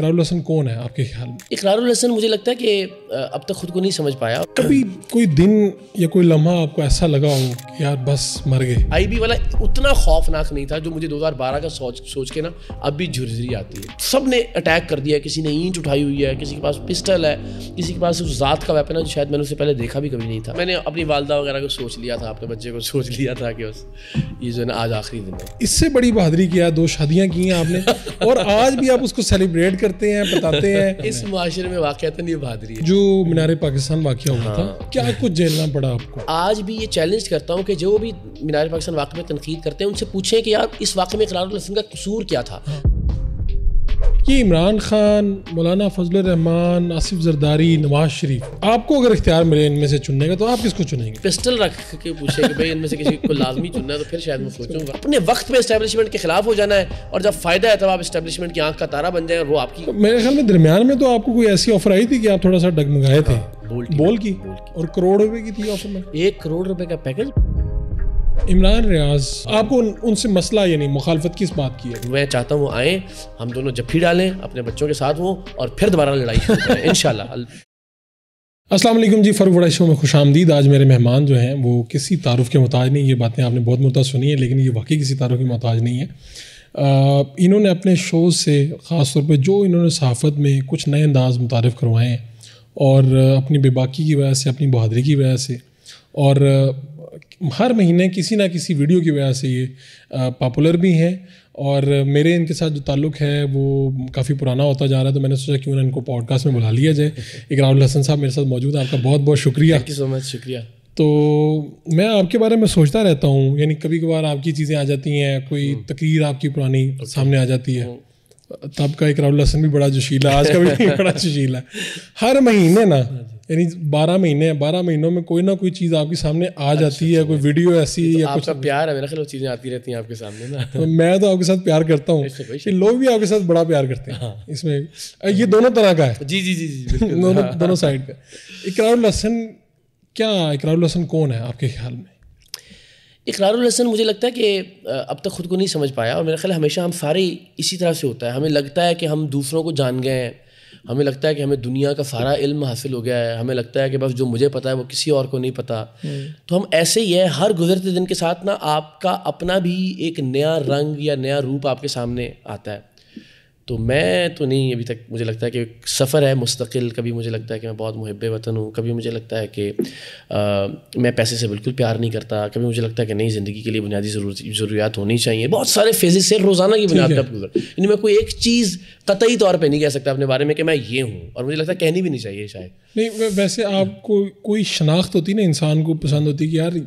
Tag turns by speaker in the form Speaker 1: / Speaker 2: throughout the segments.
Speaker 1: इकरारुल हसन कौन है आपके ख्याल में
Speaker 2: इकरारुल हसन मुझे लगता है कि अब तक खुद को नहीं समझ पाया
Speaker 1: कभी कोई दिन या कोई लम्हा आपको ऐसा लगा हो कि यार बस मर गए
Speaker 2: आईबी वाला उतना खौफनाक नहीं था जो मुझे 2012 का सोच सोच के ना अब भी झुरझुरी आती है सब ने अटैक कर दिया किसी ने ईंट उठाई हुई है किसी के पास पिस्टल है किसी के पास उस जात का वेपन है जो शायद मैंने उससे पहले देखा भी कभी नहीं था मैंने अपनी वालदा वगैरह को सोच लिया था अपने बच्चे को सोच लिया था कि बस ये जो है ना आज आखिरी दिन है
Speaker 1: इससे बड़ी बहादुरी किया दो शादियाँ की हैं आपने और आज भी आप उसको सेलिब्रेट
Speaker 2: करते हैं बताते हैं इस माशरे में वाकता ये तो बहादरी जो
Speaker 1: मीनार पाकिस्तान
Speaker 2: वाक़ हुआ हाँ। था
Speaker 1: क्या कुछ झेलना पड़ा आपको
Speaker 2: आज भी ये चैलेंज करता हूँ कि जो भी मीनार पाकिस्तान वाक्य में तनकीद करते हैं उनसे पूछें कि यार इस वाक्य में करार का कसूर क्या था हाँ।
Speaker 1: ये इमरान खान मौलाना फजल रहमान आसिफ जरदारी नवाज शरीफ आपको अगर इख्तियार मिले इनमें से चुनने का तो आप किसको चुनेंगे
Speaker 2: पिस्टल रख के पूछे कि भाई इनमें से किसी को लाजमी चुनना है तो फिर शायद मैं सोचूंगा अपने वक्त में इस्टेब्लिशमेंट के खिलाफ हो जाना है और जब फायदा है तब आप इस्टेब्लिशमेंट की आंख का तारा बन जाए और वो आपकी
Speaker 1: मेरे ख्याल में दरमियान में तो आपको कोई ऐसी ऑफर आई थी कि आप थोड़ा सा डगमगाए थे हाँ, बोल की और
Speaker 2: करोड़ रुपए की थी ऑफर में एक करोड़ रुपए का पैकेज
Speaker 1: इमरान रियाज आपको उन,
Speaker 2: उनसे मसला ये नहीं मुखालफत किस बात की है मैं चाहता हूँ वो आए हम दोनों जफ्फी डालें अपने बच्चों के साथ हों और फिर दोबारा लड़ाई इन
Speaker 1: असलम जी फरूक बड़ा शो में खुश आमदीद आज मेरे मेहमान जो हैं वो किसी तारुफ के मोहताज नहीं ये बातें आपने बहुत मुद्दा सुनी है लेकिन ये वाकई किसी तारुफ के मोहताज नहीं है आ, इन्होंने अपने शो से ख़ास तौर पर जो इन्होंने सहाफ़त में कुछ नए अंदाज मुतारफ़ करवाए हैं और अपनी बेबाकी की वजह से अपनी बहादरी की वजह से और हर महीने किसी ना किसी वीडियो की वजह से ये पॉपुलर भी हैं और मेरे इनके साथ जो ताल्लुक है वो काफ़ी पुराना होता जा रहा है तो मैंने सोचा क्यों ना इनको पॉडकास्ट में बुला लिया जाए एक राहुल हसन साहब मेरे साथ मौजूद हैं आपका बहुत बहुत शुक्रिया थैंक यू सो मच शुक्रिया तो मैं आपके बारे में सोचता रहता हूँ यानी कभी कभार आपकी चीज़ें आ जाती हैं कोई हम्म। तकरीर आपकी पुरानी सामने आ जाती है हम्म। तब का एक राहुल हसन भी बड़ा जोशीला आज का भी बड़ा जोशीला हर महीने ना हाँ यानी बारह महीने हैं बारह महीनों में कोई ना कोई चीज़ आपके सामने आ अच्छा, जाती है अच्छा, कोई अच्छा। वीडियो ऐसी तो या कुछ
Speaker 2: प्यार है मेरा ख्याल चीज़ें आती रहती हैं आपके सामने ना तो
Speaker 1: मैं तो आपके साथ प्यार करता हूँ लोग भी आपके साथ बड़ा प्यार करते हैं हाँ। इसमें ये दोनों तरह का है जी जी जी जी दोनों हाँ। दोनों साइड का इकरार क्या इकरार कौन है आपके ख्याल में
Speaker 2: इकरार मुझे लगता है कि अब तक खुद को नहीं समझ पाया और मेरा ख्याल हमेशा हम सारे इसी तरह से होता है हमें लगता है कि हम दूसरों को जान गए हैं हमें लगता है कि हमें दुनिया का सारा इल्म हासिल हो गया है हमें लगता है कि बस जो मुझे पता है वो किसी और को नहीं पता हम्म। तो हम ऐसे ही है हर गुजरते दिन के साथ ना आपका अपना भी एक नया रंग या नया रूप आपके सामने आता है तो मैं तो नहीं अभी तक मुझे लगता है कि सफ़र है मुस्तकिल कभी मुझे लगता है कि मैं बहुत मुहब वतन हूँ कभी मुझे लगता है कि आ, मैं पैसे से बिल्कुल प्यार नहीं करता कभी मुझे लगता है कि नहीं ज़िंदगी के लिए बुनियादी ज़रूरियात होनी चाहिए बहुत सारे फेजिस से रोज़ाना की बुनियाद पर गुजर मैं कोई एक चीज़ कतई तौर पर नहीं कह सकता अपने बारे में कि मैं ये हूँ और मुझे लगता है कहनी भी नहीं चाहिए शायद
Speaker 1: नहीं वैसे आपको कोई शनाख्त होती ना इंसान को पसंद होती कि यार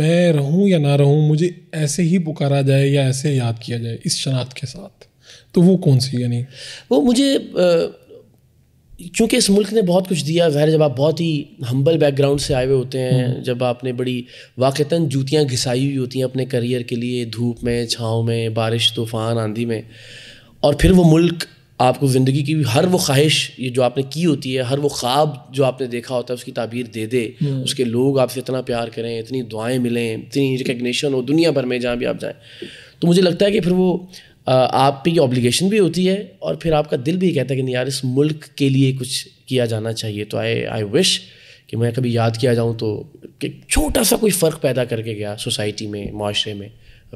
Speaker 1: मैं रहूँ या ना रहूँ मुझे ऐसे ही पुकारा जाए या ऐसे याद किया
Speaker 2: जाए इस शनाख्त के
Speaker 1: साथ तो वो कौन सी यानी
Speaker 2: वो मुझे चूँकि इस मुल्क ने बहुत कुछ दिया ज़ाहिर जब आप बहुत ही हम्बल बैकग्राउंड से आए हुए होते हैं हम्म। जब आपने बड़ी वाक़ता जूतियाँ घिसाई हुई होती हैं अपने करियर के लिए धूप में छाँव में बारिश तूफ़ान आंधी में और फिर वो मुल्क आपको ज़िंदगी की हर वो ख्वाहिश ये जो आपने की होती है हर वो ख्वाब जो आपने देखा होता है उसकी ताबीर दे दे हम्म। उसके लोग आपसे इतना प्यार करें इतनी दुआएं मिलें इतनी रिकग्निशन हो दुनिया भर में जहाँ भी आप जाएँ तो मुझे लगता है कि फिर वो आप पे ऑब्लिगेशन भी होती है और फिर आपका दिल भी कहता है कि नहीं यार इस मुल्क के लिए कुछ किया जाना चाहिए तो आई आई विश कि मैं कभी याद किया जाऊँ तो छोटा सा कोई फ़र्क पैदा करके गया सोसाइटी में माशरे में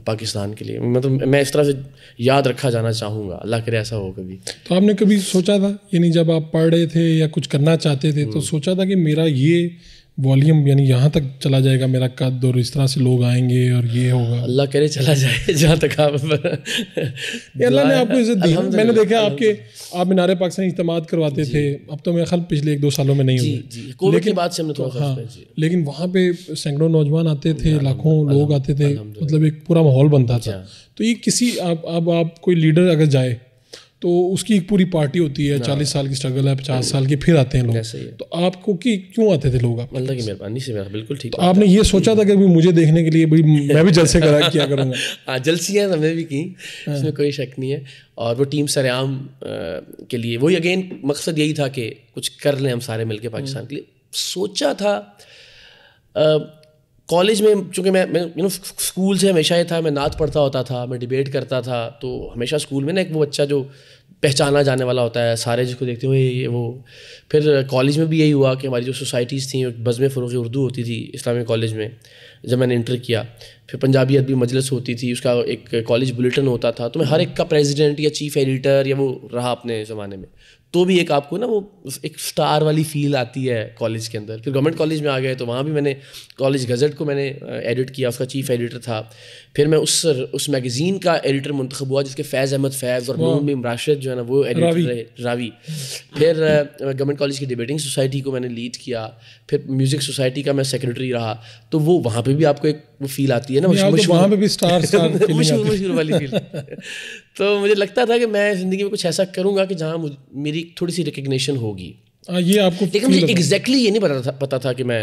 Speaker 2: पाकिस्तान के लिए मतलब तो मैं इस तरह से याद रखा जाना चाहूँगा अल्लाह करे ऐसा हो कभी
Speaker 1: तो आपने कभी सोचा था यानी जब आप पढ़ रहे थे या कुछ करना चाहते थे तो हम्म। सोचा था कि मेरा ये वॉल्यूम यानी यहाँ तक चला जाएगा मेरा कद और इस तरह से लोग आएंगे और ये होगा
Speaker 2: अल्लाह करे चला जाए जहाँ तक आप अल्लाह ने आपको इज्जत दी मैंने देखा आपके
Speaker 1: आप मीनार पाकिस्तान इज्तम करवाते थे अब तो मेरा ख्याल पिछले एक दो सालों में नहीं हुए लेकिन से हमने थोड़ा हाँ लेकिन वहाँ पे सैकड़ों नौजवान आते थे लाखों लोग आते थे मतलब एक पूरा माहौल बनता था अच्छा। तो ये किसी आप अब आप कोई लीडर अगर जाए तो उसकी एक पूरी पार्टी होती है हाँ। चालीस साल की स्ट्रगल है पचास साल की फिर आते हैं लोग तो आपको कि क्यों आते थे लोग आप अल्लाह
Speaker 2: मतलब की मेहरबानी से मेरा बिल्कुल ठीक तो आपने
Speaker 1: ये सोचा था कि मुझे देखने के लिए भाई मैं भी जलसे करा किया करूँगा
Speaker 2: हाँ, जलसी है हमें भी की हाँ। इसमें कोई शक नहीं है और वो टीम सरेआम के लिए वही अगेन मकसद यही था कि कुछ कर लें हम सारे मिलकर हम्म। पाकिस्तान के लिए सोचा था कॉलेज में चूँकि मैं मैं यू नो स्कूल से हमेशा ये था मैं नात पढ़ता होता था मैं डिबेट करता था तो हमेशा स्कूल में ना एक वो बच्चा जो पहचाना जाने वाला होता है सारे जिसको देखते हुए ये वो फिर कॉलेज में भी यही हुआ कि हमारी जो सोसाइटीज़ थी बज़म फ़रोग उर्दू होती थी इस्लामिक कॉलेज में जब मैंने इंटर किया फिर पंजाबी अदबी मजलस होती थी उसका एक कॉलेज बुलेटिन होता था तो मैं हर एक का प्रेसिडेंट या चीफ़ एडिटर या वो रहा अपने ज़माने में तो भी एक आपको ना वो एक स्टार वाली फील आती है कॉलेज के अंदर फिर गवर्नमेंट कॉलेज में आ गए तो वहाँ भी मैंने कॉलेज गज़ट को मैंने एडिट किया उसका चीफ एडिटर था फिर मैं उस उस मैगज़ीन का एडिटर मुंतखब हुआ जिसके फैज़ अहमद फैज़ और मोहम्मद राशिद जो है ना वो एडिटर रावी, रहे रावी फिर गवर्नमेंट कॉलेज की डिबेटिंग सोसाइटी को मैंने लीड किया फिर म्यूज़िक सोसाइटी का मैं सेक्रेटरी रहा तो वो वहाँ पर भी आपको एक वो फील आती है ना मशहूर तो वहाँ पे भी स्टार स्टार मशहूर मशहूर वाली फील तो मुझे लगता था कि मैं ज़िंदगी में कुछ ऐसा करूँगा कि जहाँ मेरी थोड़ी सी रिकग्निशन होगी
Speaker 1: हाँ, ये आपको लेकिन मुझे
Speaker 2: एग्जैक्टली ये नहीं पता था पता था कि मैं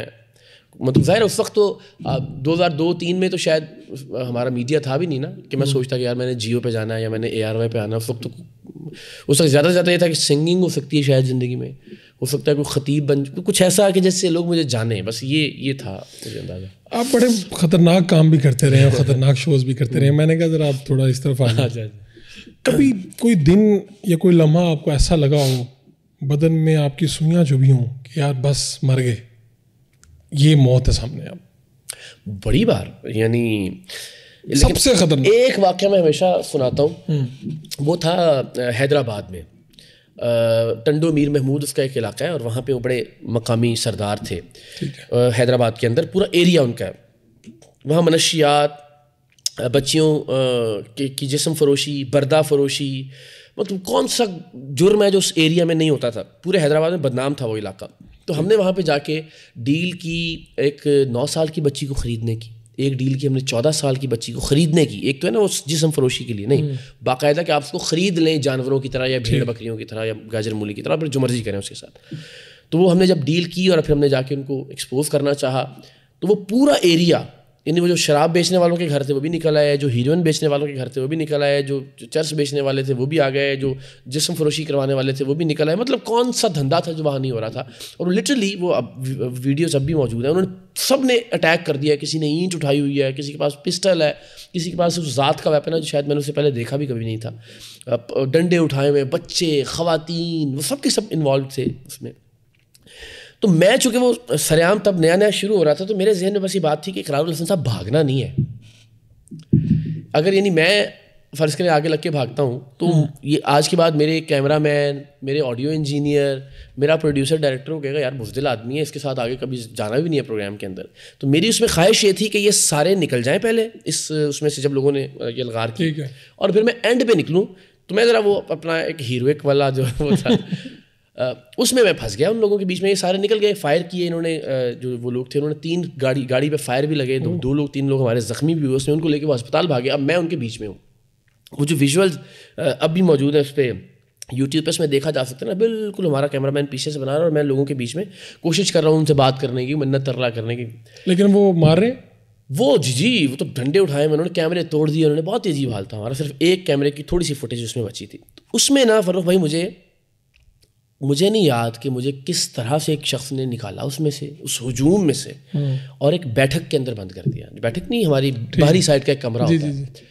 Speaker 2: मतलब ज़ाहिर उस वक्त तो दो हज़ार दो तीन में तो शायद हमारा मीडिया था भी नहीं ना कि मैं हम्म। सोचता कि यार मैंने जियो पे जाना है या मैंने ए आर वाई पे आना उस वक्त तो उस वक्त ज़्यादा से ज़्यादा ये था कि सिंगिंग हो सकती है शायद ज़िंदगी में हो सकता है कोई ख़तीब बन कुछ ऐसा कि जैसे लोग मुझे जाने बस ये ये था मुझे अंदाज़ा आप बड़े
Speaker 1: ख़तरनाक काम भी करते रहे हैं ख़तरनाक शोज़ भी करते रहे मैंने कहा ज़रा आप थोड़ा इस तरफ आ जाए अच्छा, अच्छा। कभी कोई दिन या कोई लम्हा आपको ऐसा लगा हो बदन में आपकी सुइयाँ चुभी हों कि यार बस मर गए ये मौत है सामने आप
Speaker 2: बड़ी बार यानी सबसे खतरनाक एक वाक्य मैं हमेशा सुनाता हूँ हम्म। वो था हैदराबाद में टंडो मीर महमूद उसका एक इलाका है और वहाँ पे वो बड़े मकामी सरदार थे हैदराबाद के अंदर पूरा एरिया उनका है वहाँ मनशियात बच्चियों की जिसम फरोशी बर्दा फरोशी मतलब कौन सा जुर्म है जो उस एरिया में नहीं होता था पूरे हैदराबाद में बदनाम था वो इलाका तो हमने वहाँ पे जाके डील की एक नौ साल की बच्ची को ख़रीदने की एक डील की हमने चौदह साल की बच्ची को खरीदने की एक तो है ना वो जिसम फरोशी के लिए नहीं हम्म। बाकायदा कि आप उसको खरीद लें जानवरों की तरह या भेड़ बकरियों की तरह या गाजर मूली की तरह फिर जो मर्जी करें उसके साथ तो वो हमने जब डील की और फिर हमने जाके उनको एक्सपोज करना चाहा तो वो पूरा एरिया यानी वो जो शराब बेचने वालों के घर थे वो भी निकल आए जो हीरोइन बेचने वालों के घर थे वो भी निकल आए जो चर्च बेचने वाले थे वो भी आ गए जो जिसम फरोशी करवाने वाले थे वो भी निकल आए मतलब कौन सा धंधा था जो वहाँ नहीं हो रहा था और लिटरली वो अब वीडियोज़ अब भी मौजूद है उन्होंने सब ने अटैक कर दिया है किसी ने ईंट उठाई हुई है किसी के पास पिस्टल है किसी के पास उस ज़ात का वेपन है जो शायद मैंने उससे पहले देखा भी कभी नहीं था डंडे उठाए हुए बच्चे खातन वो सब के सब इन्वॉल्व थे उसमें तो मैं चूँकि वो सरेआम तब नया नया शुरू हो रहा था तो मेरे जहन में बस ये बात थी कि इकरार हसन साहब भागना नहीं है अगर यानी मैं फ़र्ज़ करें आगे लग के भागता हूँ तो हम्म। ये आज के बाद मेरे कैमरा मैन मेरे ऑडियो इंजीनियर मेरा प्रोड्यूसर डायरेक्टर को कहेगा यार बुजदिल आदमी है इसके साथ आगे कभी जाना भी नहीं है प्रोग्राम के अंदर तो मेरी उसमें ख्वाहिश ये थी कि ये सारे निकल जाएं पहले इस उसमें से जब लोगों ने ये लगार की और फिर मैं एंड पे निकलूँ तो मैं ज़रा वो अपना एक हीरोइक वाला जो वो था उसमें मैं फंस गया उन लोगों के बीच में ये सारे निकल गए फायर किए इन्होंने जो वो लोग थे उन्होंने तीन गाड़ी गाड़ी पे फायर भी लगे दो, दो लोग तीन लोग हमारे जख्मी भी हुए उसमें उनको लेके वो अस्पताल भागे अब मैं उनके बीच में हूँ वो जो विजुअल्स अब भी मौजूद है उस पर यूट्यूब पर इसमें देखा जा सकता है ना बिल्कुल हमारा कैमरा मैन पीछे से बना रहा है और मैं लोगों के बीच में कोशिश कर रहा हूँ उनसे बात करने की मन्नत तरला करने की
Speaker 1: लेकिन वो मार रहे
Speaker 2: वो जी जी वो तो डंडे उठाए उन्होंने कैमरे तोड़ दिए उन्होंने बहुत तेजी भाल था हमारा सिर्फ एक कैमरे की थोड़ी सी फुटेज उसमें बची थी तो उसमें ना फरूख भाई मुझे मुझे नहीं याद कि मुझे किस तरह से एक शख्स ने निकाला उसमें से उस हजूम में से हम्म। और एक बैठक के अंदर बंद कर दिया बैठक नहीं हमारी बाहरी साइड का एक कमरा होता है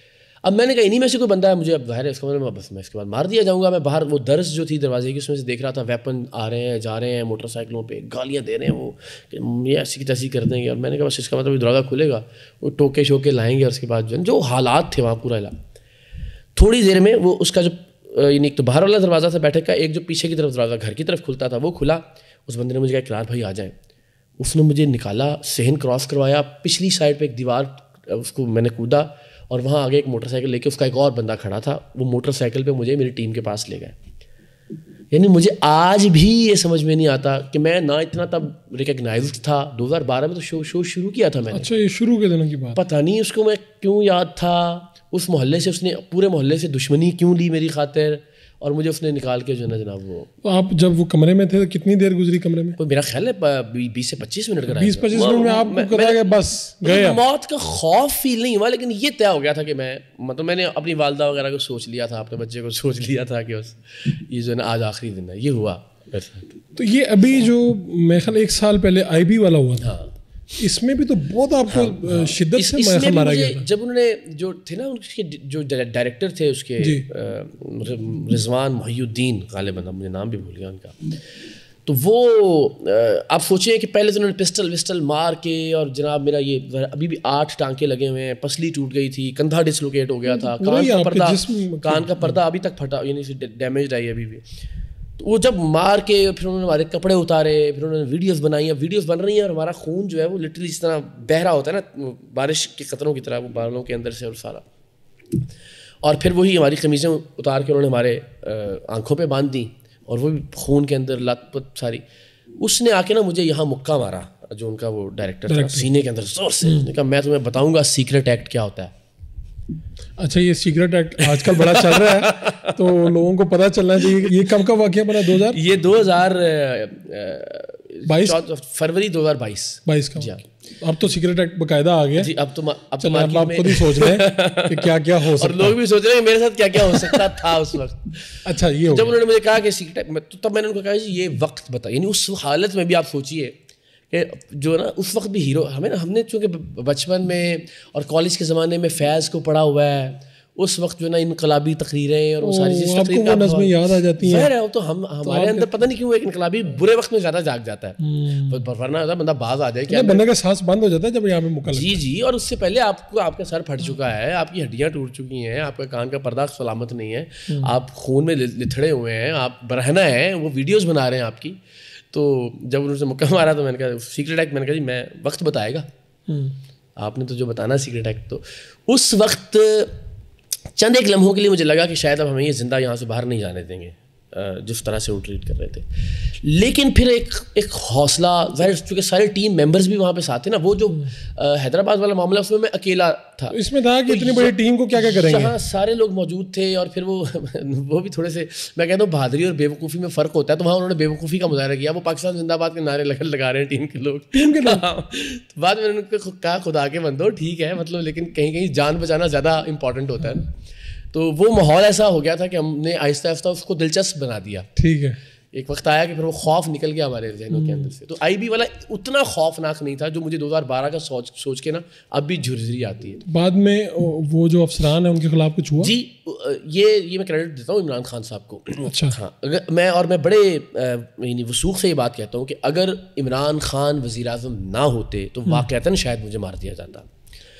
Speaker 2: अब मैंने कहा इन्हीं में से कोई बंदा है मुझे अब बाहर है इसके में मतलब, बस मैं इसके बाद मार दिया जाऊंगा मैं बाहर वो दर्ज जो थी दरवाजे की उसमें से देख रहा था वेपन आ रहे हैं जा रहे हैं मोटरसाइकिलों पे गालियां दे रहे हैं वो कि ये ऐसी तैसी कर देंगे और मैंने कहा बस इसका मतलब दरवाज़ा खुलेगा वो टोके शोके लाएंगे और उसके बाद जो जो हालात थे वहाँ पूरा इलाका थोड़ी देर में वो उसका जो यूनिक तो बाहर वाला दरवाज़ा था बैठक का एक जो पीछे की तरफ दरवाज़ा घर की तरफ खुलता था वो खुला उस बंदे ने मुझे कहा किरार भाई आ जाए उसने मुझे निकाला सहन क्रॉस करवाया पिछली साइड पर एक दीवार उसको मैंने कूदा और वहाँ आगे एक मोटरसाइकिल लेके उसका एक और बंदा खड़ा था वो मोटरसाइकिल पे मुझे मेरी टीम के पास ले गए यानी मुझे आज भी ये समझ में नहीं आता कि मैं ना इतना तब रिकग्नाइज था 2012 में तो शो शो शुरू किया था मैंने अच्छा ये शुरू के दिनों की बात पता नहीं उसको मैं क्यों याद था उस मोहल्ले से उसने पूरे मोहल्ले से दुश्मनी क्यों ली मेरी खातिर और मुझे उसने निकाल के जो है ना जनाब वो
Speaker 1: तो आप जब वो कमरे में थे तो कितनी देर गुजरी कमरे में
Speaker 2: मेरा ख्याल है बीस से पच्चीस मिनट का बीस पच्चीस मिनट में
Speaker 1: आप बस गए मौत
Speaker 2: का खौफ फील नहीं हुआ लेकिन ये तय हो गया था कि मैं मतलब मैंने अपनी वालदा वगैरह को सोच लिया था अपने बच्चे को सोच लिया था कि बस ये जो है ना आज आखिरी दिन है ये हुआ तो
Speaker 1: ये अभी जो मेरे ख्याल एक साल पहले आई वाला हुआ था हाँ। इसमें भी तो बहुत आपको हाँ, हाँ। शिद्दत इस, से मारा गया
Speaker 2: जब उन्होंने जो थे ना उनके जो डायरेक्टर थे उसके रिजवान महीुद्दीन गालिबा मुझे नाम भी भूल गया उनका तो वो आप सोचिए कि पहले तो उन्होंने पिस्टल विस्टल मार के और जनाब मेरा ये अभी भी आठ टांके लगे हुए हैं पसली टूट गई थी कंधा डिसलोकेट हो गया था कान का पर्दा कान का पर्दा अभी तक फटा यानी डैमेज आई अभी भी तो वो जब मार के फिर उन्होंने हमारे कपड़े उतारे फिर उन्होंने वीडियोस बनाई हैं वीडियोस बन रही हैं और हमारा खून जो है वो लिटरली इस तरह बहरा होता है ना बारिश के कतरों की तरह वो बालों के अंदर से और सारा और फिर वही हमारी कमीज़ें उतार के उन्होंने हमारे आंखों पर बांध दी और वो भी खून के अंदर पत सारी उसने आके ना मुझे यहाँ मुक्का मारा जो उनका वो डायरेक्टर सीने के अंदर ज़ोर से मैं तुम्हें बताऊँगा सीक्रेट एक्ट क्या होता है अच्छा ये सीक्रेट एक्ट
Speaker 1: आजकल बड़ा चल रहा है तो लोगों को पता चलना चाहिए ये कब का
Speaker 2: वाक्य बना दो हजार ये 2000 बाईस फरवरी दो हजार बाईस बाईस का जी हाँ। अब तो सीक्रेट एक्ट बकायदा आ गया जी अब तो अब तो आप खुद ही सोच रहे हैं कि
Speaker 1: क्या क्या हो सकता और लोग
Speaker 2: भी सोच रहे हैं मेरे साथ क्या क्या हो सकता था उस वक्त अच्छा ये जब उन्होंने मुझे कहा कि सीक्रेट एक्ट तो तब मैंने उनको कहा ये वक्त बता यानी उस हालत में भी आप सोचिए जो ना उस वक्त भी हीरो हमें ना हमने चूँकि बचपन में और कॉलेज के ज़माने में फैज़ को पढ़ा हुआ है उस वक्त जो ना इनकलाबी तकरीरें और वो सारी चीज़ें याद आ जाती है तो हम तो हमारे तो अंदर पता नहीं क्यों एक इनकलाबी बुरे वक्त में ज़्यादा जाग जाता है हम्म। वरना बंदा बाज आ जाए क्या बंदा का
Speaker 1: सांस बंद हो जाता है जब यहाँ पे मुकल जी
Speaker 2: जी और उससे पहले आपको आपका सर फट चुका है आपकी हड्डियाँ टूट चुकी हैं आपके कान का पर्दा सलामत नहीं है हम्म। आप खून में लिथड़े हुए हैं आप बरहना है वो वीडियोज़ बना रहे हैं आपकी तो जब उन्होंने मुक्का मारा तो मैंने कहा सीक्रेट एक्ट मैंने कहा जी मैं वक्त बताएगा हम्म। आपने तो जो बताना सीक्रेट एक्ट तो उस वक्त चंद एक लम्हों के लिए मुझे लगा कि शायद अब हमें ये ज़िंदा यहाँ से बाहर नहीं जाने देंगे जिस तरह से वो ट्रीट कर रहे थे लेकिन फिर एक एक हौसला जाहिर चूँकि सारे टीम मेंबर्स भी वहाँ पे साथ थे ना वो जो हैदराबाद वाला मामला उसमें मैं अकेला था इसमें था कि इतनी बड़ी टीम को क्या क्या तो करेंगे हाँ सारे लोग मौजूद थे और फिर वो वो भी थोड़े से मैं कहता हूँ बहादरी और बेवकूफ़ी में फ़र्क होता है तो वहाँ उन्होंने बेवकूफ़ी का मुजाहरा किया वो पाकिस्तान जिंदाबाद के नारे लगा लगा रहे हैं टीम के लोग टीम के हाँ। तो बाद में उन्होंने कहा खुदा के बंदो ठीक है मतलब लेकिन कहीं कहीं जान बचाना ज़्यादा इंपॉर्टेंट होता है तो वो माहौल ऐसा हो गया था कि हमने आहिस्ता आहिस्ता उसको दिलचस्प बना दिया ठीक है एक वक्त आया कि फिर वो खौफ निकल गया हमारे जहनों के अंदर से तो बी वाला उतना खौफनाक नहीं था जो मुझे 2012 का सोच सोच के ना अब भी झुरझुरी आती है
Speaker 1: बाद में वो जो अफसरान है उनके खिलाफ कुछ हुआ जी
Speaker 2: ये ये मैं क्रेडिट देता हूँ इमरान खान साहब को अच्छा हाँ अगर मैं और मैं बड़े यानी वसूख से ये बात कहता हूँ कि अगर इमरान खान वज़ी ना होते तो हम्म। वाक़ता शायद मुझे मार दिया जाता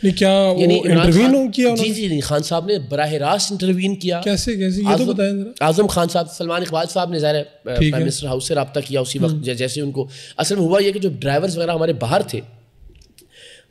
Speaker 2: क्या इंटरवीन जी जी खान साहब ने बरह रास्त किया कैसे कैसे तो आजम खान साहब सलमान इकबाल साहब ने ज़ाहिर किया उसी वक्त हम्म। जैसे उनको असल में हुआ यह जो ड्राइवर्स वगैरह हमारे बाहर थे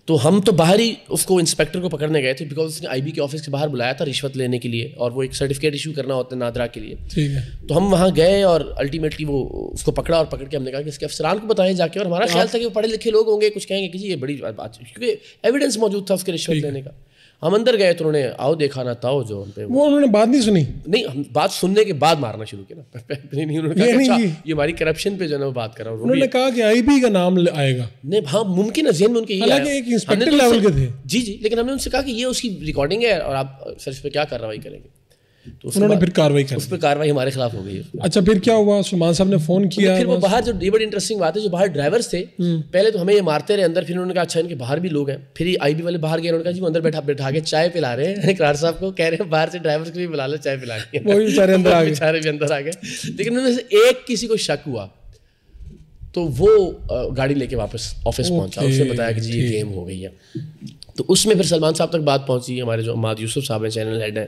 Speaker 2: तो हम तो बाहर ही उसको इंस्पेक्टर को पकड़ने गए थे बिकॉज उसने आईबी के ऑफिस के बाहर बुलाया था रिश्वत लेने के लिए और वो एक सर्टिफिकेट इशू करना होता है नादरा के लिए ठीक है तो हम वहाँ गए और अल्टीमेटली वो उसको पकड़ा और पकड़ के हमने कहा कि इसके अफसरान को बताएं जाके और हमारा तो ख्याल था कि वो पढ़े लिखे लोग होंगे कुछ कहेंगे कि जी ये बड़ी बात क्योंकि एविडेंस मौजूद था उसके रिश्वत लेने का हम अंदर गए तो उन्होंने आओ देखा ना ताओ जो हम पे वो
Speaker 1: उन्होंने बात नहीं सुनी
Speaker 2: नहीं हम बात सुनने के बाद मारना शुरू किया ना नहीं, नहीं उन्होंने कहा अच्छा ये हमारी करप्शन पे जो है बात कर रहा हूँ उन्होंने
Speaker 1: कहा कि आईबी का नाम आएगा नहीं हाँ
Speaker 2: मुमकिन है जेन में उनके ये एक इंस्पेक्टर तो लेवल के थे जी जी लेकिन हमने उनसे कहा कि ये उसकी रिकॉर्डिंग है और आप सर इस पर क्या कार्रवाई करेंगे
Speaker 1: तो उन्होंने फिर कार्रवाई
Speaker 2: की उस पर कार्रवाई हमारे खिलाफ हो गई
Speaker 1: अच्छा फिर क्या हुआ सलमान साहब ने फोन तो किया फिर वो बाहर
Speaker 2: जो बड़ी इंटरेस्टिंग बात है जो बाहर ड्राइवर्स थे हम्म। पहले तो हमें ये मारते रहे अंदर फिर उन्होंने कहा अच्छा इनके बाहर भी लोग हैं फिर आई वाले बाहर गए उन्होंने कहा जी अंदर बैठा बैठा के चाय पिला रहे हैं करार साहब को कह रहे हैं बाहर से ड्राइवर को भी बुला लो चाय पिला वो अंदर आ गए बेचारे भी अंदर आ गए लेकिन उनमें से एक किसी को शक हुआ तो वो गाड़ी लेके वापस ऑफिस पहुंचा उसने बताया कि जी ये गेम हो गई है तो उसमें फिर सलमान साहब तक बात पहुंची हमारे जो अमाद यूसुफ साहब हैं चैनल हेड हैं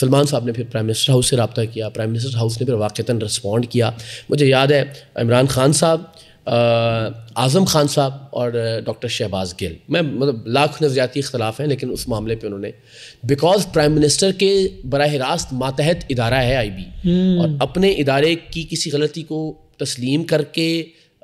Speaker 2: सलमान साहब ने फिर प्राइम मिनिस्टर हाउस से रबता किया प्राइम मिनिस्टर हाउस ने फिर वाक़ता रिस्पॉन्ड किया मुझे याद है इमरान खान साहब आज़म खान साहब और डॉक्टर शहबाज गिल मैं मतलब लाख नज़रियाती इख्तलाफ हैं लेकिन उस मामले पे उन्होंने बिकॉज प्राइम मिनिस्टर के बरह रास्त मातहत इदारा है आई बी हम्म। और अपने इदारे की किसी गलती को तस्लीम करके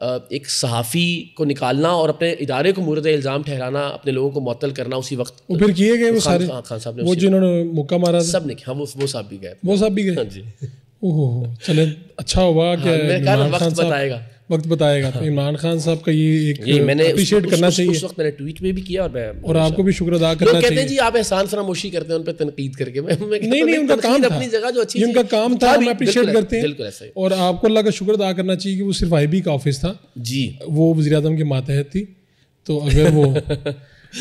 Speaker 2: एक सहाफ़ी को निकालना और अपने इदारे को मुरद इल्ज़ाम ठहराना अपने लोगों को मुतल करना उसी वक्त वो फिर किए गए वो सारे खान, खान साहब ने वो
Speaker 1: जिन्होंने मुक्का मारा
Speaker 2: सब ने हाँ वो वो साहब भी गए वो साहब भी गए हाँ जी
Speaker 1: ओहो चले अच्छा हुआ हाँ, कि वक्त बताएगा वक्त बताएगा तो हाँ। तो इमरान खान साहब का ये एक ये मैंने अप्रिशिएट करना उस, चाहिए उस वक्त
Speaker 2: मैंने ट्वीट में भी किया और मैं और आपको भी शुक्र अदा करना चाहिए जी आप एहसान फरामोशी करते हैं उन पर तनकीद करके मैं, मैं नहीं नहीं उनका काम अपनी जगह जो अच्छी उनका काम था हम अप्रिशिएट करते हैं और
Speaker 1: आपको अल्लाह का शुक्र अदा करना चाहिए कि वो सिर्फ आई का ऑफिस था जी वो वजी अजम के मातहत थी
Speaker 2: तो अगर वो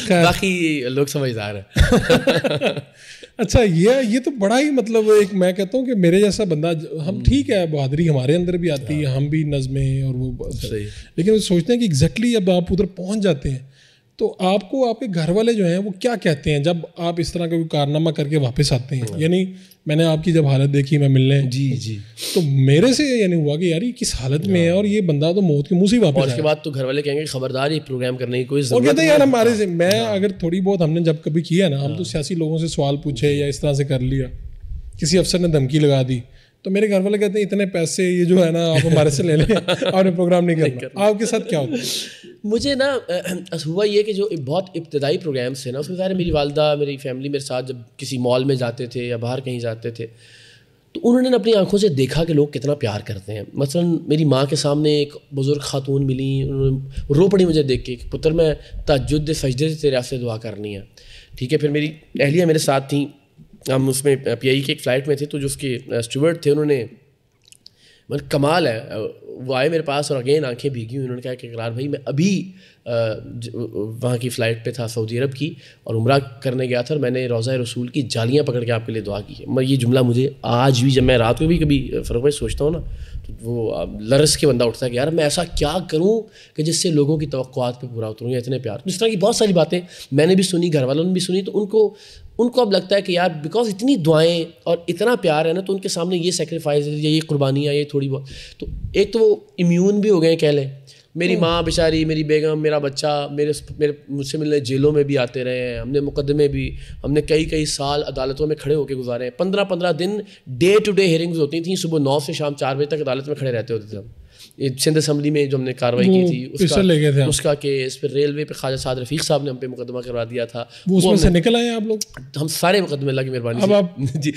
Speaker 2: बाकी लोग समझदार है
Speaker 1: अच्छा ये ये तो बड़ा ही मतलब एक मैं कहता हूँ कि मेरे जैसा बंदा हम हम्म। ठीक है बहादुरी हमारे अंदर भी आती है हाँ। हम भी नज़में और वो सही लेकिन वो सोचते हैं कि एग्जैक्टली अब आप उधर पहुँच जाते हैं तो आपको आपके घर वाले जो हैं वो क्या कहते हैं जब आप इस तरह का कोई कारनामा करके वापस आते हैं हाँ। यानी मैंने आपकी जब हालत देखी मैं मिलने जी जी तो मेरे से यानी हुआ कि यार ये किस हालत में है हाँ। और ये बंदा तो मौत के मुंह से ही वापस उसके
Speaker 2: बाद तो घर वाले कहेंगे खबरदार ये प्रोग्राम करने की कोई जरूरत नहीं यार हमारे
Speaker 1: से मैं हाँ। अगर थोड़ी बहुत हमने जब कभी किया ना हम तो सियासी लोगों से सवाल पूछे या इस तरह से कर लिया किसी अफसर ने धमकी लगा दी तो मेरे घर वाले कहते हैं इतने पैसे ये जो है ना आप हमारे से ले लें आपने प्रोग्राम नहीं करना, करना। आपके साथ क्या होता
Speaker 2: है मुझे ना हुआ ये कि जो बहुत इब्तदाई प्रोग्राम्स हैं ना उसमें सारे मेरी वालदा मेरी फैमिली मेरे साथ जब किसी मॉल में जाते थे या बाहर कहीं जाते थे तो उन्होंने ना अपनी आंखों से देखा कि लोग कितना प्यार करते हैं मसलन मेरी माँ के सामने एक बुज़ुर्ग खातून मिली उन्होंने रो पड़ी मुझे देख के पुत्र मैं तजुद सजदे से तेरे से दुआ करनी है ठीक है फिर मेरी अहलिया मेरे साथ थी हम उसमें पी e के एक फ़्लाइट में थे तो जो उसके स्टूवर्ड थे उन्होंने मतलब कमाल है वो आए मेरे पास और अगेन आंखें भीगी हुई उन्होंने कहा कि करार भाई मैं अभी वहाँ की फ़्लाइट पे था सऊदी अरब की और उम्र करने गया था और मैंने रोज़ा रसूल की जालियाँ पकड़ के आपके लिए दुआ की है मैं ये जुमला मुझे आज भी जब मैं रात को भी कभी फ़र्क भाई सोचता हूँ ना तो वो लरस के बंदा उठता है कि यार मैं ऐसा क्या करूँ कि जिससे लोगों की तो पर पूरा उतरूँ या इतने प्यार जिस तरह की बहुत सारी बातें मैंने भी सुनी घर वालों ने भी सुनी तो उनको उनको अब लगता है कि यार बिकॉज इतनी दुआएं और इतना प्यार है ना तो उनके सामने ये सेक्रीफाइस या ये कुर्बानियाँ ये थोड़ी बहुत तो एक तो वो इम्यून भी हो गए कह लें मेरी हम्म। माँ बेचारी मेरी बेगम मेरा बच्चा मेरे मेरे मुझसे मिलने जेलों में भी आते रहे हैं हमने मुकदमे भी हमने कई कई साल अदालतों में खड़े होकर गुजारे हैं पंद्रह पंद्रह दिन डे टू डे हेरिंग्स होती थी सुबह नौ से शाम चार बजे तक अदालत में खड़े रहते होते थे हम सिंध असम्बली में जो हमने कार्रवाई की थी उसका ले थे उसका केस फिर रेलवे पे ख्वाजा साद रफीक साहब ने हम पे मुकदमा करवा दिया था वो उसमें से निकल आए आप लोग हम सारे मुकदमे अल्लाह की मेहरबानी अब आप जी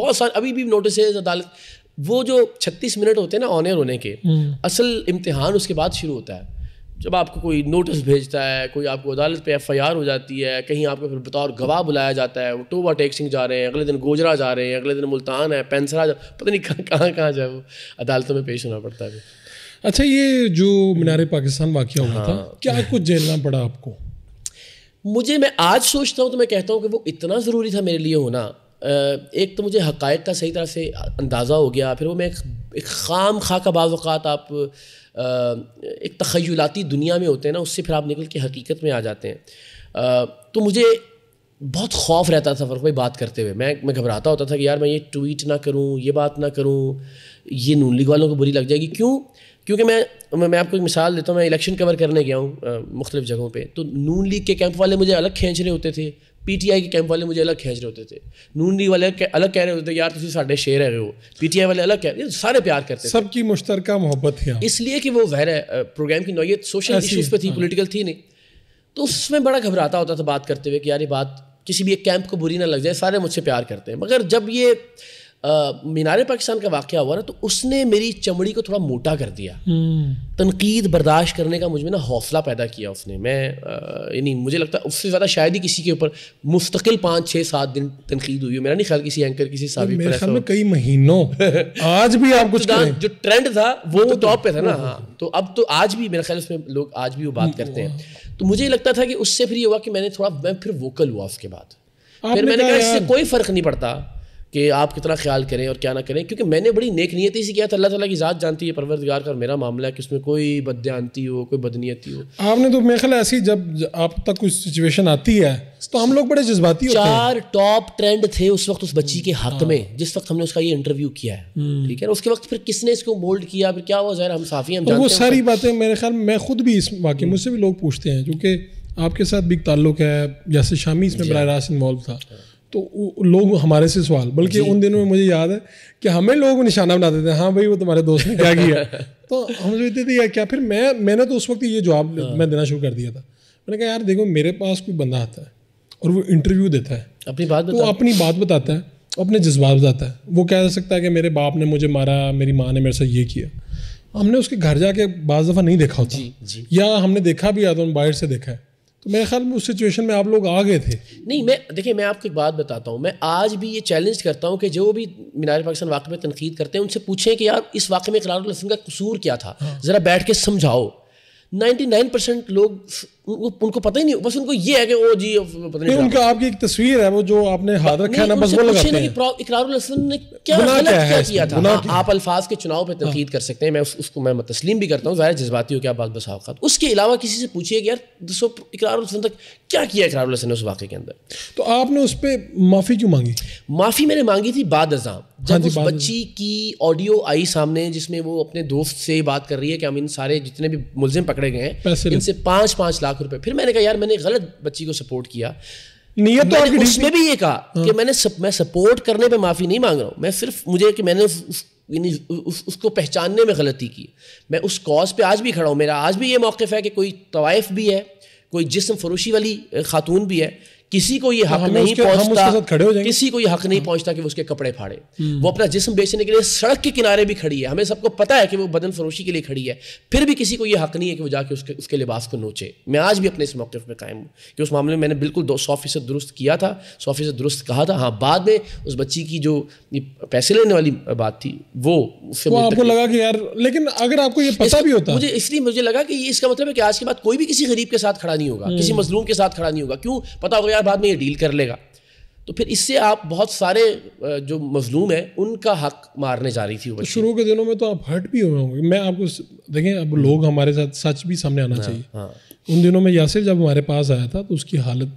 Speaker 2: बहुत सारे अभी भी नोटिस अदालत वो जो छत्तीस मिनट होते हैं ना ऑनर होने के हम्म। असल इम्तिहान उसके बाद शुरू होता है जब आपको कोई नोटिस भेजता है कोई आपको अदालत पे एफआईआर हो जाती है कहीं आपको फिर बतौर गवाह बुलाया जाता है वो टोबा टेक्सिंग जा रहे हैं अगले दिन गोजरा जा रहे हैं अगले दिन मुल्तान है पेंसरा जा पता नहीं कहाँ कहाँ कहाँ जाए वो अदालतों में पेश होना पड़ता है
Speaker 1: अच्छा ये जो मीनार पाकिस्तान वाक़ हुआ हाँ। था क्या कुछ झेलना पड़ा आपको
Speaker 2: मुझे मैं आज सोचता हूँ तो मैं कहता हूँ कि वो इतना ज़रूरी था मेरे लिए होना एक तो मुझे हक़ का सही तरह से अंदाज़ा हो गया फिर वो मैं एक, एक खाम खा का बाज़ात आप एक तखयलाती दुनिया में होते हैं ना उससे फिर आप निकल के हकीकत में आ जाते हैं तो मुझे बहुत खौफ रहता था फरुख भाई बात करते हुए मैं मैं घबराता होता था कि यार मैं ये ट्वीट ना करूँ ये बात ना करूँ ये नून लीग वालों को बुरी लग जाएगी क्यों क्योंकि मैं मैं आपको एक मिसाल देता हूँ मैं इलेक्शन कवर करने गया हूँ मुख्तलिफ़ जगहों पर तो नून लीग के कैंप वाले मुझे अलग खींच रहे होते थे आई के कैंप वाले मुझे अलग खेच रहे होते थे नून लीग वाले अलग कह रहे होते थे यार तुम साढ़े शेर है वो आई वाले अलग कह रहे सारे प्यार करते सबकी मुश्तर मोहब्बत है इसलिए कि वो वहर है प्रोग्राम की नोयत सोशल इशूज़ पे थी पोलिटिकल हाँ। थी नहीं तो उसमें बड़ा घबराता होता था बात करते हुए कि यार ये बात किसी भी एक कैंप को बुरी ना लग जाए सारे मुझसे प्यार करते हैं मगर जब ये मीनार पाकिस्तान का वाक़ हुआ ना तो उसने मेरी चमड़ी को थोड़ा मोटा कर दिया हम्म। तनकीद बर्दाश्त करने का मुझे ना हौसला पैदा किया उसने मैं यानी मुझे लगता है उससे ज़्यादा शायद ही किसी के ऊपर मुस्तकिल पाँच छः सात दिन तनकीद हुई मेरा नहीं ख्याल किसी एंकर किसी
Speaker 1: कई महीनों
Speaker 2: आज भी आप कुछ जो ट्रेंड था वो टॉप तो तो पे था ना तो हाँ तो अब तो आज भी मेरा ख्याल उसमें लोग आज भी वो बात हम्म, करते हैं हम्म। तो मुझे लगता था कि उससे फिर ये हुआ कि मैंने थोड़ा मैं फिर वोकल हुआ उसके बाद फिर मैंने कहा इससे कोई फ़र्क नहीं पड़ता कि आप कितना ख्याल करें और क्या ना करें क्योंकि मैंने बड़ी नेक नीयती से किया था अल्लाह ताला की ज़ात जानती है परवरदगार का मेरा मामला है कि उसमें कोई बदयानती हो कोई बदनीयती हो आपने तो मेरे
Speaker 1: ख्याल ऐसी जब आप तक कोई सिचुएशन आती है तो हम लोग बड़े जज्बाती होते चार
Speaker 2: टॉप ट्रेंड थे उस वक्त उस बच्ची के हक हाँ। में जिस वक्त हमने उसका ये इंटरव्यू किया है हम्म। ठीक है उसके वक्त फिर किसने इसको मोल्ड किया फिर क्या हुआ ज़ाहिर हम साफ़ी हम वो सारी
Speaker 1: बातें मेरे ख्याल मैं खुद भी इस वाक्य मुझसे भी लोग पूछते हैं क्योंकि आपके साथ बिग ताल्लुक है जैसे शामी इसमें बरह रास्त इन्वॉल्व था हाँ। तो लोग हमारे से सवाल बल्कि उन दिनों में मुझे याद है कि हमें लोग निशाना बनाते थे हाँ भाई वो तुम्हारे दोस्त ने क्या किया तो हम सोचते थे यार क्या फिर मैं मैंने तो उस वक्त ये जवाब हाँ। मैं देना शुरू कर दिया था मैंने कहा यार देखो मेरे पास कोई बंदा आता है और वो इंटरव्यू देता है अपनी बात तो वो अपनी बात बताता है अपने जज्बात बताता है वो कह सकता है कि मेरे बाप ने मुझे मारा मेरी माँ ने मेरे साथ ये किया हमने उसके घर जाके बाज दफ़ा नहीं देखा होता जी, जी। या हमने देखा भी या तो बाहर से देखा है तो मेरे ख्याल में उस सिचुएशन में आप लोग आ गए थे
Speaker 2: नहीं मैं देखिए मैं आपको एक बात बताता हूँ मैं आज भी ये चैलेंज करता हूँ कि जो भी मीनार पाकिस्तान वाक में तनकीद करते हैं उनसे पूछें कि यार इस वाक़े में करार का कसूर क्या था हाँ। ज़रा बैठ के समझाओ 99 परसेंट लोग वो उनको पता ही नहीं बस उनको ये है कि वो जी पता नहीं उनका
Speaker 1: आपकी एक तस्वीर है वो जो आपने हाथ रखा ना बस वो लगाते हैं
Speaker 2: इकरारुल हसन ने क्या गलत क्या, क्या किया था आ, हाँ, आप अल्फाज के चुनाव पे तनकीद हाँ। कर सकते हैं मैं उस, उसको मैं तस्लीम भी करता हूँ ज़ाहिर जज्बाती हो क्या बात बस अवकात उसके अलावा किसी से पूछिए कि यार दसो इकरारुल हसन तक क्या किया इकरारुल हसन ने उस वाक़े के अंदर तो आपने उस पर माफ़ी क्यों मांगी माफ़ी मैंने मांगी थी बाद अजाम जब हाँ उस बच्ची की ऑडियो आई सामने जिसमें वो अपने दोस्त से बात कर रही है कि हम इन सारे जितने भी मुलजिम पकड़े गए हैं इनसे पाँच पाँच लाख लाख रुपए फिर मैंने कहा यार मैंने गलत बच्ची को सपोर्ट किया नियत तो आपकी उसमें भी ये कहा कि हाँ। मैंने सप, मैं सपोर्ट करने पे माफ़ी नहीं मांग रहा हूँ मैं सिर्फ मुझे कि मैंने उस, उस, उसको पहचानने में गलती की मैं उस कॉज पे आज भी खड़ा हूँ मेरा आज भी ये मौक़ है कि कोई तवायफ भी है कोई जिसम फरोशी वाली खातून भी है तो किसी को ये हक नहीं पहुंचता किसी को ये हक नहीं पहुंचता कि वो उसके कपड़े फाड़े हम्म। वो अपना जिसम बेचने के लिए सड़क के किनारे भी खड़ी है हमें सबको पता है कि वो बदन फरोशी के लिए खड़ी है फिर भी किसी को ये हक नहीं है कि वो जाके उसके उसके लिबास को नोचे मैं आज भी अपने इस मौके पर कायम हूँ कि उस मामले में मैंने बिल्कुल दो सौ फीसद दुरुस्त किया था सौ फीसद दुरुस्त कहा था हाँ बाद में उस बच्ची की जो पैसे लेने वाली बात थी वो उससे आपको लगा कि यार लेकिन अगर आपको ये पता भी होता मुझे इसलिए मुझे लगा कि इसका मतलब है कि आज के बाद कोई भी किसी गरीब के साथ खड़ा नहीं होगा हम्म। किसी मजलूम के साथ खड़ा नहीं होगा क्यों पता होगा यार बाद में ये डील कर लेगा तो फिर इससे आप बहुत सारे जो मजलूम हैं उनका हक मारने जा रही थी तो शुरू के दिनों में तो आप
Speaker 1: हर्ट भी हुए होंगे मैं आपको देखें अब लोग हम्म। हमारे साथ सच भी सामने आना हाँ, चाहिए
Speaker 2: हाँ।
Speaker 1: उन दिनों में यासिर जब हमारे पास आया था तो उसकी हालत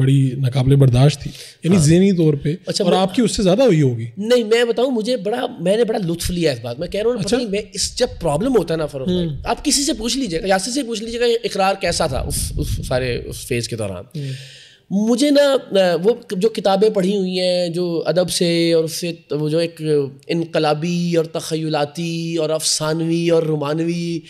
Speaker 1: बड़ी नाकबले बर्दाश्त थी यानी हाँ। जहनी तौर पे अच्छा और आपकी उससे ज़्यादा हुई होगी
Speaker 2: नहीं मैं बताऊँ मुझे बड़ा मैंने बड़ा लुत्फ लिया इस बात मैं कह रहा हूँ अच्छा? मैं इस जब प्रॉब्लम होता है ना फरोज हम्म। आप किसी से पूछ लीजिएगा यासिर से पूछ लीजिएगा इकरार कैसा था उस उस सारे उस फेज के दौरान हम्म। मुझे ना वो जो किताबें पढ़ी हुई हैं जो अदब से और उससे वो जो एक इनकलाबी और तखयलाती और अफसानवी और रोमानवी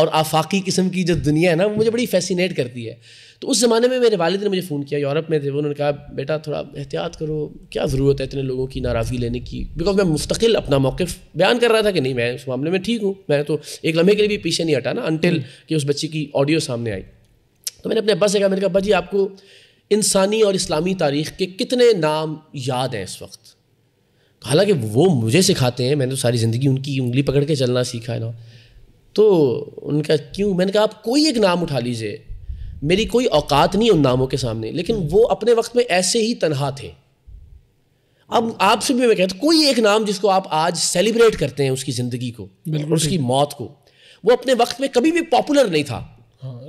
Speaker 2: और आफाकी किस्म की जो दुनिया है ना मुझे बड़ी फैसिनेट करती है तो उस ज़माने में मेरे वालिद ने मुझे फ़ोन किया यूरोप में थे उन्होंने कहा बेटा थोड़ा एहतियात करो क्या ज़रूरत है इतने लोगों की नाराज़गी लेने की बिकॉज मैं मुस्तकिल अपना मौक़ बयान कर रहा था कि नहीं मैं इस मामले में ठीक हूँ मैं तो एक लम्हे के लिए भी पीछे नहीं हटा ना अनटिल कि उस बच्ची की ऑडियो सामने आई तो मैंने अपने अब्बा से कहा मैंने कहा अब्बा जी आपको इंसानी और इस्लामी तारीख़ के कितने नाम याद हैं इस वक्त हालांकि वो मुझे सिखाते हैं मैंने तो सारी ज़िंदगी उनकी उंगली पकड़ के चलना सीखा है ना तो उनका क्यों मैंने कहा आप कोई एक नाम उठा लीजिए मेरी कोई औकात नहीं उन नामों के सामने लेकिन वो अपने वक्त में ऐसे ही तनहा थे अब आपसे भी मैं कहता हूँ कोई एक नाम जिसको आप आज सेलिब्रेट करते हैं उसकी ज़िंदगी को उसकी मौत को वो अपने वक्त में कभी भी पॉपुलर नहीं था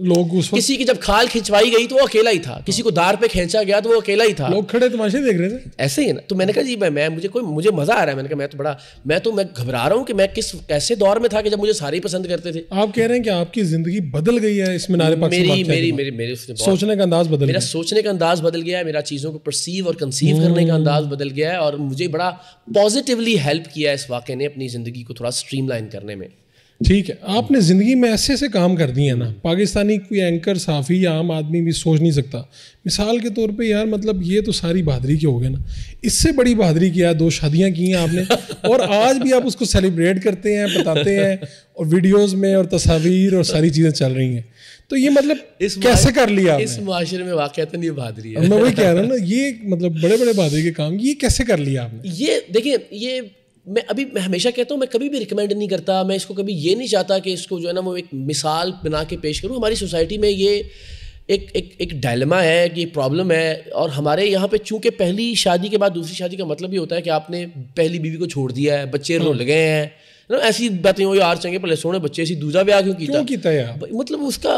Speaker 2: लोग उस किसी की जब खाल खिंचवाई गई तो वो अकेला ही था हाँ। किसी को दार पे खींचा गया तो वो अकेला ही था लोग खड़े तमाशे देख रहे थे ऐसे ही ना तो मैंने कहा जी मैं मैं मुझे कोई मुझे मजा आ रहा है मैंने कहा मैं तो बड़ा मैं तो मैं घबरा रहा हूँ कि मैं किस कैसे दौर में था कि जब मुझे सारे पसंद करते थे आप कह रहे हैं कि आपकी जिंदगी बदल गई है इस मीनारे पर मेरी मेरी मेरी मेरे सोचने का अंदाज बदल मेरा सोचने का अंदाज बदल गया है मेरा चीज़ों को परसीव और कंसीव करने का अंदाज हम्म। बदल गया है और मुझे बड़ा पॉजिटिवली हेल्प किया है इस वाक्य ने अपनी ज़िंदगी को थोड़ा स्ट्रीम करने में
Speaker 1: ठीक है आपने ज़िंदगी में ऐसे ऐसे काम कर दिए ना पाकिस्तानी कोई एंकर साफ़ी या आम आदमी भी सोच नहीं सकता मिसाल के तौर पे यार मतलब ये तो सारी बहादरी के हो गए ना इससे बड़ी बहादरी किया दो शादियां की हैं आपने और आज भी आप उसको सेलिब्रेट करते हैं बताते हैं और वीडियोस में और तस्वीर और सारी चीज़ें चल रही हैं तो ये मतलब इस कैसे कर लिया इस
Speaker 2: माशरे में वाकता ये बहादरी है मैं वही कह रहा हूँ ना
Speaker 1: ये मतलब बड़े बड़े बहादरी के काम ये कैसे कर लिया आपने
Speaker 2: ये देखिए ये मैं अभी मैं हमेशा कहता हूँ मैं कभी भी रिकमेंड नहीं करता मैं इसको कभी ये नहीं चाहता कि इसको जो है ना वो एक मिसाल बना के पेश करूँ हमारी सोसाइटी में ये एक एक एक डायलमा है कि प्रॉब्लम है और हमारे यहाँ पे चूंकि पहली शादी के बाद दूसरी शादी का मतलब ये होता है कि आपने पहली बीवी को छोड़ दिया है बच्चे रो हाँ। लगे हैं ना ऐसी बातें हो यार चंगे पहले सोने बच्चे ऐसी दूसरा ब्याह क्यों कीता कीता यार मतलब उसका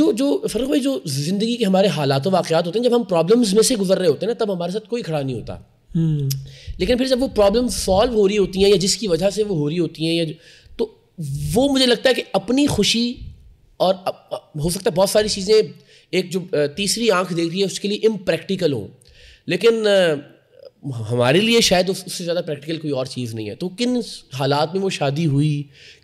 Speaker 2: जो जो फर्क भाई जो ज़िंदगी के हमारे हालात वाक़ात होते हैं जब हम प्रॉब्लम्स में से गुजर रहे होते हैं ना तब हमारे साथ कोई खड़ा नहीं होता हम्म। लेकिन फिर जब वो प्रॉब्लम सॉल्व हो रही होती हैं या जिसकी वजह से वो हो रही होती हैं या तो वो मुझे लगता है कि अपनी खुशी और हो सकता है बहुत सारी चीज़ें एक जो तीसरी आंख देख रही है उसके लिए इम्प्रैक्टिकल हो लेकिन हमारे लिए शायद उससे ज़्यादा प्रैक्टिकल कोई और चीज़ नहीं है तो किन हालात में वो शादी हुई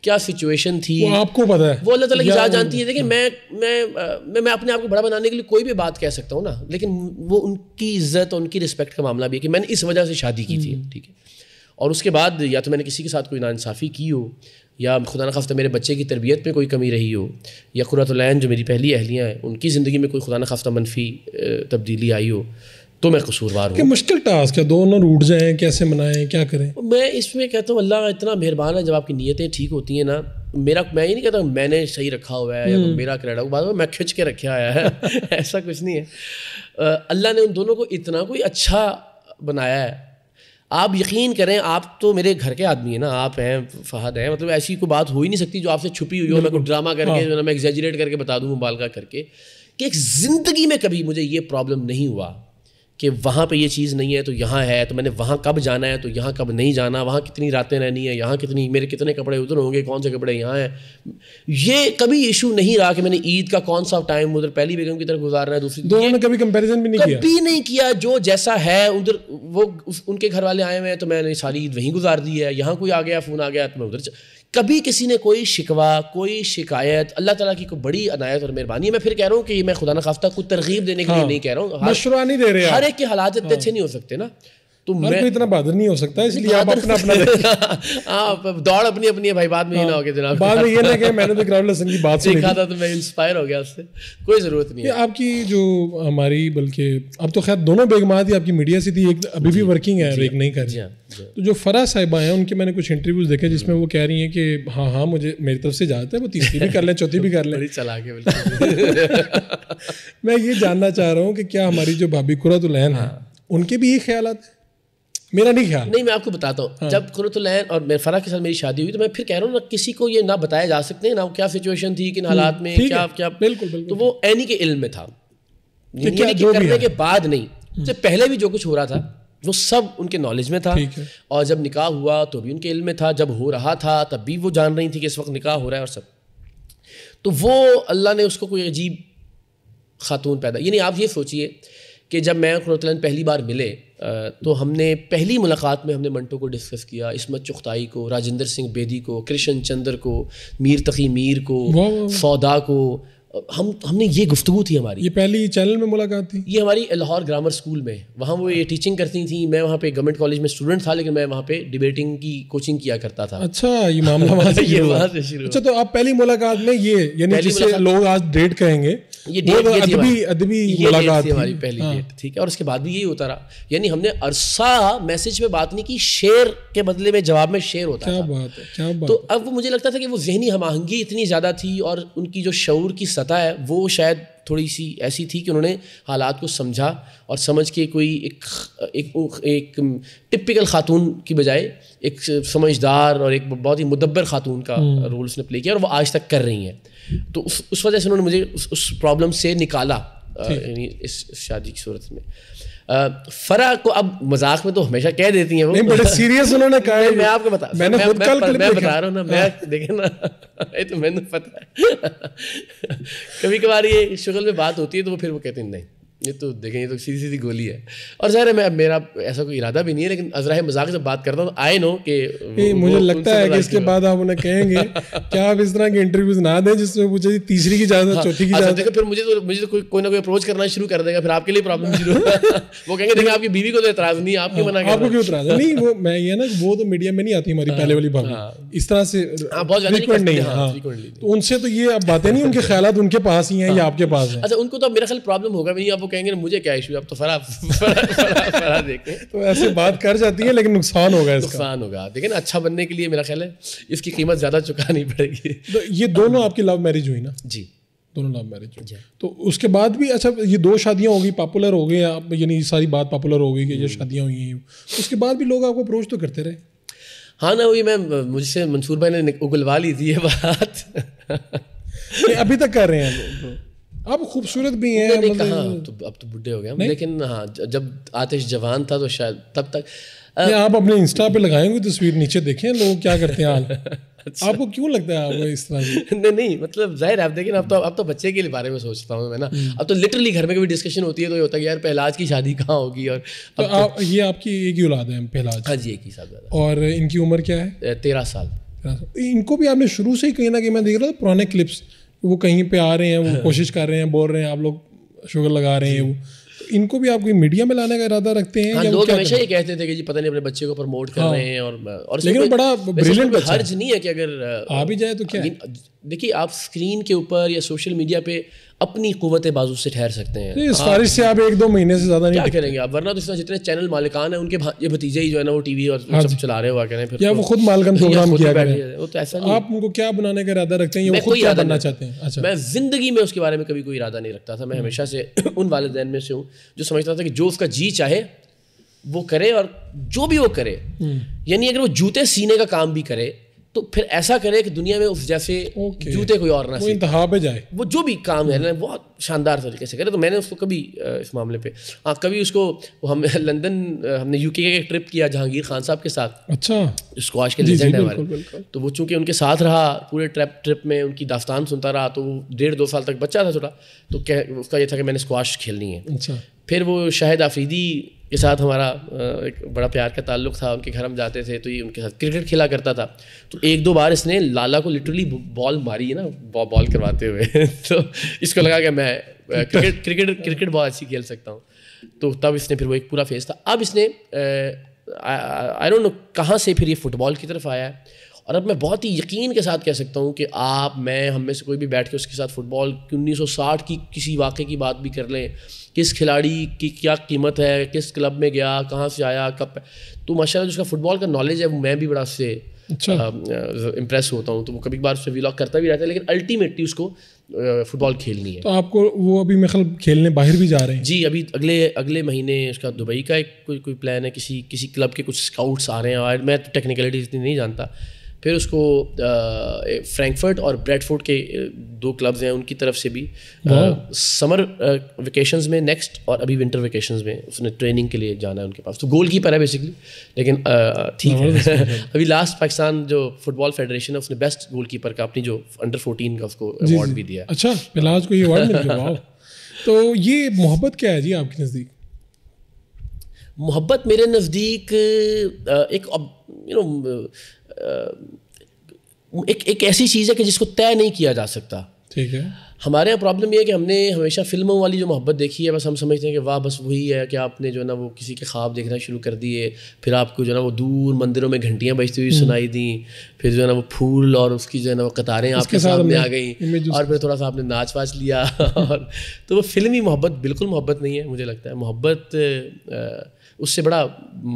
Speaker 2: क्या सिचुएशन थी वो आपको पता है वो अल्लाह ताला की जात जानती है देखिए मैं मैं मैं मैं अपने आप को बड़ा बनाने के लिए कोई भी बात कह सकता हूँ ना लेकिन वो उनकी इज्जत और उनकी रिस्पेक्ट का मामला भी है कि मैंने इस वजह से शादी की थी हम्म। ठीक है और उसके बाद या तो मैंने किसी के साथ कोई नाानसाफ़ी की हो या खुदा ना खास्ता मेरे बच्चे की तरबियत में कोई कमी रही हो या कुरतुलैन जो मेरी पहली अहलियाँ हैं उनकी ज़िंदगी में कोई खुदा ना खास्ता मनफी तब्दीली आई हो तो मैं कसूरवार हूँ मुश्किल
Speaker 1: टास्क है दोनों रूट जाए कैसे मनाए क्या करें
Speaker 2: मैं इसमें कहता हूँ अल्लाह इतना मेहरबान है जब आपकी नीयतें ठीक होती हैं ना मेरा मैं ये नहीं कहता मैंने सही रखा हुआ है या तो मेरा क्रेडा बाद में मैं खिंच के रखे आया है ऐसा कुछ नहीं है अल्लाह ने उन दोनों को इतना कोई अच्छा बनाया है आप यकीन करें आप तो मेरे घर के आदमी हैं ना आप हैं फहद हैं मतलब ऐसी कोई बात हो ही नहीं सकती जो आपसे छुपी हुई हो मैं कोई ड्रामा करके हाँ। ना मैं एग्जेजरेट करके बता दूँ मुबालका करके कि एक ज़िंदगी में कभी मुझे ये प्रॉब्लम नहीं हुआ कि वहाँ पे ये चीज़ नहीं है तो यहाँ है तो मैंने वहाँ कब जाना है तो यहाँ कब नहीं जाना वहाँ कितनी रातें रहनी है यहाँ कितनी मेरे कितने कपड़े उधर होंगे कौन से कपड़े यहाँ हैं ये कभी इशू नहीं रहा कि मैंने ईद का कौन सा टाइम उधर पहली बेगम की तरफ गुजारना है दूसरी दोनों ने कभी कंपेरिजन भी नहीं कभी किया कभी नहीं किया जो जैसा है उधर वो उनके घर वाले आए हुए हैं तो मैंने सारी ईद वहीं गुजार दी है यहाँ कोई आ गया फ़ोन आ गया तो मैं उधर कभी किसी ने कोई शिकवा कोई शिकायत अल्लाह ताला की कोई बड़ी अनायत और मेहरबानी मैं फिर कह रहा हूँ कि मैं खुदा ना खाफ्ता को तरगीब देने के हाँ, लिए नहीं कह रहा हूँ हर, हर एक के हालात इतने अच्छे हाँ। नहीं हो सकते ना
Speaker 1: तो मैं तो इतना बहादुर नहीं हो सकता इसलिए आप अपना अपना
Speaker 2: आप दौड़ अपनी अपनी है भाई बाद में ये हाँ। ना हो गया जनाब बाद में ये ना कि मैंने
Speaker 1: तो ग्राउंड लेसन की बात सीखा था
Speaker 2: तो मैं इंस्पायर हो गया उससे कोई ज़रूरत नहीं है
Speaker 1: आपकी जो हमारी बल्कि अब तो खैर दोनों बेगमात ही आपकी मीडिया से थी एक तो अभी भी वर्किंग है एक नहीं कर रही हाँ, हाँ। तो जो फरा साहिबा हैं उनके मैंने कुछ इंटरव्यूज़ देखे जिसमें वो कह रही हैं कि हाँ हाँ मुझे मेरी तरफ से जाता है वो तीसरी भी कर लें चौथी भी कर लें
Speaker 2: चला के
Speaker 1: मैं ये जानना चाह रहा हूँ कि क्या हमारी जो भाभी कुरतुलैन है उनके भी ये ख्याल आते मेरा नहीं ख्याल
Speaker 2: नहीं मैं आपको बताता हूँ हाँ। जब कुरतुलैन और फरा के साथ मेरी शादी हुई तो मैं फिर कह रहा हूँ ना किसी को ये ना बताया जा सकते हैं ना क्या सिचुएशन थी किन हम्म, हालात में क्या क्या बिल्कुल तो वो एनी के इल्म में था करने के बाद नहीं हम्म। उससे पहले भी जो कुछ हो रहा था वो सब उनके नॉलेज में था और जब निकाह हुआ तो भी उनके इल्म में था जब हो रहा था तब भी वो जान रही थी कि इस वक्त निकाह हो रहा है और सब तो वो अल्लाह ने उसको कोई अजीब खातून पैदा यानी आप ये सोचिए कि जब मैं और पहली बार मिले तो हमने पहली मुलाकात में हमने मंटो को डिस्कस किया इसमत चुख्ताई को राजेंद्र सिंह बेदी को कृष्ण चंद्र को मीर तकी मीर को सौदा को हम हमने ये गुफ्तु थी हमारी ये
Speaker 1: पहली चैनल में मुलाकात
Speaker 2: थी ये हमारी लाहौर ग्रामर स्कूल में वहाँ वो ये टीचिंग करती थी मैं वहाँ पे गवर्नमेंट कॉलेज में स्टूडेंट था लेकिन मैं वहाँ पे डिबेटिंग की कोचिंग किया करता था
Speaker 1: अच्छा ये मामला वहाँ से ये वहाँ से शुरू अच्छा तो आप पहली मुलाकात में ये यानी जिसे लोग आज डेट कहेंगे ये डेट ये अदबी अदबी ये डेट थी हमारी पहली हाँ। डेट ठीक
Speaker 2: है और उसके बाद भी यही होता रहा यानी हमने अरसा मैसेज में बात नहीं की शेर के बदले में जवाब में शेर होता क्या था बात है, क्या बात तो अब मुझे लगता था कि वो जहनी हम आहंगी इतनी ज़्यादा थी और उनकी जो शूर की सतह है वो शायद थोड़ी सी ऐसी थी कि उन्होंने हालात को समझा और समझ के कोई एक एक, एक टिपिकल खातून की बजाय एक समझदार और एक बहुत ही मुदब्बर खातून का रोल हम्म। उसने प्ले किया और वो आज तक कर रही हैं तो उस उस वजह से उन्होंने मुझे उस, उस प्रॉब्लम से निकाला यानी इस शादी की सूरत में फरा को अब मजाक में तो हमेशा कह देती हैं वो नहीं बड़े सीरियस उन्होंने कहा है मैं आपको बता मैंने मैं, खुद मैं, कल मैं, मैं बता रहा हूँ ना मैं हाँ। देखे ना ये तो मैंने पता है कभी कभार ये शुगल में बात होती है तो वो फिर वो कहते हैं नहीं ये तो देखें ये तो सीधी सीधी गोली है और जहर है मैं मेरा ऐसा कोई इरादा भी नहीं है लेकिन अजरा मजाक से बात करता हूँ आई नो तो कि मुझे लगता है कि इसके
Speaker 1: बाद आप उन्हें कहेंगे क्या आप इस तरह के इंटरव्यूज ना दें जिसमें मुझे तीसरी की ज्यादा हाँ, चौथी की अच्छा, ज्यादा
Speaker 2: फिर मुझे तो मुझे तो कोई कोई ना कोई अप्रोच करना शुरू कर देगा फिर आपके लिए प्रॉब्लम शुरू वो कहेंगे देखें आपकी बीवी को तो एतराज नहीं आपके हाँ, मना आपको क्यों एतराज नहीं
Speaker 1: वो मैं ये ना वो तो मीडिया में नहीं आती हमारी हाँ, पहले वाली बात इस तरह से बहुत नहीं तो उनसे तो ये अब बातें नहीं उनके ख्याल उनके पास ही हैं या आपके पास
Speaker 2: अच्छा उनको तो मेरा ख्याल प्रॉब्लम होगा भी नहीं वो कहेंगे ना मुझे क्या इशू आप तो फरा फरा
Speaker 1: फरा, फरा देखें
Speaker 2: तो ऐसे बात कर जाती है लेकिन नुकसान होगा नुकसान होगा देखिए ना अच्छा बनने के लिए मेरा ख्याल है इसकी कीमत ज़्यादा चुकानी पड़ेगी
Speaker 1: तो ये दोनों आपकी लव मैरिज हुई ना जी दोनों लव मैरिज तो उसके बाद भी अच्छा ये दो शादियाँ होगी पॉपुलर हो गई आप यानी सारी बात पॉपुलर हो गई
Speaker 2: कि ये हम्म। शादियाँ हुई हैं
Speaker 1: उसके बाद भी लोग आपको अप्रोच तो करते रहे
Speaker 2: हाँ ना वही मैं मुझसे मंसूर भाई ने उगलवा ली थी ये बात अभी तक कर रहे हैं
Speaker 1: अब खूबसूरत भी है मतलब नहीं
Speaker 2: तो, अब तो बुढ़े हो गए लेकिन हाँ जब आतिश जवान था तो शायद तब तक आ, नहीं, आप अपने इंस्टा पे लगाएंगे तस्वीर नीचे देखें लोग क्या करते हैं हाल अच्छा। आपको क्यों लगता है आपको इस तरह नहीं नहीं मतलब जाहिर आप देखें अब तो अब तो बच्चे के लिए बारे में सोचता हूँ मैं ना हम्म। अब तो लिटरली घर में कभी डिस्कशन होती है तो ये होता है यार पहलाज की शादी कहाँ होगी और तो तो आप ये आपकी एक ही औलाद है पहलाज हाँ जी एक ही साहब
Speaker 1: और इनकी उम्र क्या
Speaker 2: है तेरह साल
Speaker 1: इनको भी आपने शुरू से ही कहीं ना कहीं मैं देख रहा था पुराने क्लिप्स वो कहीं पे आ रहे हैं वो हाँ। कोशिश कर रहे हैं बोल रहे हैं आप लोग शुगर लगा रहे हैं वो तो इनको भी आप कोई मीडिया में लाने का इरादा रखते हैं हाँ, लोग हमेशा ये
Speaker 2: कहते थे कि जी पता नहीं अपने बच्चे को प्रमोट कर हाँ, रहे हैं और और लेकिन बड़ा ब्रिलियंट हर्ज नहीं है कि अगर आ भी जाए तो क्या देखिए आप स्क्रीन के ऊपर या सोशल मीडिया पे अपनी कुवत बाजू से ठहर सकते हैं इस हाँ, से
Speaker 1: आप एक दो महीने से ज़्यादा नहीं
Speaker 2: करेंगे आप वरना तो इस जितने चैनल मालिकान है उनके ये भतीजे ही जो है ना वो टीवी और हाँ सब चला रहे हुआ करें फिर या वो तो खुद मालिकान प्रोग्राम किया करें वो तो ऐसा नहीं आप
Speaker 1: उनको क्या बनाने का इरादा रखते हैं ये कोई इरादा बनना चाहते हैं अच्छा मैं
Speaker 2: ज़िंदगी में उसके बारे में कभी कोई इरादा नहीं रखता था मैं हम्म। हमेशा से उन वाले में से हूँ जो समझता था कि जो उसका जी चाहे वो करे और जो भी वो करे हम्म। यानी अगर वो जूते सीने का काम भी करे तो फिर ऐसा करे कि दुनिया में उस जैसे okay. जूते कोई और ना वो इंतहा पे जाए वो जो भी काम है ना बहुत शानदार तरीके से करे तो मैंने उसको कभी इस मामले पे हाँ कभी उसको हम लंदन हमने यूके का एक ट्रिप किया जहांगीर खान साहब के साथ अच्छा स्क्वाश के लेजेंड है तो वो चूंकि उनके साथ रहा पूरे ट्रिप ट्रिप में उनकी दास्तान सुनता रहा तो वो डेढ़ दो साल तक बच्चा था छोटा तो उसका यह था कि मैंने स्क्वाश खेलनी है अच्छा फिर वो शाहिद आफरीदी के साथ हमारा एक बड़ा प्यार का ताल्लुक था उनके घर हम जाते थे तो ये उनके साथ क्रिकेट खेला करता था तो एक दो बार इसने लाला को लिटरली बॉल मारी है ना बॉ, बॉल करवाते हुए तो इसको लगा कि मैं क्रिकेट क्रिकेट क्रिकेट बहुत अच्छी खेल सकता हूँ तो तब इसने फिर वो एक पूरा फेज था अब इसने आई डोंट नो कहाँ से फिर ये फुटबॉल की तरफ आया है और अब मैं बहुत ही यकीन के साथ कह सकता हूँ कि आप मैं हम में से कोई भी बैठ के उसके साथ फुटबॉल की साठ की किसी वाक़े की बात भी कर लें किस खिलाड़ी की क्या कीमत है किस क्लब में गया कहाँ से आया कब तो माशाल्लाह जिसका फुटबॉल का नॉलेज है वो मैं भी बड़ा से इम्प्रेस अच्छा। होता हूँ तो वो कभी बार उससे व्लॉग करता भी रहता है लेकिन अल्टीमेटली उसको फुटबॉल खेलनी है तो
Speaker 1: आपको वो अभी मैं खेलने बाहर भी जा रहे हैं
Speaker 2: जी अभी अगले अगले महीने उसका दुबई का एक कोई कोई प्लान है किसी किसी क्लब के कुछ स्काउट्स आ रहे हैं और मैं तो टेक्निकलिटी इतनी नहीं जानता फिर उसको फ्रैंकफर्ट और ब्रेडफोर्ड के दो क्लब्स हैं उनकी तरफ से भी समर वेकेशंस में नेक्स्ट और अभी विंटर वेकेशंस में उसने ट्रेनिंग के लिए जाना है उनके पास तो गोल कीपर है बेसिकली लेकिन ठीक है अभी लास्ट पाकिस्तान जो फुटबॉल फेडरेशन है उसने बेस्ट गोल कीपर का अपनी जो अंडर फोर्टीन का उसको अवार्ड भी दिया अच्छा को ये
Speaker 1: तो ये मोहब्बत क्या है जी आपके नज़दीक
Speaker 2: मोहब्बत मेरे नज़दीक एक यू नो एक एक ऐसी चीज़ है कि जिसको तय नहीं किया जा सकता ठीक है हमारे यहाँ प्रॉब्लम ये है कि हमने हमेशा फिल्मों वाली जो मोहब्बत देखी है बस हम समझते हैं कि वाह बस वही है कि आपने जो है ना वो किसी के ख्वाब देखना शुरू कर दिए फिर आपको जो है ना वो दूर मंदिरों में घंटियाँ बजती हुई हम्म। सुनाई दी फिर जो है ना वो फूल और उसकी जो है ना वो कतारें आपके सामने आ गई और फिर थोड़ा सा आपने नाच वाच लिया और तो वो फिल्मी मोहब्बत बिल्कुल मोहब्बत नहीं है मुझे लगता है मोहब्बत उससे बड़ा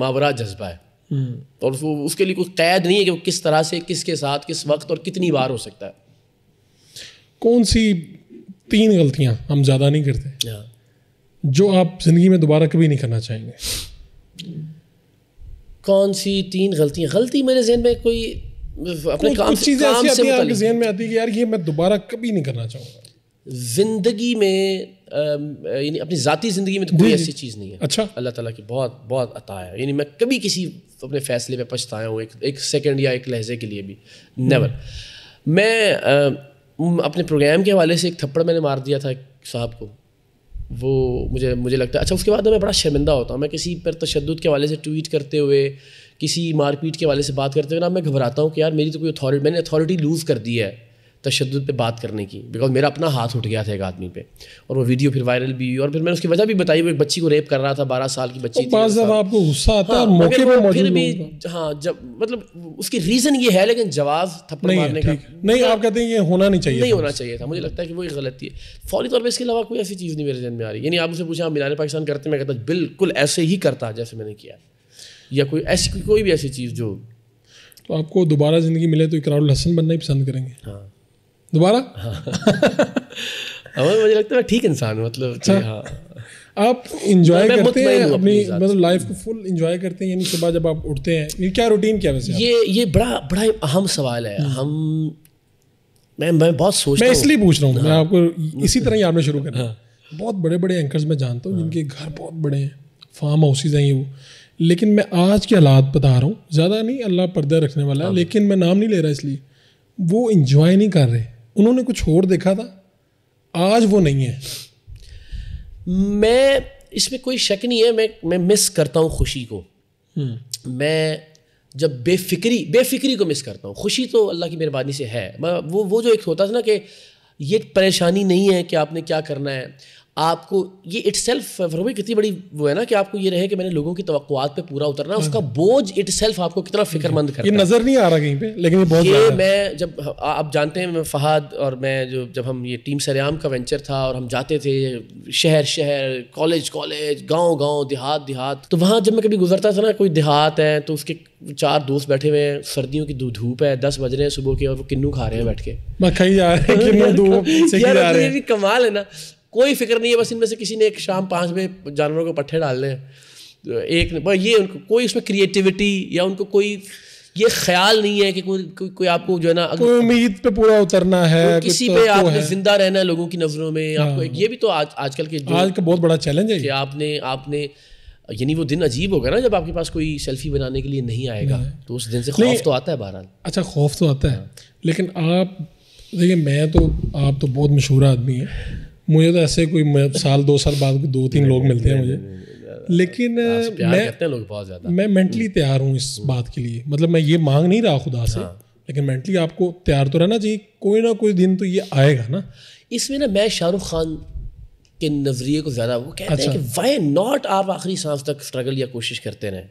Speaker 2: मावरा जज्बा है हम्म। और वो उसके लिए कोई कैद नहीं है कि वो किस तरह से किसके साथ किस वक्त और कितनी बार हो सकता है
Speaker 1: कौन सी तीन गलतियां हम ज़्यादा नहीं करते जो आप ज़िंदगी में दोबारा कभी नहीं करना चाहेंगे
Speaker 2: कौन सी तीन गलतियां गलती मेरे जहन में कोई अपने काम, काम से, काम से में आती है कि यार ये मैं दोबारा कभी नहीं करना चाहूँगा ज़िंदगी में यानी अपनी ज़ाती ज़िंदगी में तो कोई ऐसी चीज़ नहीं है अच्छा अल्लाह ताला की बहुत बहुत अता है यानी मैं कभी किसी अपने फ़ैसले पे पछताया हूँ एक एक सेकंड या एक लहजे के लिए भी नेवर मैं आ, अपने प्रोग्राम के हवाले से एक थप्पड़ मैंने मार दिया था साहब को वो मुझे मुझे लगता है अच्छा उसके बाद तो मैं बड़ा शर्मिंदा होता हूँ मैं किसी पर तशद के हवाले से ट्वीट करते हुए किसी मारपीट के हवाले से बात करते हुए ना मैं घबराता हूँ कि यार मेरी तो कोई अथॉरिटी मैंने अथॉरिटी लूज़ कर दी है तशद पर बात करने की बिकॉज मेरा अपना हाथ उठ गया था एक आदमी पे और वो वीडियो फिर वायरल भी हुई और फिर मैंने उसकी वजह भी बताई वो एक बच्ची को रेप कर रहा था बारह साल की बच्ची आपको गुस्सा आता हाँ, मौके पे फिर भी हाँ जब मतलब उसकी रीज़न ये है लेकिन जवाब थप्पड़ मारने का नहीं आप कहते हैं ये होना नहीं चाहिए नहीं होना चाहिए था मुझे लगता है कि वो एक गलती है फौरी तौर पर इसके अलावा कोई ऐसी चीज़ नहीं मेरे जन में आ रही यानी आप मुझे पूछा हाँ, मीनार पाकिस्तान करते मैं कहता बिल्कुल ऐसे ही करता जैसे मैंने किया या कोई ऐसी कोई भी ऐसी चीज़ जो तो आपको दोबारा ज़िंदगी मिले
Speaker 1: तो इकरार हसन बनना ही पसंद करेंगे हाँ दोबारा हाँ मुझे लगता है ठीक इंसान मतलब अच्छा हाँ आप इंजॉय करते हैं अपनी मतलब लाइफ को फुल इंजॉय करते हैं यानी सुबह जब आप उठते हैं ये क्या रूटीन क्या वैसे ये ये बड़ा बड़ा अहम सवाल
Speaker 2: है हम्म। हम मैं मैं बहुत सोच मैं इसलिए पूछ रहा हूँ मैं हाँ। आपको इसी तरह ही आपने शुरू कर हाँ।
Speaker 1: बहुत बड़े बड़े एंकर्स मैं जानता हूँ हाँ। जिनके घर बहुत बड़े हैं फार्म हाउसेज हैं ये वो लेकिन मैं आज के हालात बता रहा हूँ ज़्यादा नहीं अल्लाह पर्दा रखने वाला है लेकिन मैं नाम नहीं ले रहा इसलिए वो इंजॉय नहीं कर रहे उन्होंने कुछ और देखा था आज वो
Speaker 2: नहीं है मैं इसमें कोई शक नहीं है मैं मैं मिस करता हूँ खुशी को हम्म। मैं जब बेफिक्री बेफिक्री को मिस करता हूँ खुशी तो अल्लाह की मेहरबानी से है वो वो जो एक होता था ना कि ये परेशानी नहीं है कि आपने क्या करना है आपको ये इट सेल्फ फरवरी कितनी बड़ी वो है ना कि आपको ये रहे कि मैंने लोगों की तवक्कुआत पे पूरा उतरना हाँ। उसका बोझ इट सेल्फ आपको कितना फिक्रमंद करता ये नज़र
Speaker 1: नहीं आ रहा कहीं पे लेकिन ये बहुत ये
Speaker 2: मैं जब आप जानते हैं मैं फहाद और मैं जो जब हम ये टीम सरेआम का वेंचर था और हम जाते थे शहर शहर कॉलेज कॉलेज गाँव गाँव देहात देहात तो वहाँ जब मैं कभी गुजरता था ना कोई देहात है तो उसके चार दोस्त बैठे हुए हैं सर्दियों की धूप है दस बज रहे हैं सुबह के और वो किन्नू खा रहे हैं बैठ के मक्खई जा रहे हैं कमाल है ना कोई फिक्र नहीं है बस इनमें से किसी ने एक शाम पाँच बजे जानवरों को पट्ठे डालने तो एक ये उनको कोई उसमें क्रिएटिविटी या उनको कोई ये ख्याल नहीं है कि कोई को, कोई आपको जो है ना उम्मीद
Speaker 1: पे पूरा उतरना है किसी तो पे आपने
Speaker 2: जिंदा रहना है लोगों की नजरों में हाँ। आपको एक ये भी तो आज आजकल के आज का बहुत बड़ा चैलेंज है कि आपने आपने यानी वो दिन अजीब होगा ना जब आपके पास कोई सेल्फी बनाने के लिए नहीं आएगा नहीं। तो उस दिन से खौफ तो आता है बहरहाल
Speaker 1: अच्छा खौफ तो आता है हाँ। लेकिन आप देखिए मैं तो आप तो बहुत मशहूर आदमी है मुझे तो ऐसे कोई साल दो साल बाद दो तीन लोग मिलते हैं मुझे लेकिन मैं लोग बहुत ज़्यादा मैं मेंटली तैयार हूँ इस बात के लिए मतलब मैं ये मांग नहीं रहा खुदा से हाँ। लेकिन मेंटली आपको तैयार तो
Speaker 2: रहना चाहिए कोई ना कोई दिन तो ये आएगा ना इसमें ना मैं शाहरुख खान के नज़रिए को ज़्यादा वो कहते अच्छा। हैं कि वाई नॉट आप आखिरी सांस तक स्ट्रगल या कोशिश करते रहें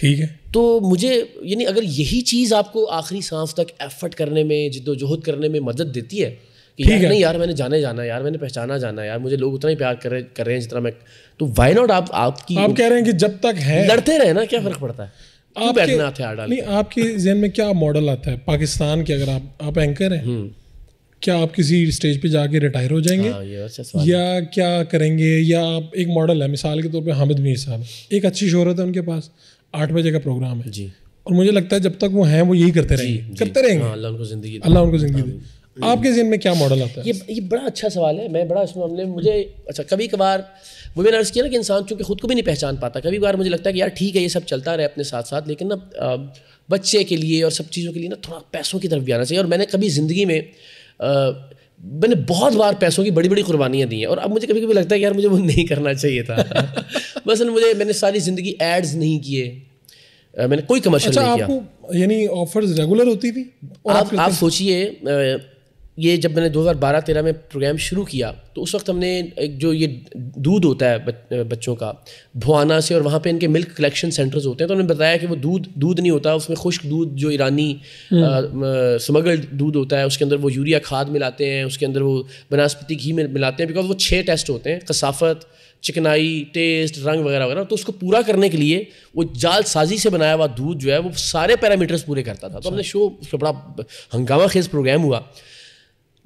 Speaker 2: ठीक है तो मुझे यानी अगर यही चीज़ आपको आखिरी सांस तक एफर्ट करने में जिद्दोजहद करने में मदद देती है कि यार नहीं यार मैंने जाने जाना है यार मैंने पहचाना जाना है यार मुझे लोग उतना ही प्यार कर रहे कर रहे हैं जितना मैं तो वाई नॉट आप आपकी आप कह रहे हैं कि
Speaker 1: जब तक है लड़ते
Speaker 2: रहे ना क्या फर्क पड़ता है आप नहीं
Speaker 1: आपके जहन में क्या मॉडल आता है पाकिस्तान के अगर आप आप एंकर हैं हम्म। क्या आप किसी स्टेज पे जाके रिटायर हो जाएंगे हाँ, अच्छा या क्या करेंगे या आप एक मॉडल है मिसाल के तौर पे हामिद मीर साहब एक अच्छी शोहरत है उनके पास आठ बजे का प्रोग्राम है जी और मुझे लगता है जब तक वो हैं वो यही करते रहेंगे करते रहेंगे हाँ, अल्लाह उनको ज़िंदगी अल्लाह उनको ज़िंदगी दे Hmm. आपके जहन में क्या मॉडल आता है ये
Speaker 2: ये बड़ा अच्छा सवाल है मैं बड़ा इस मामले में मुझे अच्छा कभी कभार मैंने अर्ज़ किया ना कि इंसान चूंकि खुद को भी नहीं पहचान पाता कभी कभार मुझे लगता है कि यार ठीक है ये सब चलता रहे अपने साथ साथ लेकिन ना बच्चे के लिए और सब चीज़ों के लिए ना थोड़ा पैसों की तरफ भी आना चाहिए और मैंने कभी ज़िंदगी में मैंने बहुत बार पैसों की बड़ी बड़ी कुर्बानियाँ दी हैं और अब मुझे कभी कभी लगता है कि यार मुझे वो नहीं करना चाहिए था बस मुझे मैंने सारी ज़िंदगी एड्स नहीं किए मैंने कोई कमर्शियल अच्छा, नहीं किया यानी ऑफर्स रेगुलर होती थी आप आप सोचिए ये जब मैंने 2012-13 में प्रोग्राम शुरू किया तो उस वक्त हमने एक जो ये दूध होता है बच्चों का भुआना से और वहाँ पे इनके मिल्क कलेक्शन सेंटर्स होते हैं तो उन्होंने बताया कि वो दूध दूध नहीं होता उसमें खुश्क दूध जो ईरानी स्मगल्ड हम्म। दूध होता है उसके अंदर वो यूरिया खाद मिलाते हैं उसके अंदर वो बनस्पति घी में मिलाते हैं बिकॉज वो छः टेस्ट होते हैं कसाफत चिकनाई टेस्ट रंग वगैरह वगैरह तो उसको पूरा करने के लिए वो जाल साजी से बनाया हुआ दूध जो है वो सारे पैरामीटर्स पूरे करता था तो अच्छा। हमने शो उसका बड़ा हंगामा खेज प्रोग्राम हुआ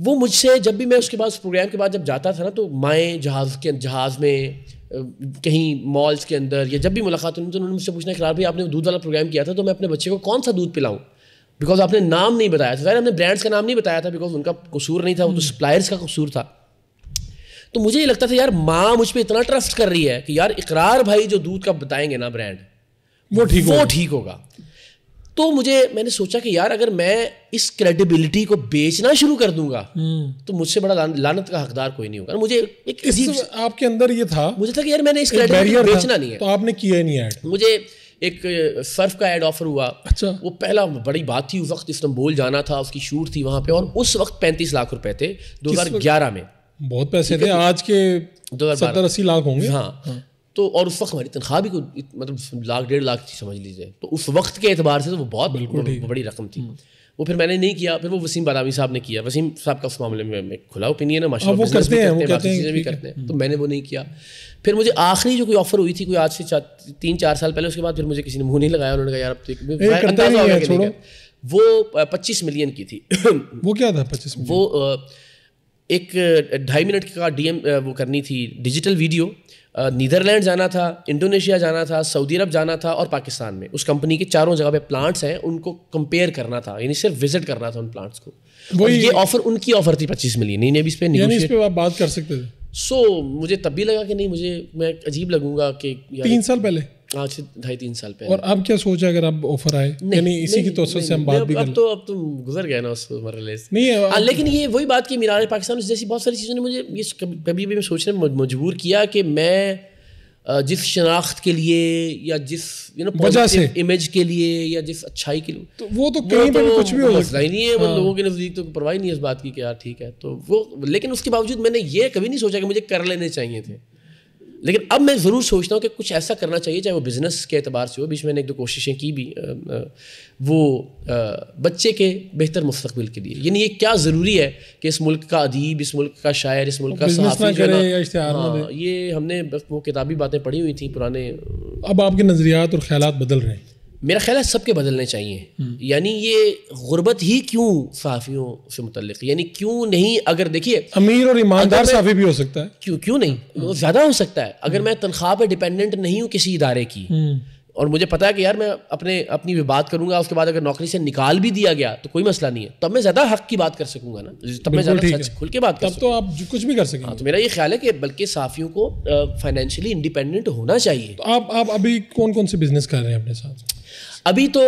Speaker 2: वो मुझसे जब भी मैं उसके बाद उस प्रोग्राम के बाद जब जाता था ना तो माएँ जहाज़ के जहाज़ में कहीं मॉल्स के अंदर या जब भी मुलाकात हुई तो उन्होंने मुझसे पूछना कि भाई आपने दूध वाला प्रोग्राम किया था तो मैं अपने बच्चे को कौन सा दूध पिलाऊँ बिकॉज आपने नाम नहीं बताया था हमने ब्रांड्स का नाम नहीं बताया था बिकॉज उनका कसूर नहीं था वो तो सप्लायर्स हम्म। का कसूर था तो मुझे ये लगता था यार माँ मुझ पर इतना ट्रस्ट कर रही है कि यार इकरार भाई जो दूध का बताएंगे ना ब्रांड वो ठीक वो ठीक होगा तो मुझे मैंने सोचा कि यार अगर मैं इस क्रेडिबिलिटी को बेचना शुरू कर दूंगा हम्म। तो मुझसे बड़ा लानत का हकदार कोई नहीं होगा मुझे
Speaker 1: एक आपके अंदर ये था मुझे था कि यार मैंने इस क्रेडिबिलिटी को बेचना नहीं है तो आपने किया नहीं
Speaker 2: ऐड मुझे एक सर्फ का एड ऑफर हुआ अच्छा वो पहला बड़ी बात थी उस वक्त इस्तंबुल जाना था उसकी शूट थी वहाँ पे और उस वक्त पैंतीस लाख रुपए थे ग्यारह में
Speaker 1: बहुत पैसे थे आज
Speaker 2: के दो हजार सत्तर अस्सी लाख होंगे हाँ, हाँ। तो और उस वक्त हमारी तनख्वाह भी कोई मतलब लाख डेढ़ लाख थी समझ लीजिए तो उस वक्त के एतबार से तो वो बहुत बिल्कुल मतलब बड़ी रकम थी हम्म। वो फिर मैंने नहीं किया फिर वो वसीम बदामी साहब ने किया वसीम साहब का उस मामले में खुला ओपिनियन है हाँ, माशा करते हैं भी करते हैं तो हम्म। मैंने वो नहीं किया फिर मुझे आखिरी जो कोई ऑफर हुई थी कोई आज से तीन चार साल पहले उसके बाद फिर मुझे किसी ने मुंह नहीं लगाया उन्होंने कहा यार अब तो वो पच्चीस मिलियन की थी वो क्या था पच्चीस वो एक ढाई मिनट का डीएम वो करनी थी डिजिटल वीडियो नीदरलैंड जाना था इंडोनेशिया जाना था सऊदी अरब जाना था और पाकिस्तान में उस कंपनी के चारों जगह पे प्लांट्स हैं उनको कंपेयर करना था यानी सिर्फ विजिट करना था उन प्लांट्स को वही ये ऑफर उनकी ऑफर थी पच्चीस मिलियन इन्हें भी इस पर इस पे आप बात कर सकते थे सो so, मुझे तब भी लगा कि नहीं मुझे मैं अजीब लगूंगा कि तीन साल पहले आज से ढाई तीन साल पहले और
Speaker 1: अब क्या सोचा अगर अब ऑफर आए यानी इसी की तोसत से हम बात भी कर तो अब
Speaker 2: तो अब तो गुजर गया ना उस मरले से नहीं आ, हाँ, लेकिन ये वही बात की मीरा पाकिस्तान जैसी बहुत सारी चीज़ों ने मुझे ये कभी भी मैं सोचने में मजबूर किया कि मैं जिस शनाख्त के लिए या जिस यू नो वजह से इमेज के लिए या जिस अच्छाई के लिए तो वो तो कहीं पे तो कुछ भी हो सकता ही नहीं है वो हाँ। लोगों के नज़दीक तो परवाह नहीं है इस बात की कि यार ठीक है तो वो लेकिन उसके बावजूद मैंने ये कभी नहीं सोचा कि मुझे कर लेने चाहिए थे लेकिन अब मैं ज़रूर सोचता हूँ कि कुछ ऐसा करना चाहिए चाहे वो बिज़नेस के अतबार से हो बीच मैंने एक दो कोशिशें की भी वो बच्चे के बेहतर मुस्तबिल के लिए यानी ये क्या ज़रूरी है कि इस मुल्क का अदीब इस मुल्क का शायर इस मुल्क का हाँ, ये हमने वो किताबी बातें पढ़ी हुई थी पुराने अब आपके
Speaker 1: नज़रियात और ख्याल बदल रहे हैं
Speaker 2: मेरा ख्याल है सबके बदलने चाहिए हम्म। यानी ये गुर्बत ही क्यों साफियों से मुतल यानी क्यों नहीं अगर देखिए अमीर और ईमानदार साफी भी हो सकता है क्यों क्यों नहीं हम्म। ज़्यादा हो सकता है अगर मैं तनख्वाह पर डिपेंडेंट नहीं हूँ किसी इदारे की हम्म। और मुझे पता है कि यार मैं अपने अपनी बात करूंगा उसके बाद अगर नौकरी से निकाल भी दिया गया तो कोई मसला नहीं है तब मैं ज़्यादा हक की बात कर सकूंगा ना तब मैं ज़्यादा सच खुल के बात कर तब तो आप कुछ भी कर सकेंगे हाँ तो मेरा ये ख्याल है कि बल्कि साफियों को फाइनेंशियली इंडिपेंडेंट होना चाहिए तो आप आप अभी कौन
Speaker 1: कौन से बिजनेस कर रहे हैं अपने साथ
Speaker 2: अभी तो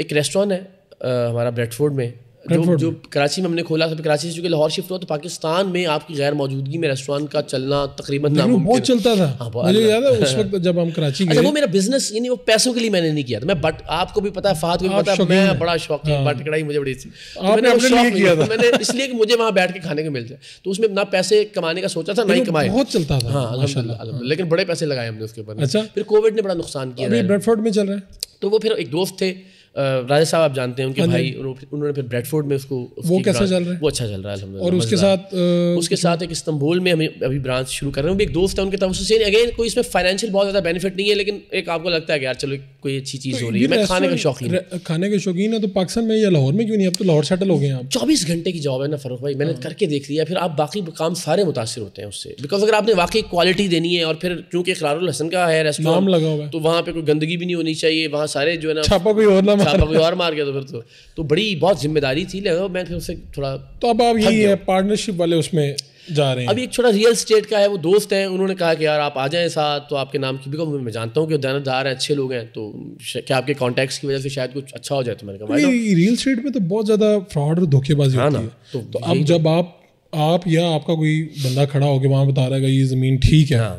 Speaker 2: एक रेस्टोरेंट है हमारा ब्रेडफोर्ड में जो जो कराची में हमने खोला था कराची से चूंकि लाहौर शिफ्ट हुआ तो पाकिस्तान में आपकी गैर मौजूदगी में रेस्टोरेंट का चलना तकरीबन बहुत
Speaker 1: चलता था हाँ, मुझे याद है उस वक्त जब हम कराची अच्छा वो मेरा
Speaker 2: बिजनेस यानी वो पैसों के लिए मैंने नहीं किया था मैं बट आपको भी पता है फात को भी पता है मैं बड़ा शौक शौकीन बट कढ़ाई मुझे बड़ी तो मैंने मैंने इसलिए कि मुझे वहाँ बैठ के खाने को मिल जाए तो उसमें ना पैसे कमाने का सोचा था ना ही कमाए बहुत चलता था हाँ लेकिन बड़े पैसे लगाए हमने उसके ऊपर अच्छा फिर कोविड ने बड़ा नुकसान किया में चल रहा है तो वो फिर एक दोस्त थे राजा साहब आप जानते हैं उनके हाँ भाई उन्होंने फिर ब्रेडफोर्ड में उसको वो कैसा चल रहा है वो अच्छा चल रहा है और उसके साथ उसके साथ एक इस्तंबुल में हमें अभी ब्रांच शुरू कर रहे हैं भी एक दोस्त है उनके तरफ से अगेन कोई इसमें फाइनेंशियल बहुत ज़्यादा बेनिफिट नहीं है लेकिन एक आपको लगता है यार चलो कोई अच्छी चीज़ तो हो रही है मैं खाने का शौकीन
Speaker 1: खाने के शौकीन है तो पाकिस्तान में या लाहौर में क्यों
Speaker 2: नहीं अब तो लाहौर सेटल हो गए आप चौबीस घंटे की जॉब है ना फरूख भाई मैंने हाँ। करके देख लिया फिर आप बाकी काम सारे मुतासर होते हैं उससे बिकॉज अगर आपने वाकई क्वालिटी देनी है और फिर क्योंकि खरारुल का है रेस्टोरेंट लगा हुआ तो वहाँ पे कोई गंदगी भी नहीं होनी चाहिए वहाँ सारे जो है ना छापा भी होना छापा कोई और मार गया तो फिर तो तो बड़ी बहुत जिम्मेदारी थी लेकिन मैं फिर उससे थोड़ा
Speaker 1: तो अब आप यही है पार्टनरशिप वाले उसमें जा रहे हैं अभी
Speaker 2: एक छोटा रियल स्टेट का है वो दोस्त हैं उन्होंने कहा कि यार आप आ जाएं साथ तो आपके नाम की बिकॉज मैं जानता हूँ कि दानतदार हैं अच्छे लोग हैं तो क्या आपके कॉन्टैक्ट्स की वजह से शायद कुछ अच्छा हो जाए तो मैंने कहा
Speaker 1: रियल स्टेट में तो बहुत ज़्यादा फ्रॉड और धोखेबाजी हाँ होती है तो, तो अब तो- जब आप आप या आपका कोई बंदा खड़ा होकर वहाँ बता रहा है ये ज़मीन ठीक है हाँ।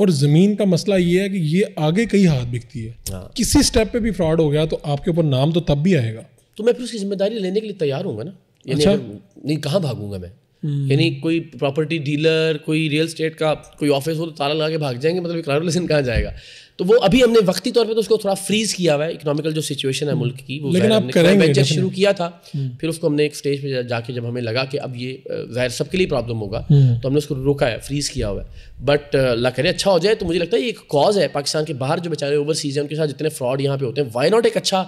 Speaker 1: और ज़मीन का मसला ये है कि ये आगे कई हाथ बिकती है हाँ। किसी स्टेप पे भी फ्रॉड हो गया तो आपके ऊपर नाम तो तब भी आएगा
Speaker 2: तो मैं फिर उसकी जिम्मेदारी लेने के लिए तैयार हूँ ना अच्छा? नहीं कहाँ भागूंगा मैं हम्म। यानी कोई प्रॉपर्टी डीलर कोई रियल स्टेट का कोई ऑफिस हो तो ताला लगा के भाग जाएंगे मतलब कहाँ जाएगा तो वो अभी हमने वक्ती तौर पे तो उसको थोड़ा फ्रीज किया हुआ है इकोनॉमिकल जो सिचुएशन है हम्म। मुल्क की वो लेकिन आप करेंगे एडजस्ट शुरू किया था हम्म। फिर उसको हमने एक स्टेज पे जाके जब हमें लगा कि अब ये जाहिर सबके लिए प्रॉब्लम होगा हम्म। तो हमने उसको रोका है फ्रीज किया हुआ है बट ला करे अच्छा हो जाए तो मुझे लगता है ये एक कॉज है पाकिस्तान के बाहर जो बेचारे ओवरसीज है उनके साथ जितने फ्रॉड यहाँ पे होते हैं वाई नॉट एक अच्छा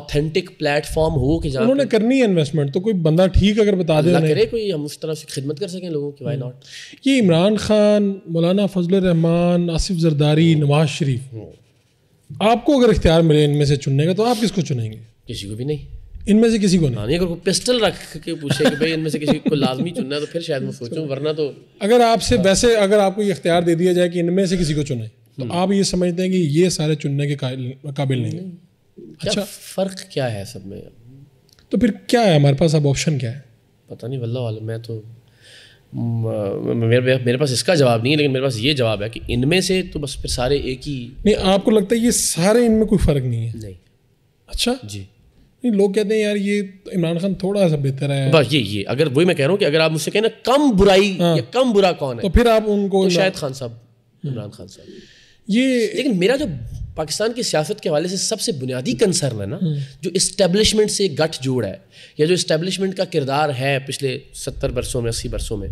Speaker 2: ऑथेंटिक प्लेटफॉर्म हो कि जहाँ उन्होंने
Speaker 1: करनी है इन्वेस्टमेंट तो कोई बंदा ठीक अगर बता दे करे
Speaker 2: कोई हम उस तरह से खिदमत कर सकें लोगों की वाई नॉट
Speaker 1: ये इमरान खान मौलाना फजल रहमान आसिफ जरदारी नवाज शरीफ तकलीफ आपको अगर इख्तियार मिले इनमें से चुनने का तो आप किसको चुनेंगे किसी को भी नहीं इनमें से किसी को
Speaker 2: नहीं हाँ, अगर कोई पिस्टल रख के पूछे कि भाई इनमें से किसी को लाजमी चुनना है तो फिर शायद मैं सोचूं वरना तो
Speaker 1: अगर आपसे वैसे अगर आपको ये इख्तियार दे दिया जाए कि इनमें से किसी को चुने तो हम्म। आप ये समझते हैं कि ये सारे
Speaker 2: चुनने के काबिल नहीं है अच्छा फ़र्क क्या है सब में तो
Speaker 1: फिर क्या है हमारे पास अब ऑप्शन क्या है
Speaker 2: पता नहीं वल्ला मैं तो मेरे मेरे पास इसका जवाब नहीं है लेकिन मेरे पास ये जवाब है कि इनमें से तो बस फिर सारे एक ही
Speaker 1: नहीं आपको लगता है ये सारे इनमें कोई फ़र्क नहीं है नहीं अच्छा जी नहीं लोग कहते हैं यार ये इमरान खान थोड़ा सा बेहतर है बस
Speaker 2: ये ये अगर वही मैं कह रहा हूँ कि अगर आप मुझसे कहें ना कम बुराई हाँ। या कम बुरा कौन है तो फिर आप उनको तो शाहिद खान साहब हम्म। इमरान खान साहब ये लेकिन मेरा जो पाकिस्तान की सियासत के हवाले से सबसे बुनियादी कंसर्न है ना जो इस्टेब्लिशमेंट से गठजोड़ है या जो इस्टेब्लिशमेंट का किरदार है पिछले सत्तर बरसों में अस्सी बरसों में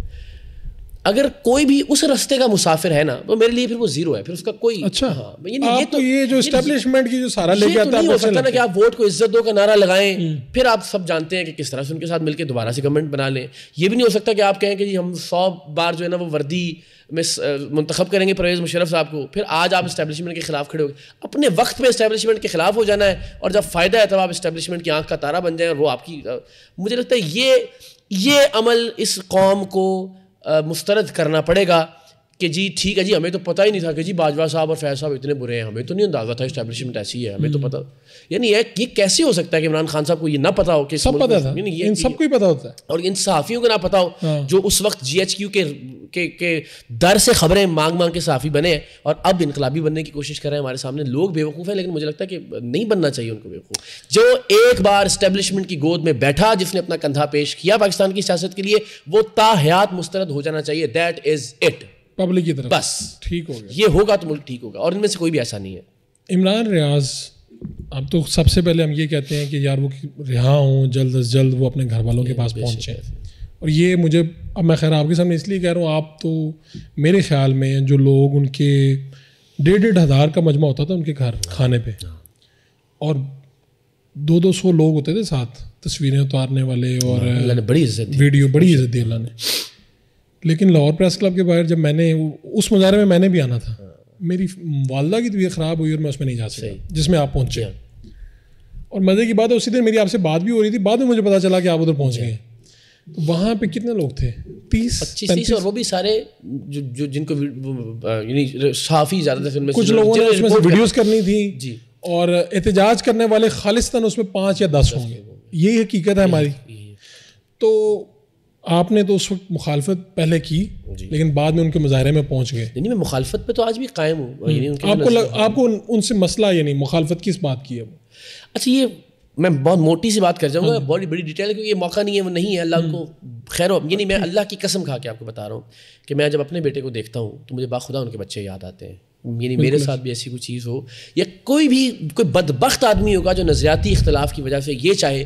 Speaker 2: अगर कोई भी उस रस्ते का मुसाफिर है ना तो मेरे लिए फिर वो जीरो है फिर उसका कोई अच्छा हाँ ये, नहीं, ये तो ये जो इस्टेब्लिशमेंट तो- की जो सारा लेके तो आता है तो ना कि आप वोट को इज्जत दो का नारा लगाएं हम्म। फिर आप सब जानते हैं कि किस तरह से उनके साथ मिलकर दोबारा से गवर्नमेंट बना लें ये भी नहीं हो सकता कि आप कहें कि जी हम सौ बार जो है ना वो वर्दी मिस मंतखब करेंगे परवेज़ मुशरफ साहब को फिर आज आप इस्टेबलिशमेंट के खिलाफ खड़े हो गए अपने वक्त में इस्टेबलिशमेंट के खिलाफ हो जाना है और जब फ़ायदा है तब आप इस्टेबलिशमेंट की आँख का तारा बन जाए और वो आपकी मुझे लगता है ये ये अमल इस कौम को मुस्तरद करना पड़ेगा कि जी ठीक है जी हमें तो पता ही नहीं था कि जी बाजवा साहब और फैज साहब इतने बुरे हैं हमें तो नहीं अंदाजा था इस्टेब्लिशमेंट ऐसी है हमें तो हम्म। पता यानी ये ये कैसे हो सकता है कि इमरान खान साहब को ये ना पता हो कि सब पता था ये इन सबको ही पता होता है और इन सहाफ़ियों को ना पता हो हाँ। जो उस वक्त जी के के के दर से खबरें मांग मांग के सहाफ़ी बने हैं और अब इनकलाबी बनने की कोशिश कर रहे हैं हमारे सामने लोग बेवकूफ़ हैं लेकिन मुझे लगता है कि नहीं बनना चाहिए उनको बेवकूफ़ जो एक बार इस्टेब्लिशमेंट की गोद में बैठा जिसने अपना कंधा पेश किया पाकिस्तान की सियासत के लिए वो ताहयात मुस्तरद हो जाना चाहिए दैट इज़ इट पब्लिक की तरफ बस ठीक हो गया ये होगा तो मुल्क ठीक होगा और इनमें से कोई भी ऐसा नहीं है
Speaker 1: इमरान रियाज अब तो सबसे पहले हम ये कहते हैं कि यार वो रिहा हों जल्द अज जल्द वो अपने घर वालों के पास पहुँचे और ये मुझे अब मैं खैर आपके सामने इसलिए कह रहा हूँ आप तो मेरे ख्याल में जो लोग उनके डेढ़ डेढ़ हज़ार का मजमा होता था उनके घर खाने पे हाँ। और दो दो सौ लोग होते थे साथ तस्वीरें उतारने वाले और हाँ, बड़ी इज्जत वीडियो बड़ी इज्जत दी अल्लाह ने लेकिन लाहौर प्रेस क्लब के बाहर जब मैंने उस मुजाहरे में मैंने भी आना था मेरी वालदा की तबीयत ख़राब हुई और मैं उसमें नहीं जा सकता जिसमें आप पहुँचे और मज़े की बात है उसी दिन मेरी आपसे बात भी हो रही थी बाद में मुझे पता चला कि आप उधर पहुँच गए तो वहाँ पे कितने लोग थे तीस
Speaker 2: पच्चीस और वो भी सारे जो, जो जिनको साफी थे कुछ लोगों ने उसमें वीडियोस करनी
Speaker 1: थी जी और एहतजाज करने वाले खालिस्तान उसमें पाँच या दस होंगे यही हकीकत है हमारी तो आपने तो उस वक्त मुखालफत पहले की लेकिन बाद में उनके मुजाहरे में पहुंच गए नहीं मैं मुखालफत पे तो आज भी कायम हूँ हम्म। आपको लग, आपको उन, उनसे
Speaker 2: मसला ये नहीं मुखालफत किस बात की है वो अच्छा ये मैं बहुत मोटी सी बात कर जाऊँगा हाँ बहुत बड़ी डिटेल क्योंकि ये मौका नहीं है वो नहीं है अल्लाह को हम्म। खैर हो नहीं मैं अल्लाह की कसम खा के आपको बता रहा हूँ कि मैं जब अपने बेटे को देखता हूँ तो मुझे बाखुदा उनके बच्चे याद आते हैं यानी मेरे साथ भी ऐसी कोई चीज़ हो या कोई भी कोई बदबख्त आदमी होगा जो नज़रियाती इख्तलाफ की वजह से ये चाहे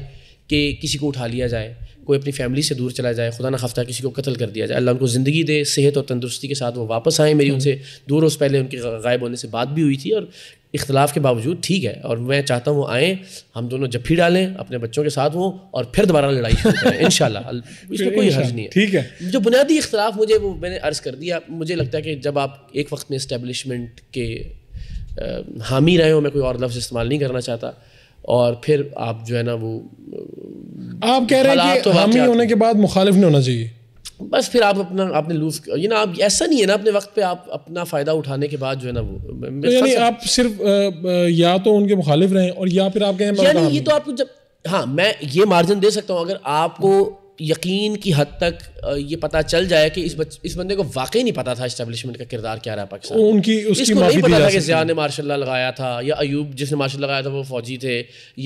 Speaker 2: कि किसी को उठा लिया जाए कोई अपनी फैमिली से दूर चला जाए खुदा ना खफ्ता किसी को कत्ल कर दिया जाए अल्लाह उनको ज़िंदगी दे सेहत और तंदुरुस्ती के साथ वो वापस आए मेरी उनसे दो रोज़ पहले उनके गायब होने से बात भी हुई थी और इख्तलाफ के बावजूद ठीक है और मैं चाहता हूँ वो आएँ हम दोनों जफ्फी डालें अपने बच्चों के साथ हों और फिर दोबारा लड़ाई इन इसमें कोई हर्ज नहीं है ठीक है जो बुनियादी इख्तलाफ मुझे वो मैंने अर्ज़ कर दिया मुझे लगता है कि जब आप एक वक्त में इस्टेबलिशमेंट के हामी रहे हो मैं कोई और लफ्ज़ इस्तेमाल नहीं करना चाहता और फिर आप जो है ना वो आप कह रहे हैं तो हम ही होने
Speaker 1: के बाद मुखालिफ नहीं होना चाहिए
Speaker 2: बस फिर आप अपना आपने लूज ये ना आप ऐसा नहीं है ना अपने वक्त पे आप अपना फ़ायदा उठाने के बाद जो है ना वो तो यानी आप सिर्फ
Speaker 1: आ, या तो उनके मुखालिफ रहे और या फिर आप कहें यानी ये तो
Speaker 2: आपको जब हाँ मैं ये मार्जिन दे सकता हूँ अगर आपको यकीन की हद तक ये पता चल जाए कि इस बच, इस बंदे को वाकई नहीं पता था इस्टेब्लिशमेंट का किरदार क्या रहा पाकिस्तान उनकी उसकी इसको नहीं पता था कि जिया ने मार्शल लगाया था या अयूब जिसने मार्शल लगाया था वो फौजी थे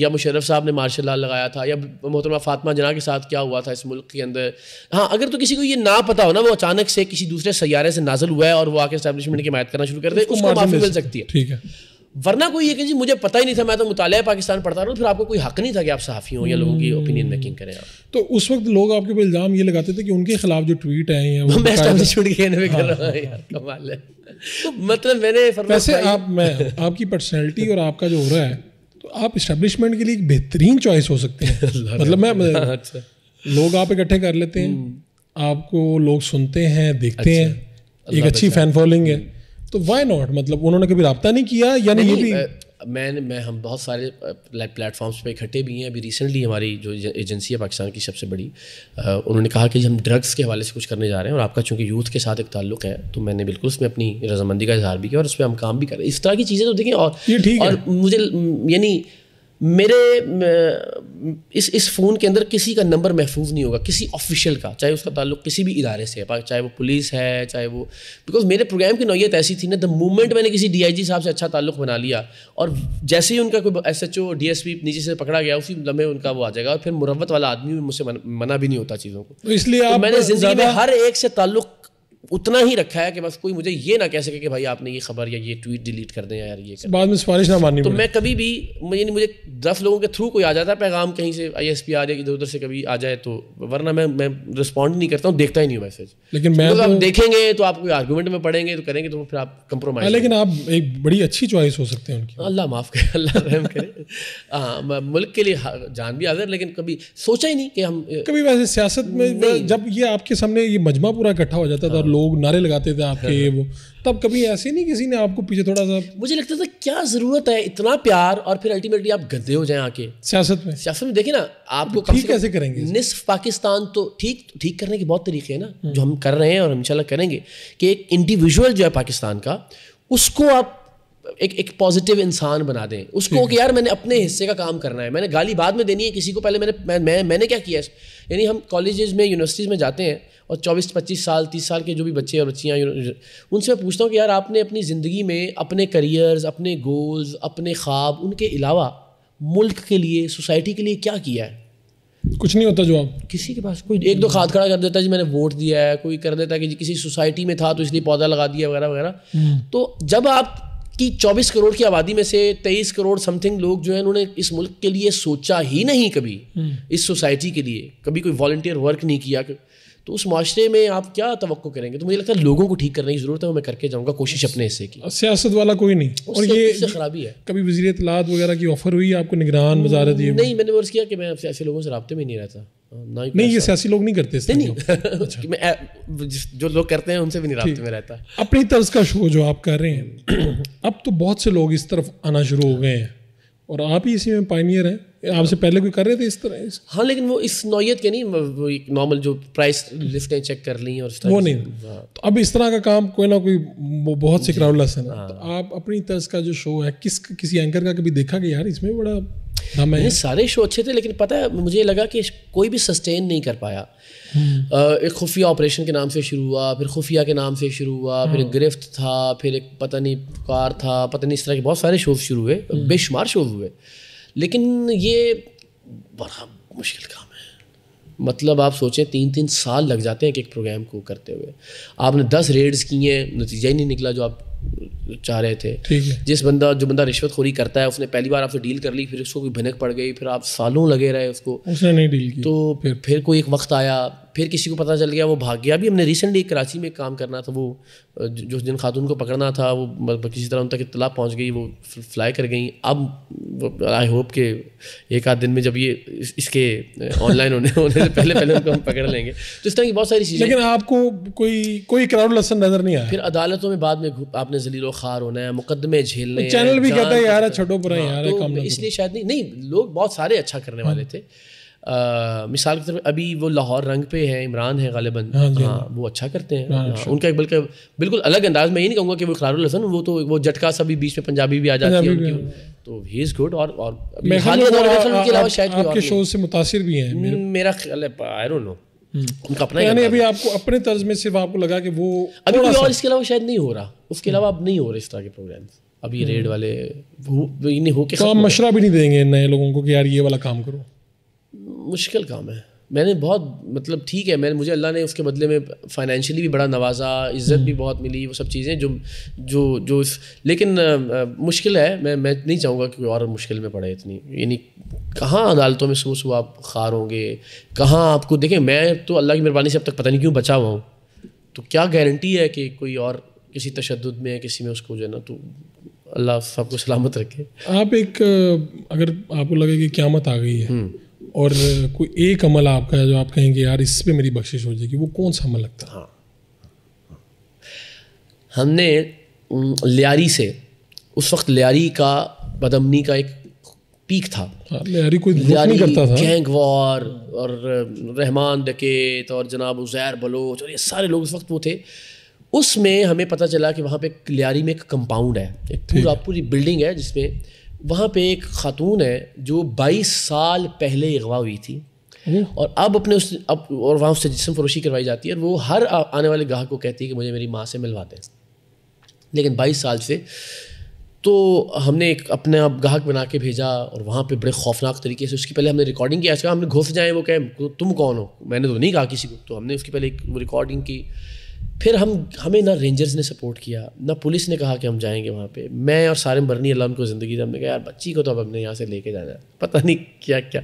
Speaker 2: या मुशरफ साहब ने मार्शल लगाया था या मोहतरमा फातमा जना के साथ क्या हुआ था इस मुल्क के अंदर हाँ अगर तो किसी को ये ना पता हो ना वो अचानक से किसी दूसरे सैारे से नाजल हुआ है और वो आके इस्टेब्लिशमेंट की हिमायत करना शुरू कर दे उसको माफी मिल सकती है ठीक है वरना कोई ये कि जी मुझे पता ही नहीं था मैं तो मुताले पाकिस्तान पढ़ता रहा फिर आपको कोई हक नहीं था कि आप सहाफ़ी हों या लोगों की ओपिनियन मेकिंग करें आप
Speaker 1: तो उस वक्त लोग आपके ऊपर इल्ज़ाम ये लगाते थे कि उनके खिलाफ जो ट्वीट आए हैं वो मैं स्टैब्लिशमेंट कर रहा हूँ
Speaker 2: यार कमाल है तो मतलब मैंने वैसे आप मैं
Speaker 1: आपकी पर्सनैलिटी और आपका जो हो रहा है तो आप इस्टेब्लिशमेंट के लिए एक बेहतरीन चॉइस हो सकते हैं मतलब मैं हाँ, अच्छा। लोग आप इकट्ठे कर लेते हैं हम्म। आपको लोग सुनते हैं देखते अच्छा। हैं एक अच्छी फैन फॉलोइंग है तो वाई नॉट मतलब उन्होंने कभी रबता नहीं किया यानी ये भी
Speaker 2: मैंने मैं हम बहुत सारे प्लेटफॉर्म्स पे इकट्ठे भी हैं अभी रिसेंटली हमारी जो एजेंसी है पाकिस्तान की सबसे बड़ी उन्होंने कहा कि हम ड्रग्स के हवाले से कुछ करने जा रहे हैं और आपका चूंकि यूथ के साथ एक ताल्लुक है तो मैंने बिल्कुल उसमें अपनी रजामंदी का इजहार भी किया और उस पर हम काम भी कर रहे हैं इस तरह की चीज़ें तो देखें और ये ठीक और मुझे यानी मेरे इस इस फ़ोन के अंदर किसी का नंबर महफूज नहीं होगा किसी ऑफिशियल का चाहे उसका ताल्लुक किसी भी इदारे से है चाहे वो पुलिस है चाहे वो बिकॉज मेरे प्रोग्राम की नौीयत ऐसी थी ना द मोमेंट मैंने किसी डीआईजी साहब से अच्छा ताल्लुक बना लिया और जैसे ही उनका कोई S H O D S P नीचे से पकड़ा गया उसी लम्हे उनका वो आ जाएगा और फिर मुरवत वाला आदमी मुझसे मना भी नहीं होता चीज़ों को तो इसलिए तो मैंने ज़िंदगी में हर एक से ताल्लुक उतना ही रखा है कि बस कोई मुझे ये ना कह सके कि भाई आपने ये खबर या ये ट्वीट डिलीट कर दें यार ये कर
Speaker 1: बाद में सिफारिश ना माननी तो मैं
Speaker 2: कभी भी मुझे मुझे दस लोगों के थ्रू कोई आ जाता है पैगाम कहीं से आई एस पी आ जाए इधर उधर से कभी आ जाए तो वरना मैं मैं रिस्पॉन्ड नहीं करता हूँ देखता ही नहीं हूँ मैसेज लेकिन तो मैं तो, तो तो आप देखेंगे तो आप कोई आर्ग्यूमेंट में पढ़ेंगे तो करेंगे तो फिर आप कंप्रोमाइज हाँ, लेकिन आप
Speaker 1: एक बड़ी अच्छी चॉइस हो सकते हैं उनकी
Speaker 2: अल्लाह माफ़ करें अल्लाह रहम करे हाँ मुल्क के लिए जान भी हाजिर लेकिन कभी सोचा ही नहीं कि हम कभी
Speaker 1: वैसे सियासत में जब ये आपके सामने ये मजमा पूरा इकट्ठा हो जाता था और हाँ। लोग लोग नारे लगाते थे आपके हाँ। वो
Speaker 2: तब कभी ऐसे नहीं किसी ने आपको पीछे थोड़ा सा मुझे लगता था क्या जरूरत है इतना प्यार और फिर अल्टीमेटली आप गंदे हो जाए आके सियासत में सियासत में देखिए ना आपको ठीक कैसे करेंगे निसफ पाकिस्तान तो ठीक ठीक करने के बहुत तरीके हैं ना जो हम कर रहे हैं और इनशाला करेंगे कि एक इंडिविजुअल जो है पाकिस्तान का उसको आप एक एक पॉजिटिव इंसान बना दें उसको कि यार मैंने अपने हिस्से का काम करना है मैंने गाली बाद में देनी है किसी को पहले मैंने मैं, मैं मैंने क्या किया यानी हम कॉलेजेस में यूनिवर्सिटीज़ में जाते हैं और 24-25 साल 30 साल के जो भी बच्चे और बच्चियाँ उनसे मैं पूछता हूँ कि यार आपने अपनी ज़िंदगी में अपने करियर्स अपने गोल्स अपने ख्वाब उनके अलावा मुल्क के लिए सोसाइटी के लिए क्या किया है
Speaker 1: कुछ नहीं होता जवाब
Speaker 2: किसी के पास कोई एक दो खाद खड़ा कर देता है जी मैंने वोट दिया है कोई कर देता है कि किसी सोसाइटी में था तो इसलिए पौधा लगा दिया वगैरह वगैरह हम्म। तो जब आप कि 24 करोड़ की आबादी में से 23 करोड़ समथिंग लोग जो है उन्होंने इस मुल्क के लिए सोचा ही नहीं कभी हम्म। इस सोसाइटी के लिए कभी कोई वॉल्टियर वर्क नहीं किया तो उस माशरे में आप क्या तो करेंगे तो मुझे लगता है लोगों को ठीक करने की ज़रूरत है मैं करके जाऊँगा कोशिश अपने हिस्से
Speaker 1: की सियासत वाला कोई नहीं और ये खराबी है कभी वजी इतलात वगैरह की ऑफर हुई आपको निगरान hmm, वजारत नहीं
Speaker 2: मैंने वर्ष किया कि मैं सियासी लोगों से रबते में नहीं रहता uh, नहीं, नहीं ये सियासी लोग नहीं करते नहीं, अच्छा। मैं जो लोग करते हैं उनसे भी नहीं में रहता
Speaker 1: अपनी तर्ज का शो जो आप कर रहे हैं hmm. अब तो बहुत से लोग इस तरफ आना शुरू हो गए हैं और आप ही इसी में पाइनियर हैं आपसे पहले कोई कर रहे थे इस तरह इस...
Speaker 2: हाँ लेकिन वो इस नौीयत के नहीं वो एक नॉर्मल जो प्राइस लिस्टें चेक कर ली और वो नहीं हाँ। तो
Speaker 1: अब इस तरह का काम कोई ना कोई बहुत से क्राउडलेस है ना हाँ। तो
Speaker 2: आप अपनी तर्ज का जो शो है किस
Speaker 1: किसी एंकर का कभी देखा कि यार इसमें बड़ा मैंने
Speaker 2: सारे शो अच्छे थे लेकिन पता है मुझे लगा कि कोई भी सस्टेन नहीं कर पाया एक खुफिया ऑपरेशन के नाम से शुरू हुआ फिर खुफिया के नाम से शुरू हुआ फिर एक हाँ। गिरफ्त था फिर एक पता नहीं कार था पता नहीं इस तरह के बहुत सारे शोज शुरू हुए हाँ। बेशुमार शोज हुए लेकिन ये बड़ा मुश्किल काम है मतलब आप सोचें तीन तीन साल लग जाते हैं एक एक प्रोग्राम को करते हुए आपने दस रेड्स किए हैं नतीजा ही नहीं निकला जो आप चाह रहे थे जिस बंदा जो बंदा रिश्वत खोरी करता है उसने पहली बार आपसे डील कर ली फिर उसको कोई भनक पड़ गई फिर आप सालों लगे रहे उसको उसने नहीं डील की तो फिर फिर कोई एक वक्त आया फिर किसी को पता चल गया वो भाग गया अभी हमने रिसेंटली कराची में काम करना था वो जो जिन खातून को पकड़ना था वो किसी तरह उन तक इतला पहुँच गई वो फ्लाई कर गई अब आई होप के एक आध दिन में जब ये इस, इसके ऑनलाइन होने होने से पहले पहले उनको हम पकड़ लेंगे तो इस तरह की बहुत सारी चीज़ें लेकिन आपको कोई कोई क्राउड लसन नज़र नहीं आया फिर अदालतों में बाद में आपने जलीलो खार होना है मुकदमे झेलने चैनल तो भी कहता है यार छोटो पर हाँ, तो इसलिए शायद नहीं नहीं लोग बहुत सारे अच्छा करने वाले थे मिसाल के तौर पर अभी वो लाहौर रंग पे है इमरान है गालिबन हाँ, हाँ, हाँ, वो अच्छा करते हैं उनका एक बल्कि बिल्कुल अलग अंदाज में ये नहीं कहूँगा कि वो खरारुल हसन वो तो वो झटका सा भी बीच में पंजाबी भी आ जाती है तो ही इज़ गुड और और आपके शो से मुतासर भी हैं हम्म, मेरा ख्याल आई डोंट नो उनका अपना यानी अभी आपको अपने तर्ज में सिर्फ आपको लगा कि वो अभी और इसके अलावा शायद नहीं हो रहा उसके अलावा अब नहीं हो रहे इस तरह के प्रोग्राम अभी रेड हम्म। वाले हो के तो आप मशरा भी
Speaker 1: नहीं देंगे नए लोगों को कि यार ये वाला काम करो
Speaker 2: मुश्किल काम है मैंने बहुत मतलब ठीक है मैंने मुझे अल्लाह ने उसके बदले में फाइनेंशियली भी बड़ा नवाजा इज़्ज़त भी हम्म। बहुत मिली वो सब चीज़ें जो जो जो इस, लेकिन आ, आ, मुश्किल है मैं मैं नहीं चाहूँगा कि और मुश्किल में पड़े इतनी यानी कहाँ अदालतों में सुबह सुबह आप खार होंगे कहाँ आपको देखें मैं तो अल्लाह की मेहरबानी से अब तक पता नहीं क्यों बचा हुआ हूँ तो क्या गारंटी है कि कोई और किसी तशद में किसी में उसको जो है ना तो अल्लाह सबको सलामत रखे
Speaker 1: आप एक अगर आपको लगे कि क्यामत आ गई है हम्म। और कोई एक अमल आपका है जो आप कहेंगे यार इस पर मेरी बख्शिश हो जाएगी वो कौन सा अमल लगता
Speaker 2: है हाँ हमने लियारी से उस वक्त लियारी का बदमनी का एक पीक था हाँ, लियारी कोई लियारी करता था गैंग वॉर और रहमान डकेत और जनाब उजैर बलोच और ये सारे लोग उस वक्त वो थे उसमें हमें पता चला कि वहाँ पे लियारी में एक कंपाउंड है एक पूरा पूरी बिल्डिंग है जिसमें वहाँ पे एक खातून है जो 22 साल पहले अगवा हुई थी और अब अपने उस अब और वहाँ उससे जिसम फरोशी करवाई जाती है और वो हर आने वाले गाहक को कहती है कि मुझे मेरी माँ से मिलवा दें लेकिन 22 साल से तो हमने एक अपने आप गाहक बना के भेजा और वहाँ पे बड़े खौफनाक तरीके से उसकी पहले हमने रिकॉर्डिंग की आज हमने घुस जाए वो कह तुम कौन हो मैंने तो नहीं कहा किसी को तो हमने उसकी पहले एक रिकॉर्डिंग की फिर हम हमें ना रेंजर्स ने सपोर्ट किया ना पुलिस ने कहा कि हम जाएंगे वहाँ पे मैं और सारे बरनी अल्लाह को ज़िंदगी हमने कहा यार बच्ची को तो अब हमने यहाँ से लेके जाना है पता नहीं क्या क्या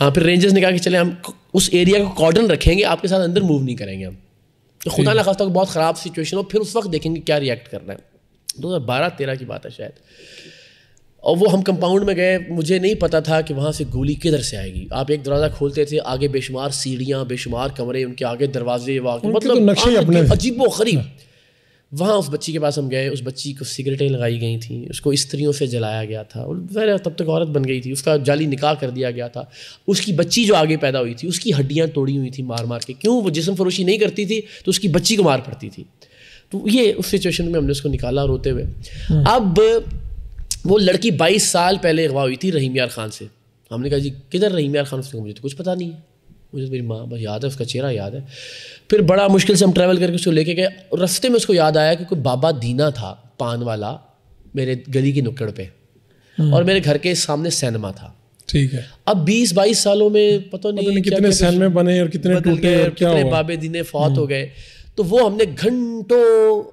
Speaker 2: हाँ फिर रेंजर्स ने कहा कि चले हम उस एरिया को कॉर्डन रखेंगे आपके साथ अंदर मूव नहीं करेंगे हम तो खुदा ना खास्ता बहुत ख़राब सिचुएशन हो फिर उस वक्त देखेंगे क्या रिएक्ट करना है दो हज़ार बारह तेरह की बात है शायद और वो हम कंपाउंड में गए मुझे नहीं पता था कि वहाँ से गोली किधर से आएगी आप एक दरवाज़ा खोलते थे आगे बेशुमार सीढ़ियाँ बेशुमार कमरे उनके आगे दरवाजे वहाँ तो मतलब अजीब व गरीब हाँ। वहाँ उस बच्ची के पास हम गए उस बच्ची को सिगरेटें लगाई गई थी उसको स्त्रियों से जलाया गया था और तब तक औरत बन गई थी उसका जाली निकाह कर दिया गया था उसकी बच्ची जो आगे पैदा हुई थी उसकी हड्डियाँ तोड़ी हुई थी मार मार के क्यों वो जिसम फरोशी नहीं करती थी तो उसकी बच्ची को मार पड़ती थी तो ये उस सिचुएशन में हमने उसको निकाला रोते हुए हाँ। अब वो लड़की बाईस साल पहले अगवा हुई थी रहीम यार खान से हमने कहा जी किधर रहीम यार खान उसने मुझे तो कुछ पता नहीं है मुझे तो मेरी माँ बस याद है उसका चेहरा याद है फिर बड़ा मुश्किल से हम ट्रैवल करके उसको लेके गए रस्ते में उसको याद आया कि कोई बाबा दीना था पान वाला मेरे गली की नुक्कड़ पे हम्म। और मेरे घर के सामने सिनेमा था ठीक है अब बीस बाईस सालों में पता नहीं, पता नहीं कितने सिनेमे बने और कितने टूटे और क्या कितने बाबे दीने फौत हो हम्म। गए तो वो हमने घंटों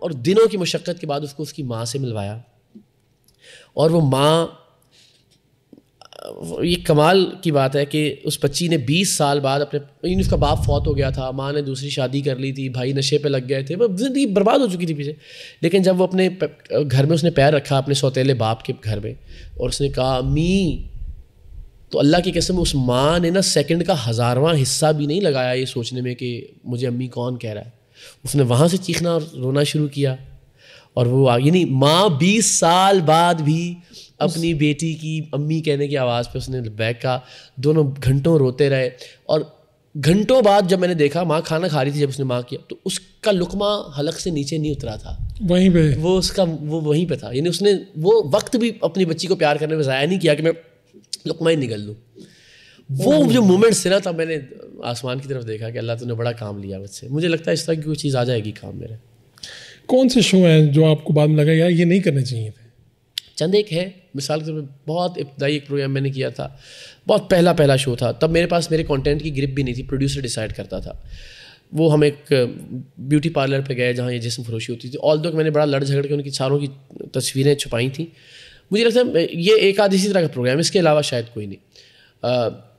Speaker 2: और दिनों की मशक्क़त के बाद उसको उसकी माँ से मिलवाया और वो माँ ये कमाल की बात है कि उस बच्ची ने 20 साल बाद अपने उसका बाप फौत हो गया था माँ ने दूसरी शादी कर ली थी भाई नशे पे लग गए थे ज़िंदगी बर्बाद हो चुकी थी पीछे लेकिन जब वो अपने घर में उसने पैर रखा अपने सौतेले बाप के घर में और उसने कहा मी तो अल्लाह की कसम उस माँ ने ना सेकंड का हज़ारवा हिस्सा भी नहीं लगाया ये सोचने में कि मुझे अम्मी कौन कह रहा है उसने वहाँ से चीखना और रोना शुरू किया और वो यानी माँ बीस साल बाद भी अपनी बेटी की अम्मी कहने की आवाज़ पे उसने बैग का दोनों घंटों रोते रहे और घंटों बाद जब मैंने देखा माँ खाना खा रही थी जब उसने माँ किया तो उसका लुकमा हलक से नीचे नहीं उतरा था वहीं पे वो उसका वो वहीं पे था यानी उसने वो वक्त भी अपनी बच्ची को प्यार करने में ज़ाया नहीं किया कि मैं लुकमा ही निकल लूँ वो जो मोमेंट्स थे ना तब मैंने आसमान की तरफ देखा कि अल्लाह तुमने बड़ा काम लिया मुझसे मुझे लगता है इस तरह की कोई चीज़ आ जाएगी काम मेरा
Speaker 1: कौन से शो हैं जो आपको बाद में लगा यार ये नहीं करने चाहिए थे
Speaker 2: चंद एक है मिसाल के तौर पर बहुत इब्तदाई एक प्रोग्राम मैंने किया था बहुत पहला पहला शो था तब मेरे पास मेरे कंटेंट की ग्रिप भी नहीं थी प्रोड्यूसर डिसाइड करता था वो हम एक ब्यूटी पार्लर पे गए जहाँ ये जिसम फरोशी होती थी ऑल दो मैंने बड़ा लड़ झगड़ के उनकी चारों की तस्वीरें छुपाई थी मुझे लगता है ये एक आध इसी तरह का प्रोग्राम इसके अलावा शायद कोई नहीं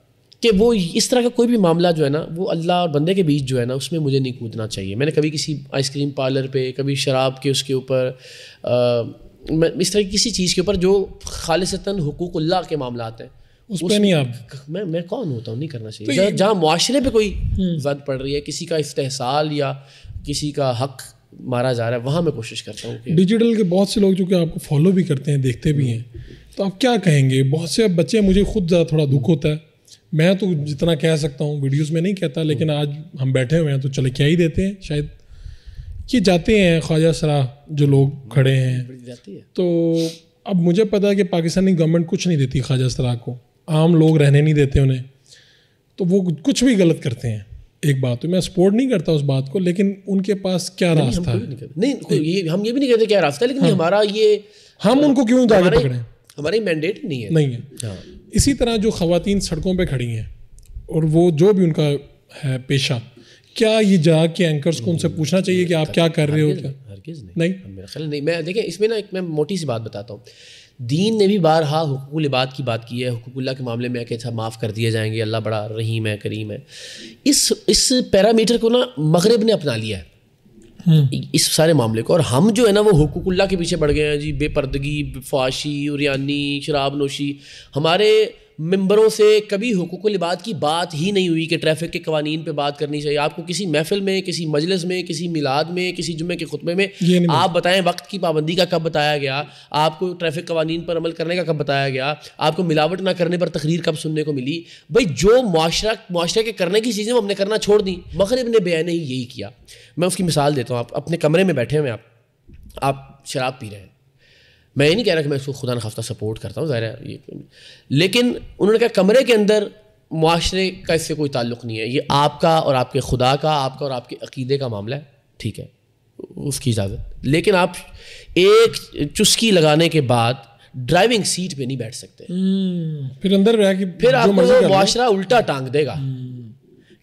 Speaker 2: कि वो इस तरह का कोई भी मामला जो है ना वो अल्लाह और बंदे के बीच जो है ना उसमें मुझे नहीं कूदना चाहिए मैंने कभी किसी आइसक्रीम पार्लर पे कभी शराब के उसके ऊपर इस तरह की किसी चीज़ के ऊपर जो खालिशता हकूकल्ला के मामला हैं उस नहीं आप मैं मैं कौन होता हूँ नहीं करना चाहिए तो जहाँ माशरे पे कोई हम्म। जद पड़ रही है किसी का इस्तेसाल या किसी का हक मारा जा रहा है वहाँ मैं कोशिश करता हूँ
Speaker 1: डिजिटल के बहुत से लोग जो कि आपको फॉलो भी करते हैं देखते भी हैं तो आप क्या कहेंगे बहुत से बच्चे मुझे खुद ज़्यादा थोड़ा दुख होता है मैं तो जितना कह सकता हूँ वीडियोस में नहीं कहता लेकिन आज हम बैठे हुए हैं तो चले क्या ही देते हैं शायद ये जाते हैं ख्वाजा सरा जो लोग खड़े हैं है तो अब मुझे पता है कि पाकिस्तानी गवर्नमेंट कुछ नहीं देती ख्वाजा सरा को आम लोग रहने नहीं देते उन्हें तो वो कुछ भी गलत करते हैं एक बात तो मैं सपोर्ट नहीं करता उस बात को लेकिन उनके पास क्या रास्ता है नहीं हम ये भी नहीं कहते क्या रास्ता लेकिन हाँ। हमारा ये हम उनको क्यों जाकर पकड़े हमारा मैंडेट नहीं है नहीं है हाँ। इसी तरह जो खातन सड़कों पर खड़ी हैं और वो जो भी उनका है पेशा क्या ये जा के एंकर्स को उनसे पूछना चाहिए कि आप क्या कर रहे हो क्या
Speaker 2: नहीं नहीं मेरा ख्याल नहीं मैं देखें इसमें ना एक मैं मोटी सी बात बताता हूँ दीन ने भी बारहा हुकूल इबाद की बात की है हकूकुल्ला के मामले में कि अच्छा माफ़ कर दिए जाएंगे अल्लाह बड़ा रहीम है करीम है इस इस पैरामीटर को ना मगरब ने अपना लिया है हम्म। इस सारे मामले को और हम जो है ना वो हुकूकुल्ला के पीछे पड़ गए हैं जी बेपर्दगी फाशी उरियानी शराब नोशी हमारे मेंबरों से कभी हकूक लिबाद की बात ही नहीं हुई कि ट्रैफिक के कवानीन पे बात करनी चाहिए आपको किसी महफिल में किसी मजलिस में किसी मिलाद में किसी जुम्मे के खुतबे में आप बताएं वक्त की पाबंदी का कब बताया गया आपको ट्रैफिक कवानीन पर अमल करने का कब बताया गया आपको मिलावट ना करने पर तकरीर कब सुनने को मिली भाई जो माशरा माशरे के करने की चीज़ें वो हमने करना छोड़ दी मगरब ने बयान ही यही किया मैं उसकी मिसाल देता हूँ आप अपने कमरे में बैठे हुए आप आप शराब पी रहे हैं मैं ये नहीं कह रहा कि मैं इसको खुदा नखास्ता सपोर्ट करता हूँ ज़ाहिर है ये लेकिन उन्होंने कहा कमरे के अंदर माशरे का इससे कोई ताल्लुक नहीं है ये आपका और आपके खुदा का आपका और आपके अकीदे का मामला है ठीक है उसकी इजाज़त लेकिन आप एक चुस्की लगाने के बाद ड्राइविंग सीट पे नहीं बैठ सकते हम्म, फिर अंदर रह फिर आपको माशरा उल्टा टांग देगा हम्म।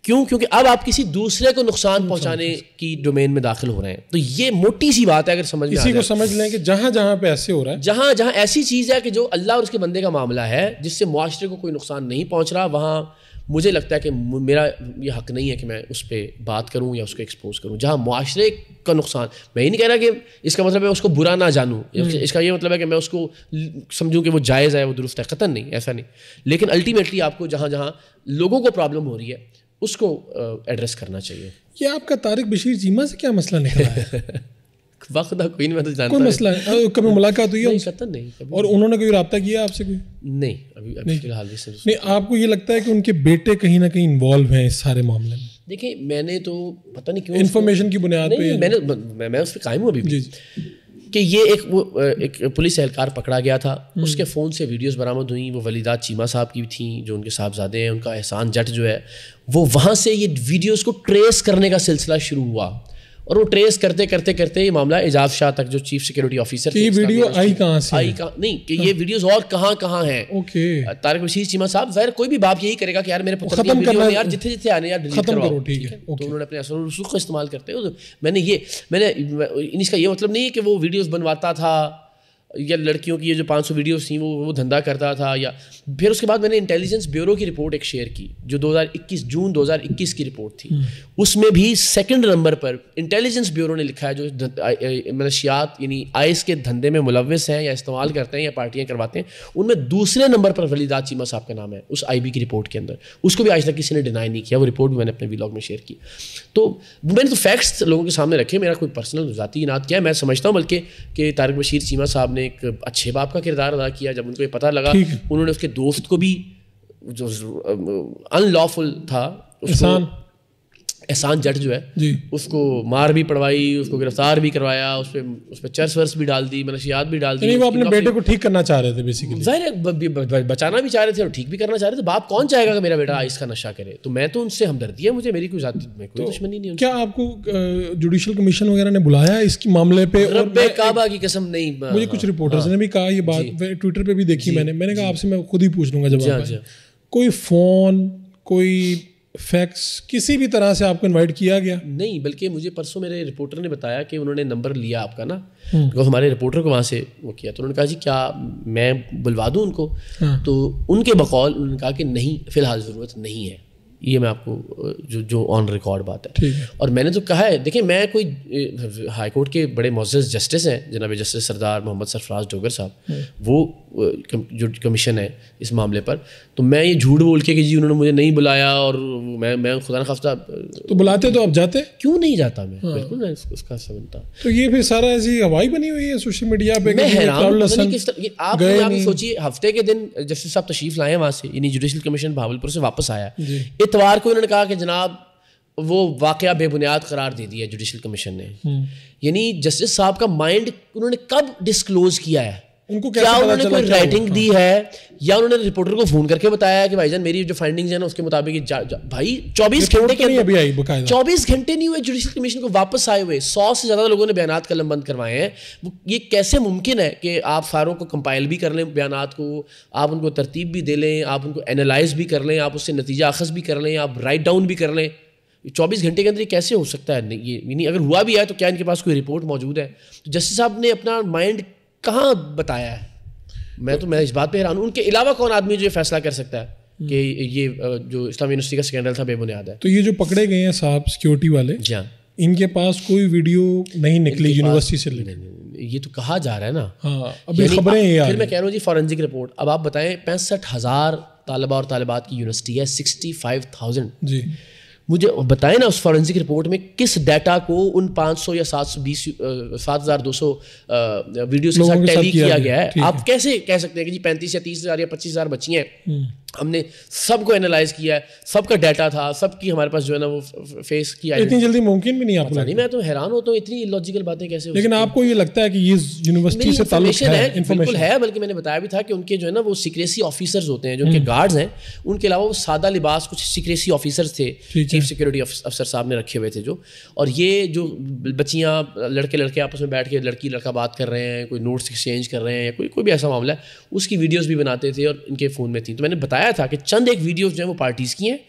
Speaker 2: क्यों क्योंकि अब आप किसी दूसरे को नुकसान पहुंचाने की डोमेन में दाखिल हो रहे हैं तो ये मोटी सी बात है अगर समझ में इसी को समझ लें कि जहां जहां पे ऐसे हो रहा है जहां जहां ऐसी चीज़ है कि जो अल्लाह और उसके बंदे का मामला है जिससे मुआरे को कोई नुकसान नहीं पहुंच रहा वहाँ मुझे लगता है कि मेरा ये हक नहीं है कि मैं उस पर बात करूँ या उसको एक्सपोज करूँ जहाँ मुआरे का नुकसान मैं ही नहीं कह रहा कि इसका मतलब मैं उसको बुरा ना जानूँ इसका ये मतलब है कि मैं उसको समझूँ कि वो जायज़ है वो दुरुस्त है ख़तन नहीं ऐसा नहीं लेकिन अल्टीमेटली आपको जहाँ जहाँ लोगों को प्रॉब्लम हो रही है उसको एड्रेस करना चाहिए
Speaker 1: ये आपका तारिक बशीर जीमा से क्या मसला निकला है
Speaker 2: वक्त क्वीन में तो जानता कोई मसला है कभी मुलाकात हुई है नहीं, नहीं कभी और उन्होंने कोई रबता किया आपसे कोई नहीं अभी अभी फिलहाल नहीं नहीं,
Speaker 1: नहीं आपको ये लगता है कि उनके बेटे कहीं ना कहीं इन्वॉल्व हैं इस सारे मामले में
Speaker 2: देखिए मैंने तो पता नहीं क्यों इन्फॉर्मेशन की बुनियाद पे मैंने मैं, उस पर कायम हूँ अभी जी कि ये एक वो एक पुलिस एहलकार पकड़ा गया था हम्म। उसके फ़ोन से वीडियोस बरामद हुई वो वलीदा चीमा साहब की थी जो उनके साहबजादे हैं उनका एहसान जट जो है वो वहाँ से ये वीडियोस को ट्रेस करने का सिलसिला शुरू हुआ और वो ट्रेस करते करते करते ये मामला एजाज शाह तक जो चीफ सिक्योरिटी ऑफिसर ये वीडियो आई कहाँ से आई कहाँ नहीं कि ये वीडियोस हाँ। और कहाँ कहाँ हैं ओके तारक रशीद चीमा साहब जाहिर कोई भी बाप यही करेगा कि यार मेरे खत्म करना यार जिथे जिथे आने यार खत्म करो ठीक है तो उन्होंने अपने असर रसूख का इस्तेमाल करते हो तो मैंने ये मैंने इसका ये मतलब नहीं है कि वो वीडियोज़ बनवाता था या लड़कियों की ये जो 500 वीडियोस थी वो वो धंधा करता था या फिर उसके बाद मैंने इंटेलिजेंस ब्यूरो की रिपोर्ट एक शेयर की जो 2021 जून 2021 की रिपोर्ट थी उसमें भी सेकंड नंबर पर इंटेलिजेंस ब्यूरो ने लिखा है जो मनशियात मतलब यानी आइस के धंधे में मुलविस हैं या इस्तेमाल करते हैं या पार्टियाँ करवाते हैं उनमें दूसरे नंबर पर वलीदात चीमा साहब का नाम है उस आई की रिपोर्ट के अंदर उसको भी आज तक किसी ने डिनाई नहीं किया वो रिपोर्ट भी मैंने अपने ब्लॉग में शेयर की तो मैंने तो फैक्ट्स लोगों के सामने रखे मेरा कोई पर्सनल ज़ाती इनात क्या मैं समझता हूँ बल्कि कि तारक बशीर चीमा साहब ने उन्होंने एक अच्छे बाप का किरदार अदा किया जब उनको ये पता लगा उन्होंने उसके दोस्त को भी जो अनलॉफुल था उसको एहसान जट जो है जी उसको मार भी पड़वाई उसको गिरफ्तार भी करवाया उस पर उस पर चर्च वर्स भी डाल दी मनशियात भी डाल दी नहीं वो अपने बेटे को ठीक करना चाह रहे थे बेसिकली जाहिर है बचाना भी चाह रहे थे और ठीक भी करना चाह रहे थे तो बाप कौन चाहेगा कि मेरा बेटा इसका नशा करे तो मैं तो उनसे हमदर्दी है मुझे मेरी कोई जाति में कोई
Speaker 1: तो दुश्मनी नहीं क्या आपको जुडिशल कमीशन वगैरह ने बुलाया इस मामले पे रब्बे
Speaker 2: काबा की कसम नहीं मुझे कुछ रिपोर्टर्स हाँ, हाँ। ने भी
Speaker 1: कहा ये बात ट्विटर पर भी देखी मैंने मैंने कहा आपसे मैं खुद ही पूछ लूंगा जब हाँ, कोई फ़ोन कोई फैक्स
Speaker 2: किसी भी तरह से आपको इनवाइट किया गया नहीं बल्कि मुझे परसों मेरे रिपोर्टर ने बताया कि उन्होंने नंबर लिया आपका ना हम्म। तो हमारे रिपोर्टर को वहाँ से वो किया तो उन्होंने कहा जी क्या मैं बुलवा दूँ उनको हाँ। तो उनके बकौल उन्होंने कहा कि नहीं फ़िलहाल ज़रूरत नहीं है ये मैं आपको जो जो ऑन रिकॉर्ड बात है और मैंने तो कहा है देखिए मैं कोई हाई कोर्ट के बड़े मोजस जस्टिस हैं जनाब जस्टिस सरदार मोहम्मद सरफराज डोगर साहब हम्म। वो जो कमीशन है इस मामले पर तो मैं ये झूठ बोल के कि जी उन्होंने मुझे नहीं बुलाया और मैं मैं खुदा खास्ता
Speaker 1: तो बुलाते तो आप जाते क्यों नहीं जाता मैं
Speaker 2: हाँ। बिल्कुल मैं उसका समझता तो ये
Speaker 1: फिर सारा ऐसी हवाई बनी हुई है सोशल मीडिया पे मैं हैरान आप आप सोचिए
Speaker 2: हफ्ते के दिन जस्टिस साहब तशरीफ लाए वहाँ से यानी जुडिशल कमीशन भावलपुर से वापस आया इतवार को उन्होंने कहा कि जनाब वो वाक़ बेबुनियाद करार दे दिया जुडिशल कमीशन ने हम्म। यानी जस्टिस साहब का माइंड उन्होंने कब डिस्क्लोज किया है
Speaker 1: उनको क्या उन्होंने कोई राइटिंग हाँ। दी
Speaker 2: है या उन्होंने रिपोर्टर को फोन करके बताया कि भाईजान मेरी जो फाइंडिंग है ना उसके मुताबिक भाई चौबीस घंटे के तो अंदर चौबीस घंटे नहीं हुए जुडिशियल कमीशन को वापस आए हुए सौ से ज्यादा लोगों ने बयान कलम बंद करवाए हैं ये कैसे मुमकिन है कि आप फारों को कंपाइल भी कर लें बयान को आप उनको तरतीब भी दे लें आप उनको एनालाइज भी कर लें आप उससे नतीजा अखज भी कर लें आप राइट डाउन भी कर लें चौबीस घंटे के अंदर ये कैसे हो सकता है ये नहीं अगर हुआ भी है तो क्या इनके पास कोई रिपोर्ट मौजूद है तो जस्टिस साहब ने अपना माइंड कहाँ बताया है मैं तो मैं इस बात पे हैरान हूँ उनके अलावा कौन आदमी जो फैसला कर सकता है कि ये जो इस्लाम यूनिवर्सिटी का स्कैंडल था बेबुनियाद है तो
Speaker 1: ये जो पकड़े गए हैं साहब सिक्योरिटी वाले जी हाँ। इनके पास कोई वीडियो नहीं निकली यूनिवर्सिटी से रिलेटेड
Speaker 2: ये तो कहा जा रहा है ना हाँ अभी खबरें फिर मैं कह रहा हूँ जी फॉरेंसिक रिपोर्ट अब आप बताएं पैंसठ हज़ार तालबा और तालबात की यूनिवर्सिटी है सिक्सटी फाइव थाउजेंड जी मुझे बताएं ना उस फॉरेंसिक रिपोर्ट में किस डाटा को उन 500 या 720 7200 वीडियोस के साथ टैली किया गया है आप कैसे कह सकते हैं कि जी पैंतीस या तीस हज़ार या पच्चीस हज़ार बच्ची हैं हम्म। हमने सबको एनालाइज किया है सबका डाटा था सबकी हमारे पास जो है ना वो फेस किया इतनी जल्दी मुमकिन भी नहीं आपको नहीं मैं तो हैरान होता हूँ इतनी लॉजिकल बातें कैसे लेकिन आपको ये लगता है कि ये यूनिवर्सिटी से है, है बिल्कुल है बल्कि मैंने बताया भी था कि उनके जो है ना वो सिक्रेसी ऑफिसर्स होते हैं जो उनके गार्ड्स हम्म। हैं उनके अलावा वो सादा लिबास कुछ सिक्रेसी ऑफिसर्स थे चीफ सिक्योरिटी अफसर साहब ने रखे हुए थे जो और ये जो बच्चियाँ लड़के लड़के आपस में बैठ के लड़की लड़का बात कर रहे हैं कोई नोट्स एक्सचेंज कर रहे हैं कोई कोई भी ऐसा मामला है उसकी वीडियोज़ भी बनाते थे और इनके फ़ोन में थी तो मैंने बताया बताया था कि चंद एक वीडियोज़ जो हैं वो पार्टीज़ की हैं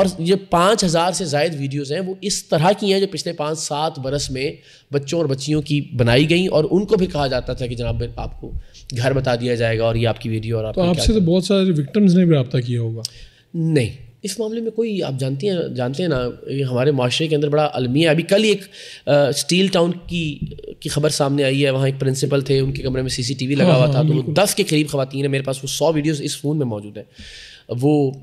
Speaker 2: और ये पाँच हज़ार से जायद वीडियोज़ हैं वो इस तरह की हैं जो पिछले पाँच सात बरस में बच्चों और बच्चियों की बनाई गई और उनको भी कहा जाता था कि जनाब आपको घर बता दिया जाएगा और ये आपकी वीडियो और तो आपसे तो
Speaker 1: बहुत सारे विक्टम्स ने भी रबता किया होगा नहीं
Speaker 2: इस मामले में कोई आप जानती हैं जानते हैं ना हमारे माशरे के अंदर बड़ा अलमिया है अभी कल एक आ, स्टील टाउन की की खबर सामने आई है वहाँ एक प्रिंसिपल थे उनके कमरे में सीसीटीवी लगा हाँ, हुआ हाँ, था तो दस के करीब खातन है मेरे पास वो सौ वीडियोस इस फ़ोन में मौजूद हैं वो आ,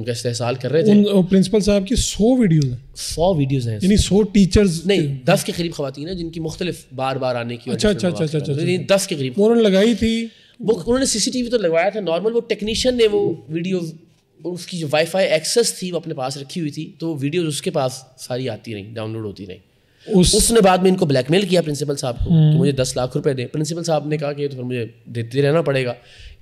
Speaker 2: उनका इस्तेसाल कर रहे थे
Speaker 1: प्रिंसिपल साहब की सौ वीडियोस हैं सौ वीडियोज हैं यानी सौ टीचर्स
Speaker 2: नहीं दस के करीब खातन है जिनकी मुख्तलिफ बार बार आने की अच्छा अच्छा, अच्छा अच्छा अच्छा अच्छा दस के करीब उन्होंने लगाई थी वो उन्होंने सीसीटीवी तो लगवाया था नॉर्मल वो टेक्नीशियन ने वो वीडियो उसकी जो वाईफाई एक्सेस थी वो अपने पास रखी हुई थी तो वीडियोज उसके पास सारी आती रही डाउनलोड होती रही उस... उसने बाद में इनको ब्लैकमेल किया प्रिंसिपल साहब को कि हम्म। मुझे दस लाख रुपए दे प्रिंसिपल साहब ने कहा कि तो फिर मुझे देते रहना पड़ेगा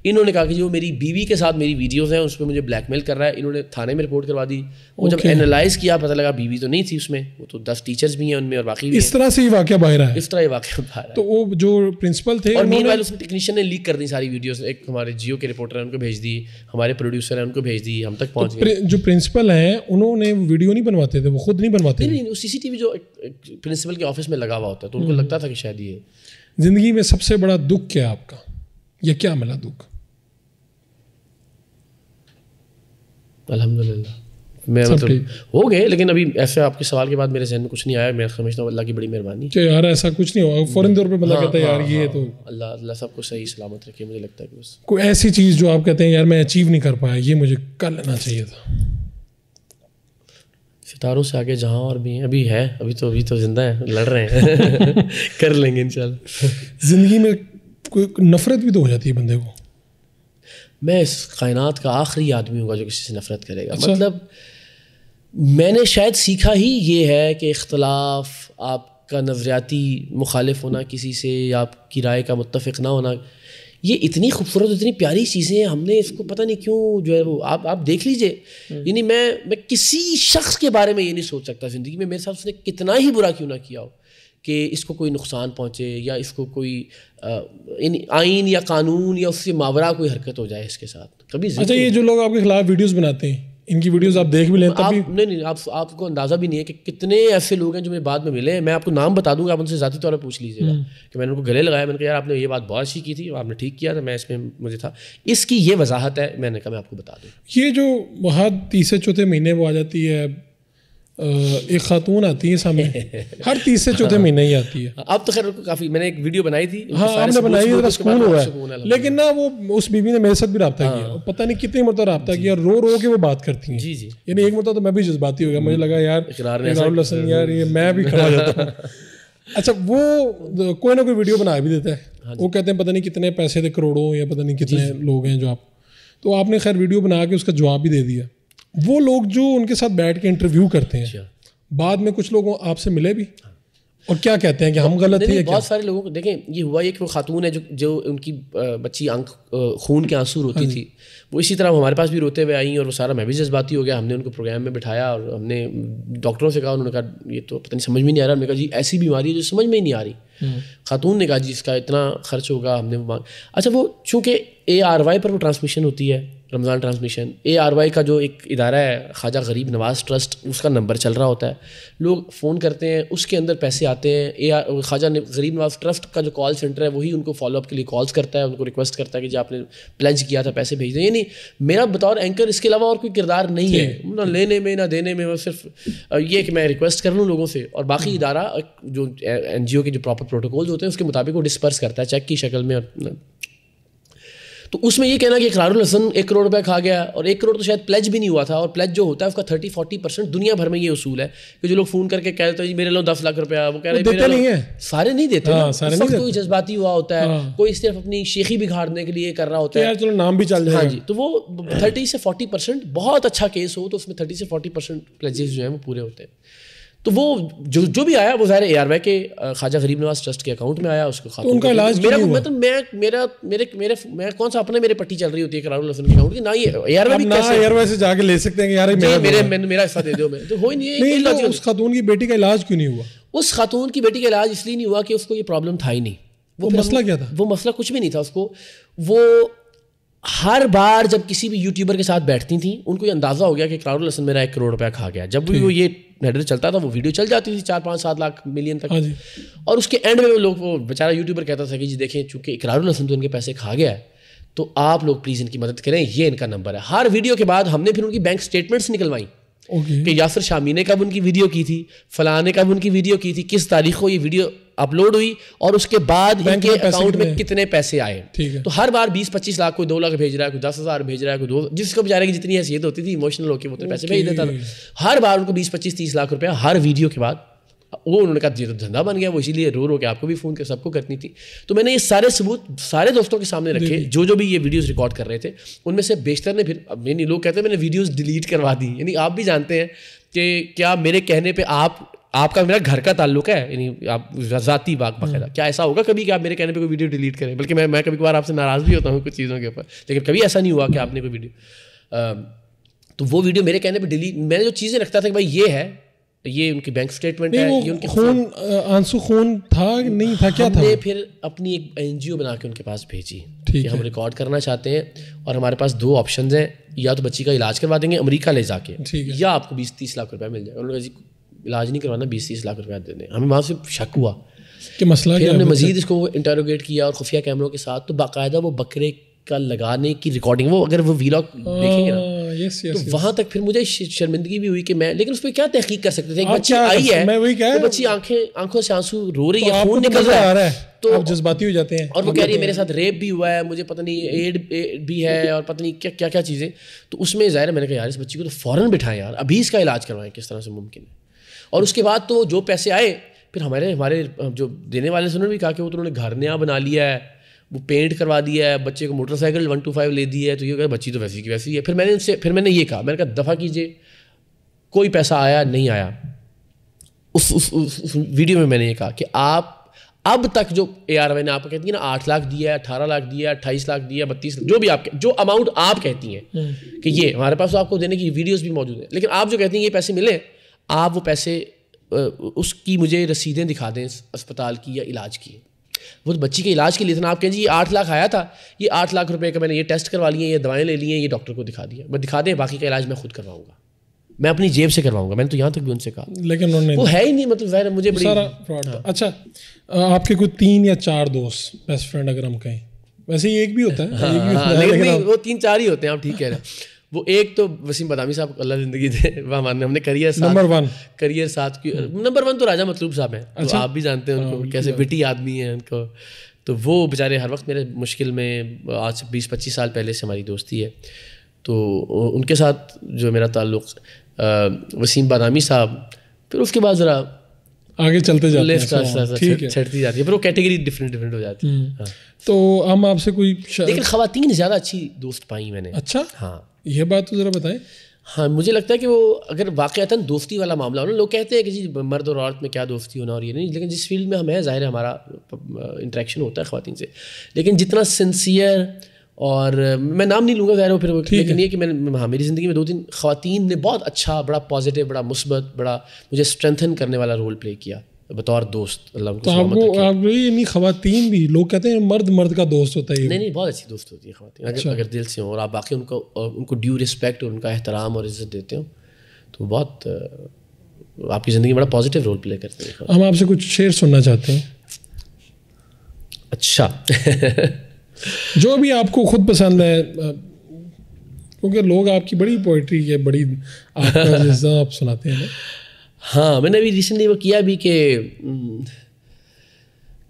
Speaker 2: इन्होंने कहा कि जो मेरी बीवी के साथ मेरी वीडियोज़ हैं पर मुझे ब्लैकमेल कर रहा है इन्होंने थाने में रिपोर्ट करवा दी वो okay. जब एनालाइज किया पता लगा बीवी तो नहीं थी उसमें वो तो दस टीचर्स भी हैं उनमें और बाकी इस तरह
Speaker 1: से ही वाक्य बाहर है
Speaker 2: इस तरह ही वाक्य बाहर
Speaker 1: तो वो जो प्रिंसिपल
Speaker 2: थे और मीन वाइल उसमें टेक्नीशियन ने लीक कर दी सारी वीडियोज एक हमारे जियो के रिपोर्टर हैं उनको भेज दी हमारे प्रोड्यूसर हैं उनको भेज दी हम तक तो पहुँच गए
Speaker 1: जो प्रिंसिपल हैं उन्होंने वीडियो नहीं बनवाते थे वो खुद नहीं बनवाते
Speaker 2: नहीं सी सी जो प्रिंसिपल के ऑफिस में लगा हुआ होता है तो उनको हम्म। लगता था कि शायद ये
Speaker 1: जिंदगी में सबसे बड़ा दुख क्या है आपका यह क्या मिला दुख
Speaker 2: अलहमदिल्ला मैं मतलब हो गए लेकिन अभी ऐसे आपके सवाल के बाद मेरे जहन में कुछ नहीं आया मैं समझता हूँ अल्लाह की बड़ी मेहरबानी
Speaker 1: तो यार ऐसा कुछ नहीं होगा फ़ौरन तौर पर बता हाँ, कहता है यार हाँ, ये हाँ, तो
Speaker 2: अल्लाह अल्लाह सबको सही सलामत रखे मुझे लगता है कि बस
Speaker 1: कोई ऐसी चीज़ जो आप कहते हैं यार मैं अचीव नहीं कर पाया ये मुझे कर लेना चाहिए था
Speaker 2: सितारों से आगे जहाँ और भी हैं अभी है अभी तो अभी तो जिंदा है लड़ रहे हैं कर लेंगे इन ज़िंदगी
Speaker 1: में कोई नफ़रत भी तो हो जाती है बंदे को
Speaker 2: मैं इस कायनात का आखिरी आदमी होगा जो किसी से नफरत करेगा अच्छा। मतलब मैंने शायद सीखा ही ये है कि इख्तलाफ आपका नजरियाती मुखालिफ होना किसी से आपकी राय का मुतफ़ ना होना ये इतनी खूबसूरत इतनी प्यारी चीज़ें हैं हमने इसको पता नहीं क्यों जो है वो आप आप देख लीजिए हम्म। यानी मैं मैं किसी शख्स के बारे में ये नहीं सोच सकता ज़िंदगी में मेरे साथ उसने कितना ही बुरा क्यों ना किया हो कि इसको कोई नुकसान पहुँचे या इसको कोई इन आइन या कानून या उससे मावरा कोई हरकत हो जाए इसके साथ कभी अच्छा ये जो
Speaker 1: लोग आपके खिलाफ वीडियोज़ बनाते हैं इनकी वीडियोस आप देख भी लें आप
Speaker 2: नहीं नहीं आप आपको अंदाज़ा भी नहीं है कि कितने ऐसे लोग हैं जो मेरे बाद में मिले हैं मैं आपको नाम बता दूंगा आप उनसे ज़ाती तौर पर पूछ लीजिएगा हम्म। कि मैंने उनको गले लगाया मैंने कहा यार आपने ये बात बहुत अच्छी की थी आपने ठीक किया था मैं इसमें मुझे था इसकी ये वजाहत है मैंने कहा मैं आपको बता दूँ
Speaker 1: ये जो बहुत तीसरे चौथे महीने वो आ जाती है एक खातून आती है सामने हर तीस से चौथे हाँ। महीने ही
Speaker 2: आती है हाँ, अब तो खैर काफी मैंने एक वीडियो बनाई थी हाँ हमने बनाई है सुकून हुआ है लेकिन
Speaker 1: ना वो उस बीवी ने मेरे साथ भी रहा किया हाँ। पता नहीं कितनी मतलब तो रहा किया रो रो के वो बात करती हैं जी जी यानी एक मतलब तो मैं भी जज्बाती हो गया मुझे लगा यार यार ये मैं भी खड़ा जाता हूँ अच्छा वो कोई ना कोई वीडियो बना भी देता है वो कहते हैं पता नहीं कितने पैसे थे करोड़ों या पता नहीं कितने लोग हैं जो आप तो आपने खैर वीडियो बना के उसका जवाब भी दे दिया वो लोग जो उनके साथ बैठ के इंटरव्यू करते हैं अच्छा। बाद में कुछ लोग आपसे मिले भी और क्या कहते हैं कि हम गलत हैं बहुत
Speaker 2: सारे लोगों को देखें ये हुआ ये कि वो खातून है जो जो उनकी बच्ची आंख खून के आंसू रोती हाँ थी वो इसी तरह हमारे पास भी रोते हुए आई और वो सारा मैं भी जज्बाती हो गया हमने उनको प्रोग्राम में बिठाया और हमने डॉक्टरों से कहा उन्होंने कहा ये तो पता नहीं समझ में नहीं आ रहा हमने कहा जी ऐसी बीमारी है जो समझ में ही नहीं आ रही हम्म। खातून ने कहा जी इसका इतना खर्च होगा हमने अच्छा वो चूँकि ए आर वाई पर वो ट्रांसमिशन होती है Ramzan transmission A R Y का जो एक इदारा है ख्वाजा गरीब नवाज ट्रस्ट उसका नंबर चल रहा होता है लोग फ़ोन करते हैं उसके अंदर पैसे आते हैं ए आर ख्वाजा गरीब नवाज ट्रस्ट का जो कॉल सेंटर है वही उनको फॉलोअप के लिए कॉल्स करता है उनको रिक्वेस्ट करता है कि जो आपने प्लेज किया था पैसे भेज दें यानी मेरा बतौर एंकर इसके अलावा और कोई किरदार नहीं है ना मतलब लेने में ना देने में सिर्फ ये कि मैं रिक्वेस्ट कर लूँ लोगों से और बाकी इदारा जो एन के जो प्रॉपर प्रोटोकॉल्स होते हैं उसके मुताबिक वो डिस्पर्स करता है चेक की शक्ल में तो उसमें ये कहना कि इकरारुल हसन एक करोड़ रुपया खा गया और एक करोड़ तो शायद प्लेज भी नहीं हुआ था और प्लेज जो होता है उसका थर्टी फोर्टी परसेंट दुनिया भर में ये उसूल है कि जो लोग फ़ोन करके कह देते हैं मेरे लो दस लाख रुपया वो कह रहे नहीं है सारे नहीं हाँ, देते कोई जज्बाती हुआ होता है हाँ। कोई सिर्फ अपनी शेखी बिगाड़ने के लिए कर रहा होता है चलो नाम
Speaker 1: भी चल हाँ जी तो
Speaker 2: वो थर्टी से फोर्टी परसेंट बहुत अच्छा केस हो तो उसमें थर्टी से फोर्टी परसेंट प्लेजेस जो है वो पूरे होते हैं तो वो जो जो भी आया वो ज़ाहिर ए आर वाई के ख्वाजा गरीब नवाज ट्रस्ट के अकाउंट में आया उसको तो उनका इलाज तो मेरा मतलब मैं मेरा मेरे मेरे मैं कौन सा अपने मेरे पट्टी चल रही होती है करारुल हसन के अकाउंट की ना ये ए आर वाई ना ए आर वाई से जाके ले सकते हैं कि यार मेरा मेरे मेरा हिस्सा दे दो मैं तो हो ही नहीं है तो उस खातून की बेटी का इलाज क्यों नहीं हुआ उस खातून की बेटी का इलाज इसलिए नहीं हुआ कि उसको ये प्रॉब्लम था ही नहीं वो मसला क्या था वो मसला कुछ भी नहीं था उसको वो हर बार जब किसी भी यूट्यूबर के साथ बैठती थी उनको ये अंदाज़ा हो गया कि क्राउड लसन मेरा एक करोड़ रुपया खा गया जब भी वो ये नेटवर्क चलता था वो वीडियो चल जाती थी चार पाँच सात लाख मिलियन तक हाँ और उसके एंड में वो लोग वो बेचारा यूट्यूबर कहता था कि जी देखें चूंकि इकरारुल हसन तो इनके पैसे खा गया है तो आप लोग प्लीज़ इनकी मदद करें ये इनका नंबर है हर वीडियो के बाद हमने फिर उनकी बैंक स्टेटमेंट्स निकलवाई okay. कि यासर शामी ने कब उनकी वीडियो की थी फलाने कब उनकी वीडियो की थी किस तारीख को ये वीडियो अपलोड हुई और उसके बाद इनके अकाउंट में कितने पैसे आए तो हर बार बीस पच्चीस लाख कोई दो लाख भेज रहा है कोई दस हज़ार भेज रहा है कोई दो जिसको बेचारे की जितनी हैसियत होती थी इमोशनल होकर उतने पैसे भेज देता था हर बार उनको बीस पच्चीस तीस लाख रुपया हर वीडियो के बाद वो उन्होंने कहा तो धंधा बन गया वो इसीलिए रो रो के आपको भी फ़ोन कर सबको करनी थी तो मैंने ये सारे सबूत सारे दोस्तों के सामने रखे जो जो भी ये वीडियोस रिकॉर्ड कर रहे थे उनमें से बेशतर ने फिर मैंने लोग कहते हैं मैंने वीडियोस डिलीट करवा दी यानी आप भी जानते हैं कि क्या मेरे कहने पे आप आपका मेरा घर का ताल्लुक है यानी आप जाती बाग हम्म। बाकायदा क्या ऐसा होगा कभी कि आप मेरे कहने पे कोई वीडियो डिलीट करें बल्कि मैं मैं कभी कभार आपसे नाराज़ भी होता हूँ कुछ चीज़ों के ऊपर लेकिन कभी ऐसा नहीं हुआ कि आपने कोई वीडियो आ, तो वो वीडियो मेरे कहने पे डिलीट मैंने जो चीज़ें रखता था कि भाई ये है तो ये उनकी बैंक स्टेटमेंट है ये उनके खून
Speaker 1: आंसू खून था नहीं था क्या था
Speaker 2: फिर अपनी एक ओ बना के उनके पास भेजी ठीक हम रिकॉर्ड करना चाहते हैं और हमारे पास दो ऑप्शन हैं या तो बच्ची का इलाज करवा देंगे अमेरिका ले जाके या आपको बीस तीस लाख रुपया मिल जाएगा उन्होंने इलाज नहीं करवाना बीस तीस लाख रुपया देने हमें वहाँ से शक हुआ कि मसला फिर हमने मजीद इसको इंटेरोगेट किया और खुफिया कैमरों के साथ तो बाकायदा वो बकरे का लगाने की रिकॉर्डिंग वो अगर वो वीलॉग हाँ, देखेंगे ना यस यस तो वहाँ तक फिर मुझे शर्मिंदगी भी हुई कि मैं लेकिन उस पर क्या तहकीक कर सकते थे बच्ची आई है मैं वही तो बच्ची आंखें आंखों से आंसू रो रही तो है खून निकल रहा है तो जज्बाती हो जाते हैं और वो कह रही है मेरे साथ रेप भी हुआ है मुझे पता नहीं एड, एड भी है और पता नहीं क्या क्या क्या चीज़ें तो उसमें ज़ाहिर मैंने कहा यार इस बच्ची को तो फ़ौरन बिठाएं यार अभी इसका इलाज करवाएं किस तरह से मुमकिन है और उसके बाद तो जो पैसे आए फिर हमारे हमारे जो देने वाले से उन्होंने भी कहा कि वो तो उन्होंने घर नया बना लिया है वो पेंट करवा दिया है बच्चे को मोटरसाइकिल वन टू फाइव ले दी है तो ये कहा बच्ची तो वैसी की वैसी है फिर मैंने उनसे फिर मैंने ये कहा मैंने कहा दफ़ा कीजिए कोई पैसा आया नहीं आया उस उस, उस, उस वीडियो में मैंने ये कहा कि आप अब तक जो ए आर वाई ने आपको कहती है ना आठ लाख दिया है अठारह लाख दिया है अट्ठाईस लाख दिया है बत्तीस जो भी आप जो अमाउंट आप कहती हैं हम्म। कि ये हमारे पास तो आपको देने की वीडियोस भी मौजूद है लेकिन आप जो कहती हैं ये पैसे मिले आप वो पैसे उसकी मुझे रसीदें दिखा दें अस्पताल की या इलाज की वो तो बच्ची के इलाज के लिए था ना आप कहें जी ये आठ लाख आया था ये आठ लाख रुपए का मैंने ये टेस्ट करवा लिए ये दवाएं ले ली हैं ये डॉक्टर को दिखा दिया मैं दिखा दें बाकी का इलाज मैं खुद करवाऊंगा मैं अपनी जेब से करवाऊंगा मैंने तो यहाँ तक भी उनसे कहा
Speaker 1: लेकिन उन्होंने वो है ही नहीं मतलब वह मुझे बड़ी सारा फ्रॉड हाँ। अच्छा आपके कोई तीन या चार दोस्त बेस्ट फ्रेंड अगर हम कहें वैसे ही एक भी होता है हाँ, हाँ, वो
Speaker 2: तीन चार ही होते हैं आप ठीक कह रहे हैं वो एक तो वसीम बदामी साहब अल्लाह जिंदगी दे वहाँ हमने करियर नंबर वन करियर साथ की नंबर वन तो राजा मतलूब साहब हैं अच्छा? तो आप भी जानते हैं उनको हाँ, कैसे विटी आदमी हैं उनको तो वो बेचारे हर वक्त मेरे मुश्किल में आज से बीस पच्चीस साल पहले से हमारी दोस्ती है तो उनके साथ जो मेरा ताल्लुक़ वसीम बदामी साहब फिर उसके बाद ज़रा आगे चलते जाते हैं छटती जाती है पर वो कैटेगरी डिफरेंट डिफरेंट हो जाती है हम्म। हाँ। तो हम आपसे कोई लेकिन खातन ज़्यादा अच्छी दोस्त पाई मैंने अच्छा हाँ यह बात तो ज़रा बताएं हाँ मुझे लगता है कि वो अगर वाक़ता दोस्ती वाला मामला हो ना लोग कहते हैं कि जी मर्द और औरत में क्या दोस्ती होना और ये नहीं लेकिन जिस फील्ड में हम हैं ज़ाहिर है हमारा इंटरेक्शन होता है ख़वान से लेकिन जितना सिंसियर और मैं नाम नहीं लूँगा खैर फिर लेकिन ये कि मैंने हाँ मेरी ज़िंदगी में दो तीन खातन ने बहुत अच्छा बड़ा पॉजिटिव बड़ा मुस्बत बड़ा मुझे स्ट्रेंथन करने वाला रोल प्ले किया बतौर दोस्त अल्लाह तो
Speaker 1: खातन भी लोग कहते हैं मर्द मर्द का दोस्त होता है नहीं नहीं
Speaker 2: बहुत अच्छी दोस्त होती है खातन अच्छा। अगर दिल से हो और आप बाकी उनको उनको ड्यू रिस्पेक्ट और उनका एहतराम और इज्जत देते हो तो बहुत आपकी ज़िंदगी में बड़ा पॉजिटिव रोल प्ले करते हैं हम
Speaker 1: आपसे कुछ शेर सुनना चाहते हैं
Speaker 2: अच्छा
Speaker 1: जो भी आपको खुद पसंद है क्योंकि लोग आपकी बड़ी पोइट्री है बड़ी आप सुनाते हैं
Speaker 2: हाँ मैंने अभी रिसेंटली वो किया भी कि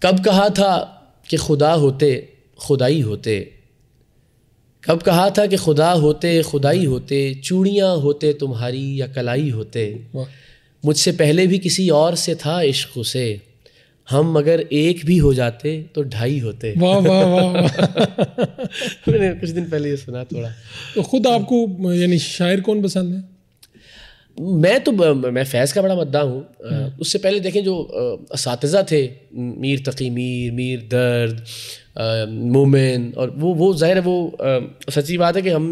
Speaker 2: कब कहा था कि खुदा होते खुदाई होते कब कहा था कि खुदा होते खुदाई होते चूड़ियाँ होते तुम्हारी या कलाई होते मुझसे पहले भी किसी और से था इश्क उसे हम अगर एक भी हो जाते तो ढाई होते वाह वाह वाह मैंने कुछ दिन पहले ये सुना थोड़ा तो खुद आपको यानी शायर कौन पसंद है मैं तो मैं फैज़ का बड़ा मद्दा हूँ हम्म। उससे पहले देखें जो इस थे मीर तकी मीर मीर दर्द मोमिन और वो वो ज़ाहिर है वो सच्ची बात है कि हम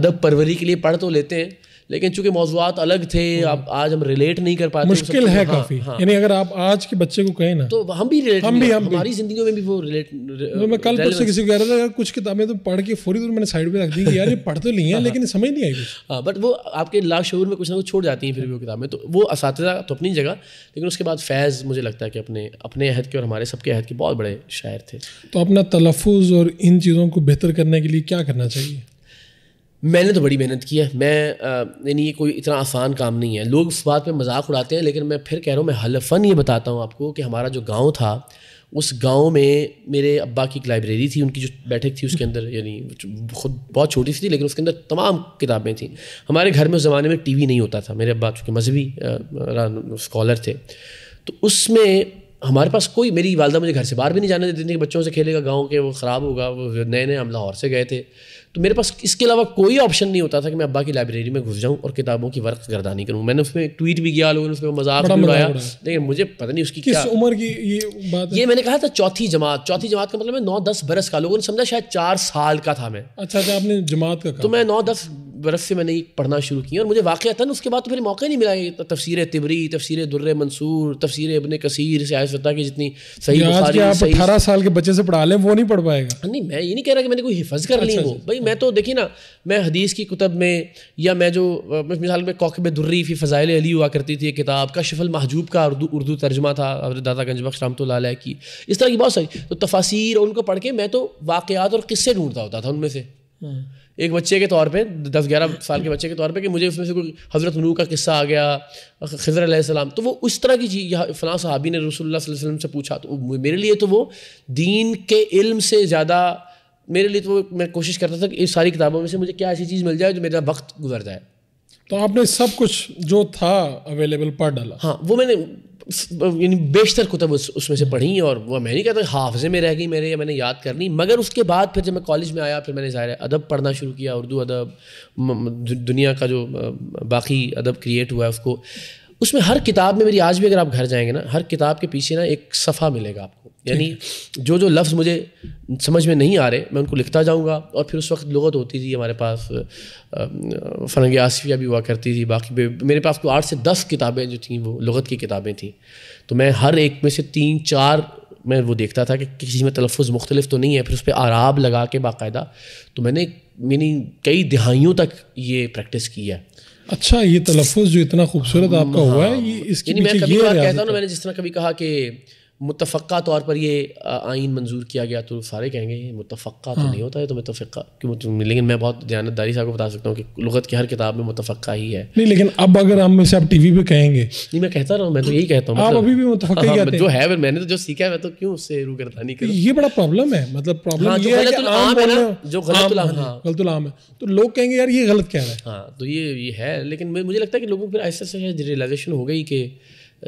Speaker 2: अदब परवरी के लिए पढ़ तो लेते हैं लेकिन चूंकि मौजूद अलग थे आप हम्म। आज हम रिलेट नहीं कर पाते मुश्किल है काफी हाँ, हाँ,
Speaker 1: यानी अगर आप आज के बच्चे को कहें ना तो हम भी रिलेट हम भी हम हमारी
Speaker 2: जिंदगी में भी वो रिलेट मैं, तो मैं कल परसों किसी को कह रहा
Speaker 1: था यार कुछ किताबें तो पढ़ के फोरी दूर मैंने साइड में रख दी यार ये पढ़ तो ली है हाँ, हाँ। लेकिन समझ नहीं आई
Speaker 2: हाँ बट वो आपके लाशूर में कुछ ना कुछ छोड़ जाती हैं फिर भी वो किताबें तो वो इस तो अपनी जगह लेकिन उसके बाद फैज़ मुझे लगता है कि अपने अपने अहद के और हमारे सबके अहद के बहुत बड़े शायर थे
Speaker 1: तो अपना तलफ़ और इन चीज़ों को बेहतर करने के लिए क्या
Speaker 2: करना चाहिए मैंने तो बड़ी मेहनत की है मैं यानी ये कोई इतना आसान काम नहीं है लोग इस बात पे मजाक उड़ाते हैं लेकिन मैं फिर कह रहा हूँ मैं हलफन ये बताता हूँ आपको कि हमारा जो गांव था उस गांव में मेरे अब्बा की एक लाइब्रेरी थी उनकी जो बैठक थी उसके अंदर यानी खुद बहुत छोटी सी थी लेकिन उसके अंदर तमाम किताबें थीं हमारे घर में उस ज़माने में टी नहीं होता था मेरे अब्बा चूँकि मजहबी स्कॉलर थे तो उसमें हमारे पास कोई मेरी वालदा मुझे घर से बाहर भी नहीं जाने देती थी बच्चों से खेलेगा गाँव के वो ख़राब होगा वो नए नए हम लाहौर से गए थे तो मेरे पास इसके अलावा कोई ऑप्शन नहीं होता था कि मैं अब्बा की लाइब्रेरी में घुस जाऊँ और किताबों की वर्क गर्दानी करूँ मैंने उसमें ट्वीट भी किया लोगों ने उसमें मजाक भी उड़ाया लेकिन मुझे पता नहीं उसकी किस उम्र की ये बात ये मैंने कहा था चौथी जमात चौथी जमात का मतलब मैं नौ दस बरस का लोगों ने समझा शायद चार साल का था मैं अच्छा अच्छा आपने जमात का तो मैं नौ दस बरस से मैंने पढ़ना शुरू किया और मुझे था उसके बाद तो फिर मौका नहीं मिला तफसीर तिबरी तफसीर दुर्र मंसूर तफसीर इबन कसीर से की जितनी सही अठारह
Speaker 1: साल के बच्चे से पढ़ा लें वो नहीं पढ़ पाएगा
Speaker 2: नहीं मैं ये नहीं कह रहा कि मैंने कोई हिफज कर ली वो अच्छा, अच्छा। भाई मैं तो देखिए ना मैं हदीस की कुतब में या मैं जो मिसाल में कौकब दुर्री फी फ़ज़ाइल अली हुआ करती थी किताब का शफल महजूब का उर्दू उर्दू तर्जमा था दादा गंजबख्श रामत की इस तरह की बहुत सारी तो तफासिर और उनको पढ़ के मैं तो वाक़ात और किस्से ढूंढता होता था उनमें से हाँ। एक बच्चे के तौर पे दस ग्यारह साल के बच्चे के तौर पे कि मुझे उसमें से कोई हज़रत नू का किस्सा आ गया खजर सलाम तो वो उस तरह की चीज़ यहाँ फ़लाँ साहबी ने रसोल्ला वसलम से पूछा तो मेरे लिए तो वो दीन के इल्म से ज़्यादा मेरे लिए तो मैं कोशिश करता था कि इस सारी किताबों में से मुझे क्या ऐसी चीज़ मिल जाए जो मेरा वक्त गुजर जाए तो आपने सब कुछ जो था अवेलेबल पढ़ डाला हाँ वो मैंने यानी बेशतर कुतब उस, उसमें से पढ़ी और वह मैं नहीं कहता तो हाफजे में रह गई मेरे या मैंने याद कर ली मगर उसके बाद फिर जब मैं कॉलेज में आया फिर मैंने ज़ाहिर अदब पढ़ना शुरू किया उर्दू अदब दुनिया का जो बाकी अदब क्रिएट हुआ है उसको उसमें हर किताब में मेरी आज भी अगर आप घर जाएंगे ना हर किताब के पीछे ना एक सफ़ा मिलेगा आपको यानी जो जो लफ्ज़ मुझे समझ में नहीं आ रहे मैं उनको लिखता जाऊँगा और फिर उस वक्त लगत होती थी हमारे पास फ़रंग आसफिया भी हुआ करती थी बाकी मेरे पास तो आठ से दस किताबें जो थी वो लगत की किताबें थी तो मैं हर एक में से तीन चार मैं वो देखता था कि किसी में तलफ़ मुख्तलिफ तो नहीं है फिर उस पर आराब लगा के बाकायदा तो मैंने यानी कई दहाइयों तक ये प्रैक्टिस की है
Speaker 1: अच्छा ये तलफ़ जो इतना खूबसूरत आपका हाँ, हुआ है ये इसकी मैं कभी ये कहता हूँ
Speaker 2: मैंने जिस तरह कभी कहा कि मुतफ़ा तौर पर ये आइन मंजूर किया गया तो सारे कहेंगे ये मुतफ़ा तो हाँ। नहीं होता तो है तो मुतफ़ा क्यों लेकिन मैं बहुत जानतदारी साहब को बता सकता हूँ कि लगत की हर किताब में मुतफ़ा ही है नहीं
Speaker 1: लेकिन अब अगर हम से आप टीवी पे कहेंगे नहीं
Speaker 2: मैं कहता रहा मैं तो यही कहता हूँ मतलब, अभी भी मुतफ़ा हाँ, जो है मैंने तो जो सीखा है मैं तो क्यों उससे रूगरदानी कर
Speaker 1: ये बड़ा प्रॉब्लम है मतलब प्रॉब्लम हाँ, है तो लोग कहेंगे यार ये गलत कह रहे हैं
Speaker 2: हाँ तो ये है लेकिन मुझे लगता है कि लोगों को फिर ऐसे ऐसे रियलाइजेशन हो गई कि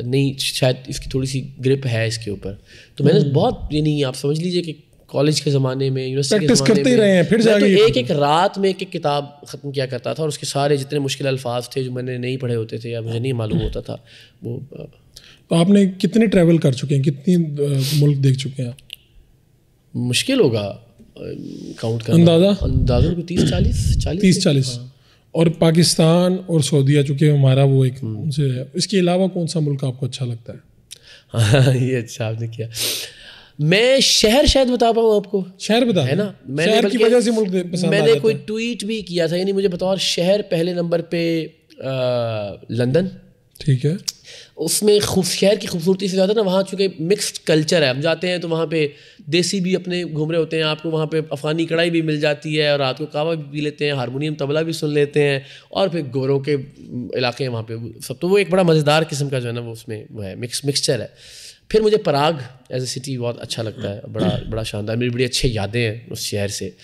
Speaker 2: नहीं शायद इसकी थोड़ी सी ग्रिप है इसके ऊपर तो मैंने हम्म। बहुत यानी आप समझ लीजिए कि कॉलेज के ज़माने में यूनिवर्सिटी के करते में, रहे हैं फिर तो जाके तो एक एक रात में एक एक किताब ख़त्म किया करता था और उसके सारे जितने मुश्किल अल्फाज थे जो मैंने नहीं पढ़े होते थे या मुझे नहीं मालूम होता था वो तो
Speaker 1: आपने कितने ट्रैवल कर चुके हैं कितने मुल्क देख चुके हैं
Speaker 2: मुश्किल होगा काउंट करना अंदाज़ा अंदाजा तीस चालीस चालीस तीस चालीस
Speaker 1: हाँ। और पाकिस्तान और सऊदीया चूँकि हमारा वो एक हम्म। उनसे है इसके अलावा कौन सा मुल्क आपको अच्छा लगता है हाँ,
Speaker 2: ये अच्छा आपने किया मैं शहर शायद बता पाऊँ आपको शहर बता है ना मैंने शहर की वजह से मुल्क पसंद मैंने कोई ट्वीट भी किया था यानी मुझे बताओ शहर पहले नंबर पे लंदन ठीक है उसमें खूब शहर की खूबसूरती से ज़्यादा ना वहाँ चूँकि मिक्स्ड कल्चर है हम जाते हैं तो वहाँ पे देसी भी अपने घूम रहे होते हैं आपको वहाँ पे अफ़गानी कढ़ाई भी मिल जाती है और रात को कावा भी पी लेते हैं हारमोनियम तबला भी सुन लेते हैं और फिर गोरों के इलाके हैं वहाँ पर सब तो वो एक बड़ा मज़ेदार किस्म का जो है ना वो उसमें वो है मिक्स मिक्सचर है फिर मुझे पराग एज ए सिटी बहुत अच्छा लगता है बड़ा बड़ा शानदार मेरी बड़ी अच्छी यादें हैं उस शहर से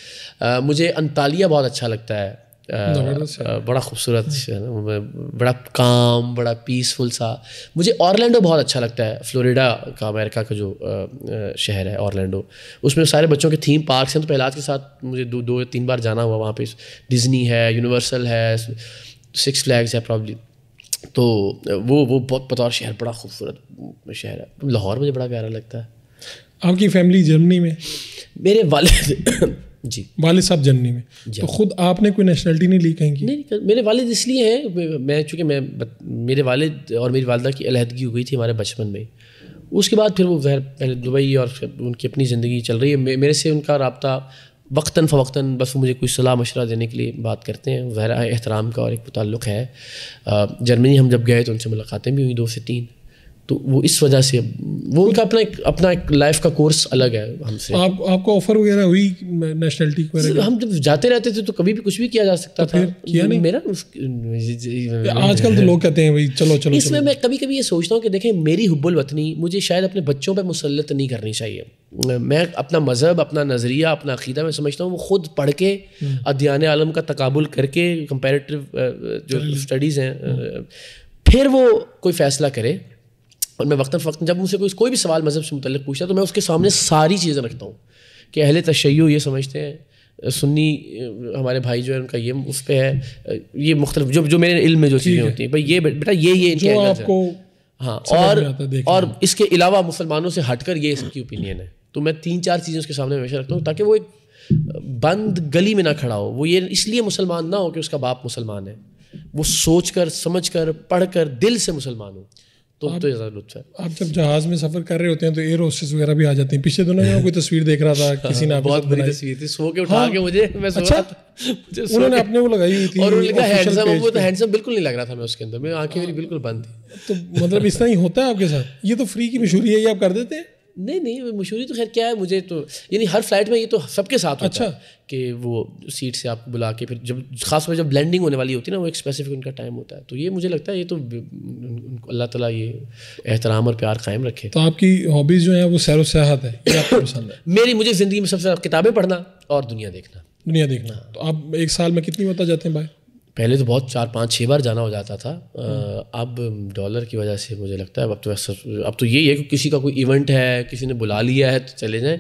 Speaker 2: मुझे अंतालिया बहुत अच्छा लगता है बड़ा खूबसूरत बड़ा काम बड़ा पीसफुल सा मुझे ऑरलैंडो बहुत अच्छा लगता है फ्लोरिडा का अमेरिका का जो शहर है ऑरलैंडो उसमें सारे बच्चों के थीम पार्क हैं तो पहलाज के साथ मुझे दो दो तीन बार जाना हुआ वहाँ पे डिज्नी है यूनिवर्सल है सिक्स फ्लैग्स है प्रॉब्ली तो वो वो बहुत बतौर शहर बड़ा खूबसूरत शहर है लाहौर मुझे बड़ा प्यारा लगता है
Speaker 1: आपकी फैमिली जर्मनी में मेरे वाले जी वाले साहब जर्मनी में तो खुद आपने कोई नेशनलिटी नहीं ली कहीं की
Speaker 2: नहीं मेरे वालिद इसलिए हैं मैं चूँकि मैं मेरे वालिद और मेरी वालदा की अलहदगी हुई थी हमारे बचपन में उसके बाद फिर वो वह पहले दुबई और उनकी अपनी ज़िंदगी चल रही है मेरे से उनका रबता वक्ता फ़वक्ता बस वो मुझे कोई सलाह मशरा देने के लिए बात करते हैं वहरा एहतराम का और एक ताल्लुक़ है जर्मनी हम जब गए तो उनसे मुलाकातें भी हुई दो से तीन तो वो इस वजह से वो उनका अपना एक अपना एक लाइफ का कोर्स अलग है हमसे आप
Speaker 1: आपको ऑफर वगैरह हुई नेशनलिटी हम जब जाते
Speaker 2: रहते थे तो कभी भी कुछ भी किया जा सकता तो था किया नहीं मेरा आजकल तो लोग
Speaker 1: कहते हैं भाई चलो चलो इसमें
Speaker 2: मैं कभी कभी ये सोचता हूँ कि देखें मेरी हुब्बुल वतनी मुझे शायद अपने बच्चों पर मुसलत नहीं करनी चाहिए मैं अपना मज़हब अपना नज़रिया अपना अकीदा मैं समझता हूँ वो खुद पढ़ के हम्म। अध्ययन आलम का तकबुल करके कंपेरेटिव जो स्टडीज़ हैं फिर वो कोई फ़ैसला करे और मैं वक्ता फ़क्ता जब मुझसे कोई कोई भी सवाल मज़हब से मुतल पूछता है तो मैं उसके सामने सारी चीज़ें रखता हूँ कि अहले तशै ये समझते हैं सुन्नी हमारे भाई जो है उनका ये उस पर है ये मुख्तलिफ जो जो मेरे इल्म में जो चीज़ें होती हैं भाई ये बेटा ये ये इनके आपको हाँ और और इसके अलावा मुसलमानों से हटकर ये इसकी ओपिनियन है तो मैं तीन चार चीज़ें उसके सामने हमेशा रखता हूँ ताकि वो एक बंद गली में ना खड़ा हो वो ये इसलिए मुसलमान ना हो कि उसका बाप मुसलमान है वो सोच कर समझ कर पढ़ कर दिल से मुसलमान हो तो आप, तो ये लुत्फ है
Speaker 1: आप जब जहाज में सफर कर रहे होते हैं तो एयर होस्टेस वगैरह भी आ जाती हैं पिछले दोनों में कोई तस्वीर देख रहा था हाँ, किसी ने बहुत बड़ी तस्वीर थी सो के उठा हाँ, के मुझे मैं अच्छा,
Speaker 2: सो अच्छा? उन्होंने अपने वो लगाई हुई थी और उन्होंने कहा हैंडसम वो तो हैंडसम बिल्कुल नहीं लग रहा था मैं उसके अंदर मेरी आंखें मेरी बिल्कुल बंद थी तो मतलब इस तरह ही होता है आपके साथ ये तो फ्री की मशहूरी है ये आप कर देते हैं नहीं नहीं मशहूरी तो खैर क्या है मुझे तो यानी हर फ्लाइट में ये तो सबके साथ होता अच्छा कि वो सीट से आपको बुला के फिर जब खास जब ब्लेंडिंग होने वाली होती है ना वो एक स्पेसिफिक उनका टाइम होता है तो ये मुझे लगता है ये तो अल्लाह ताला ये एहतराम और प्यार कायम रखे तो
Speaker 1: आपकी हॉबीज़ जो हैं वो सैर
Speaker 2: सयाहत है है मेरी मुझे ज़िंदगी में सबसे किताबें पढ़ना और दुनिया देखना दुनिया देखना
Speaker 1: हाँ। तो आप एक साल में कितनी बता जाते हैं भाई
Speaker 2: पहले तो बहुत चार पाँच छः बार जाना हो जाता था अब डॉलर की वजह से मुझे लगता है अब तो अब तो यही है कि किसी का कोई इवेंट है किसी ने बुला लिया है तो चले जाएं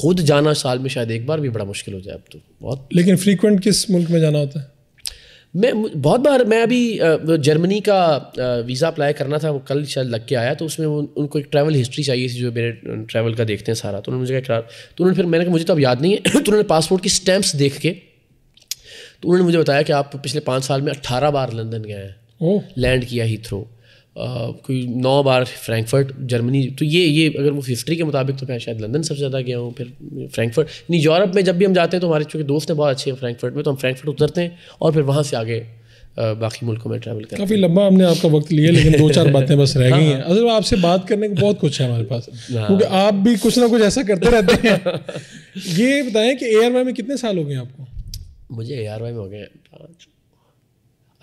Speaker 2: खुद जाना साल में शायद एक बार भी बड़ा मुश्किल हो जाए अब तो बहुत
Speaker 1: लेकिन फ्रीक्वेंट किस मुल्क में जाना होता है
Speaker 2: मैं बहुत बार मैं अभी जर्मनी का वीज़ा अप्लाई करना था वो कल शायद लग के आया तो उसमें वो उनको एक ट्रैवल हिस्ट्री चाहिए थी जो मेरे ट्रैवल का देखते हैं सारा तो उन्होंने मुझे कहा तो उन्होंने फिर मैंने कहा मुझे तो अब याद नहीं है तो उन्होंने पासपोर्ट की स्टैम्प्स देख के तो उन्होंने मुझे बताया कि आप पिछले पाँच साल में अट्ठारह बार लंदन गए हैं लैंड किया ही थ्रो कोई नौ बार फ्रैंकफर्ट जर्मनी तो ये ये अगर वो हिस्ट्री के मुताबिक तो मैं शायद लंदन सबसे ज़्यादा गया हूँ फिर फ्रैंकफर्ट यानी यूरोप में जब भी हम जाते हैं तो हमारे चूँकि दोस्त हैं बहुत अच्छे हैं फ्रैंकफर्ट में तो हम फ्रैंकफर्ट उतरते हैं और फिर वहाँ से आगे बाकी मुल्कों में ट्रैवल करते काफ़ी लंबा
Speaker 1: हमने आपका वक्त लिया लेकिन दो चार बातें बस रह गई हैं हाँ। अगर आपसे बात करने को बहुत कुछ है हमारे पास हाँ। क्योंकि आप भी कुछ ना कुछ ऐसा करते रहते हैं ये बताएं कि एयर में कितने साल हो गए आपको
Speaker 2: मुझे ग्यारहवें में हो गए पाँच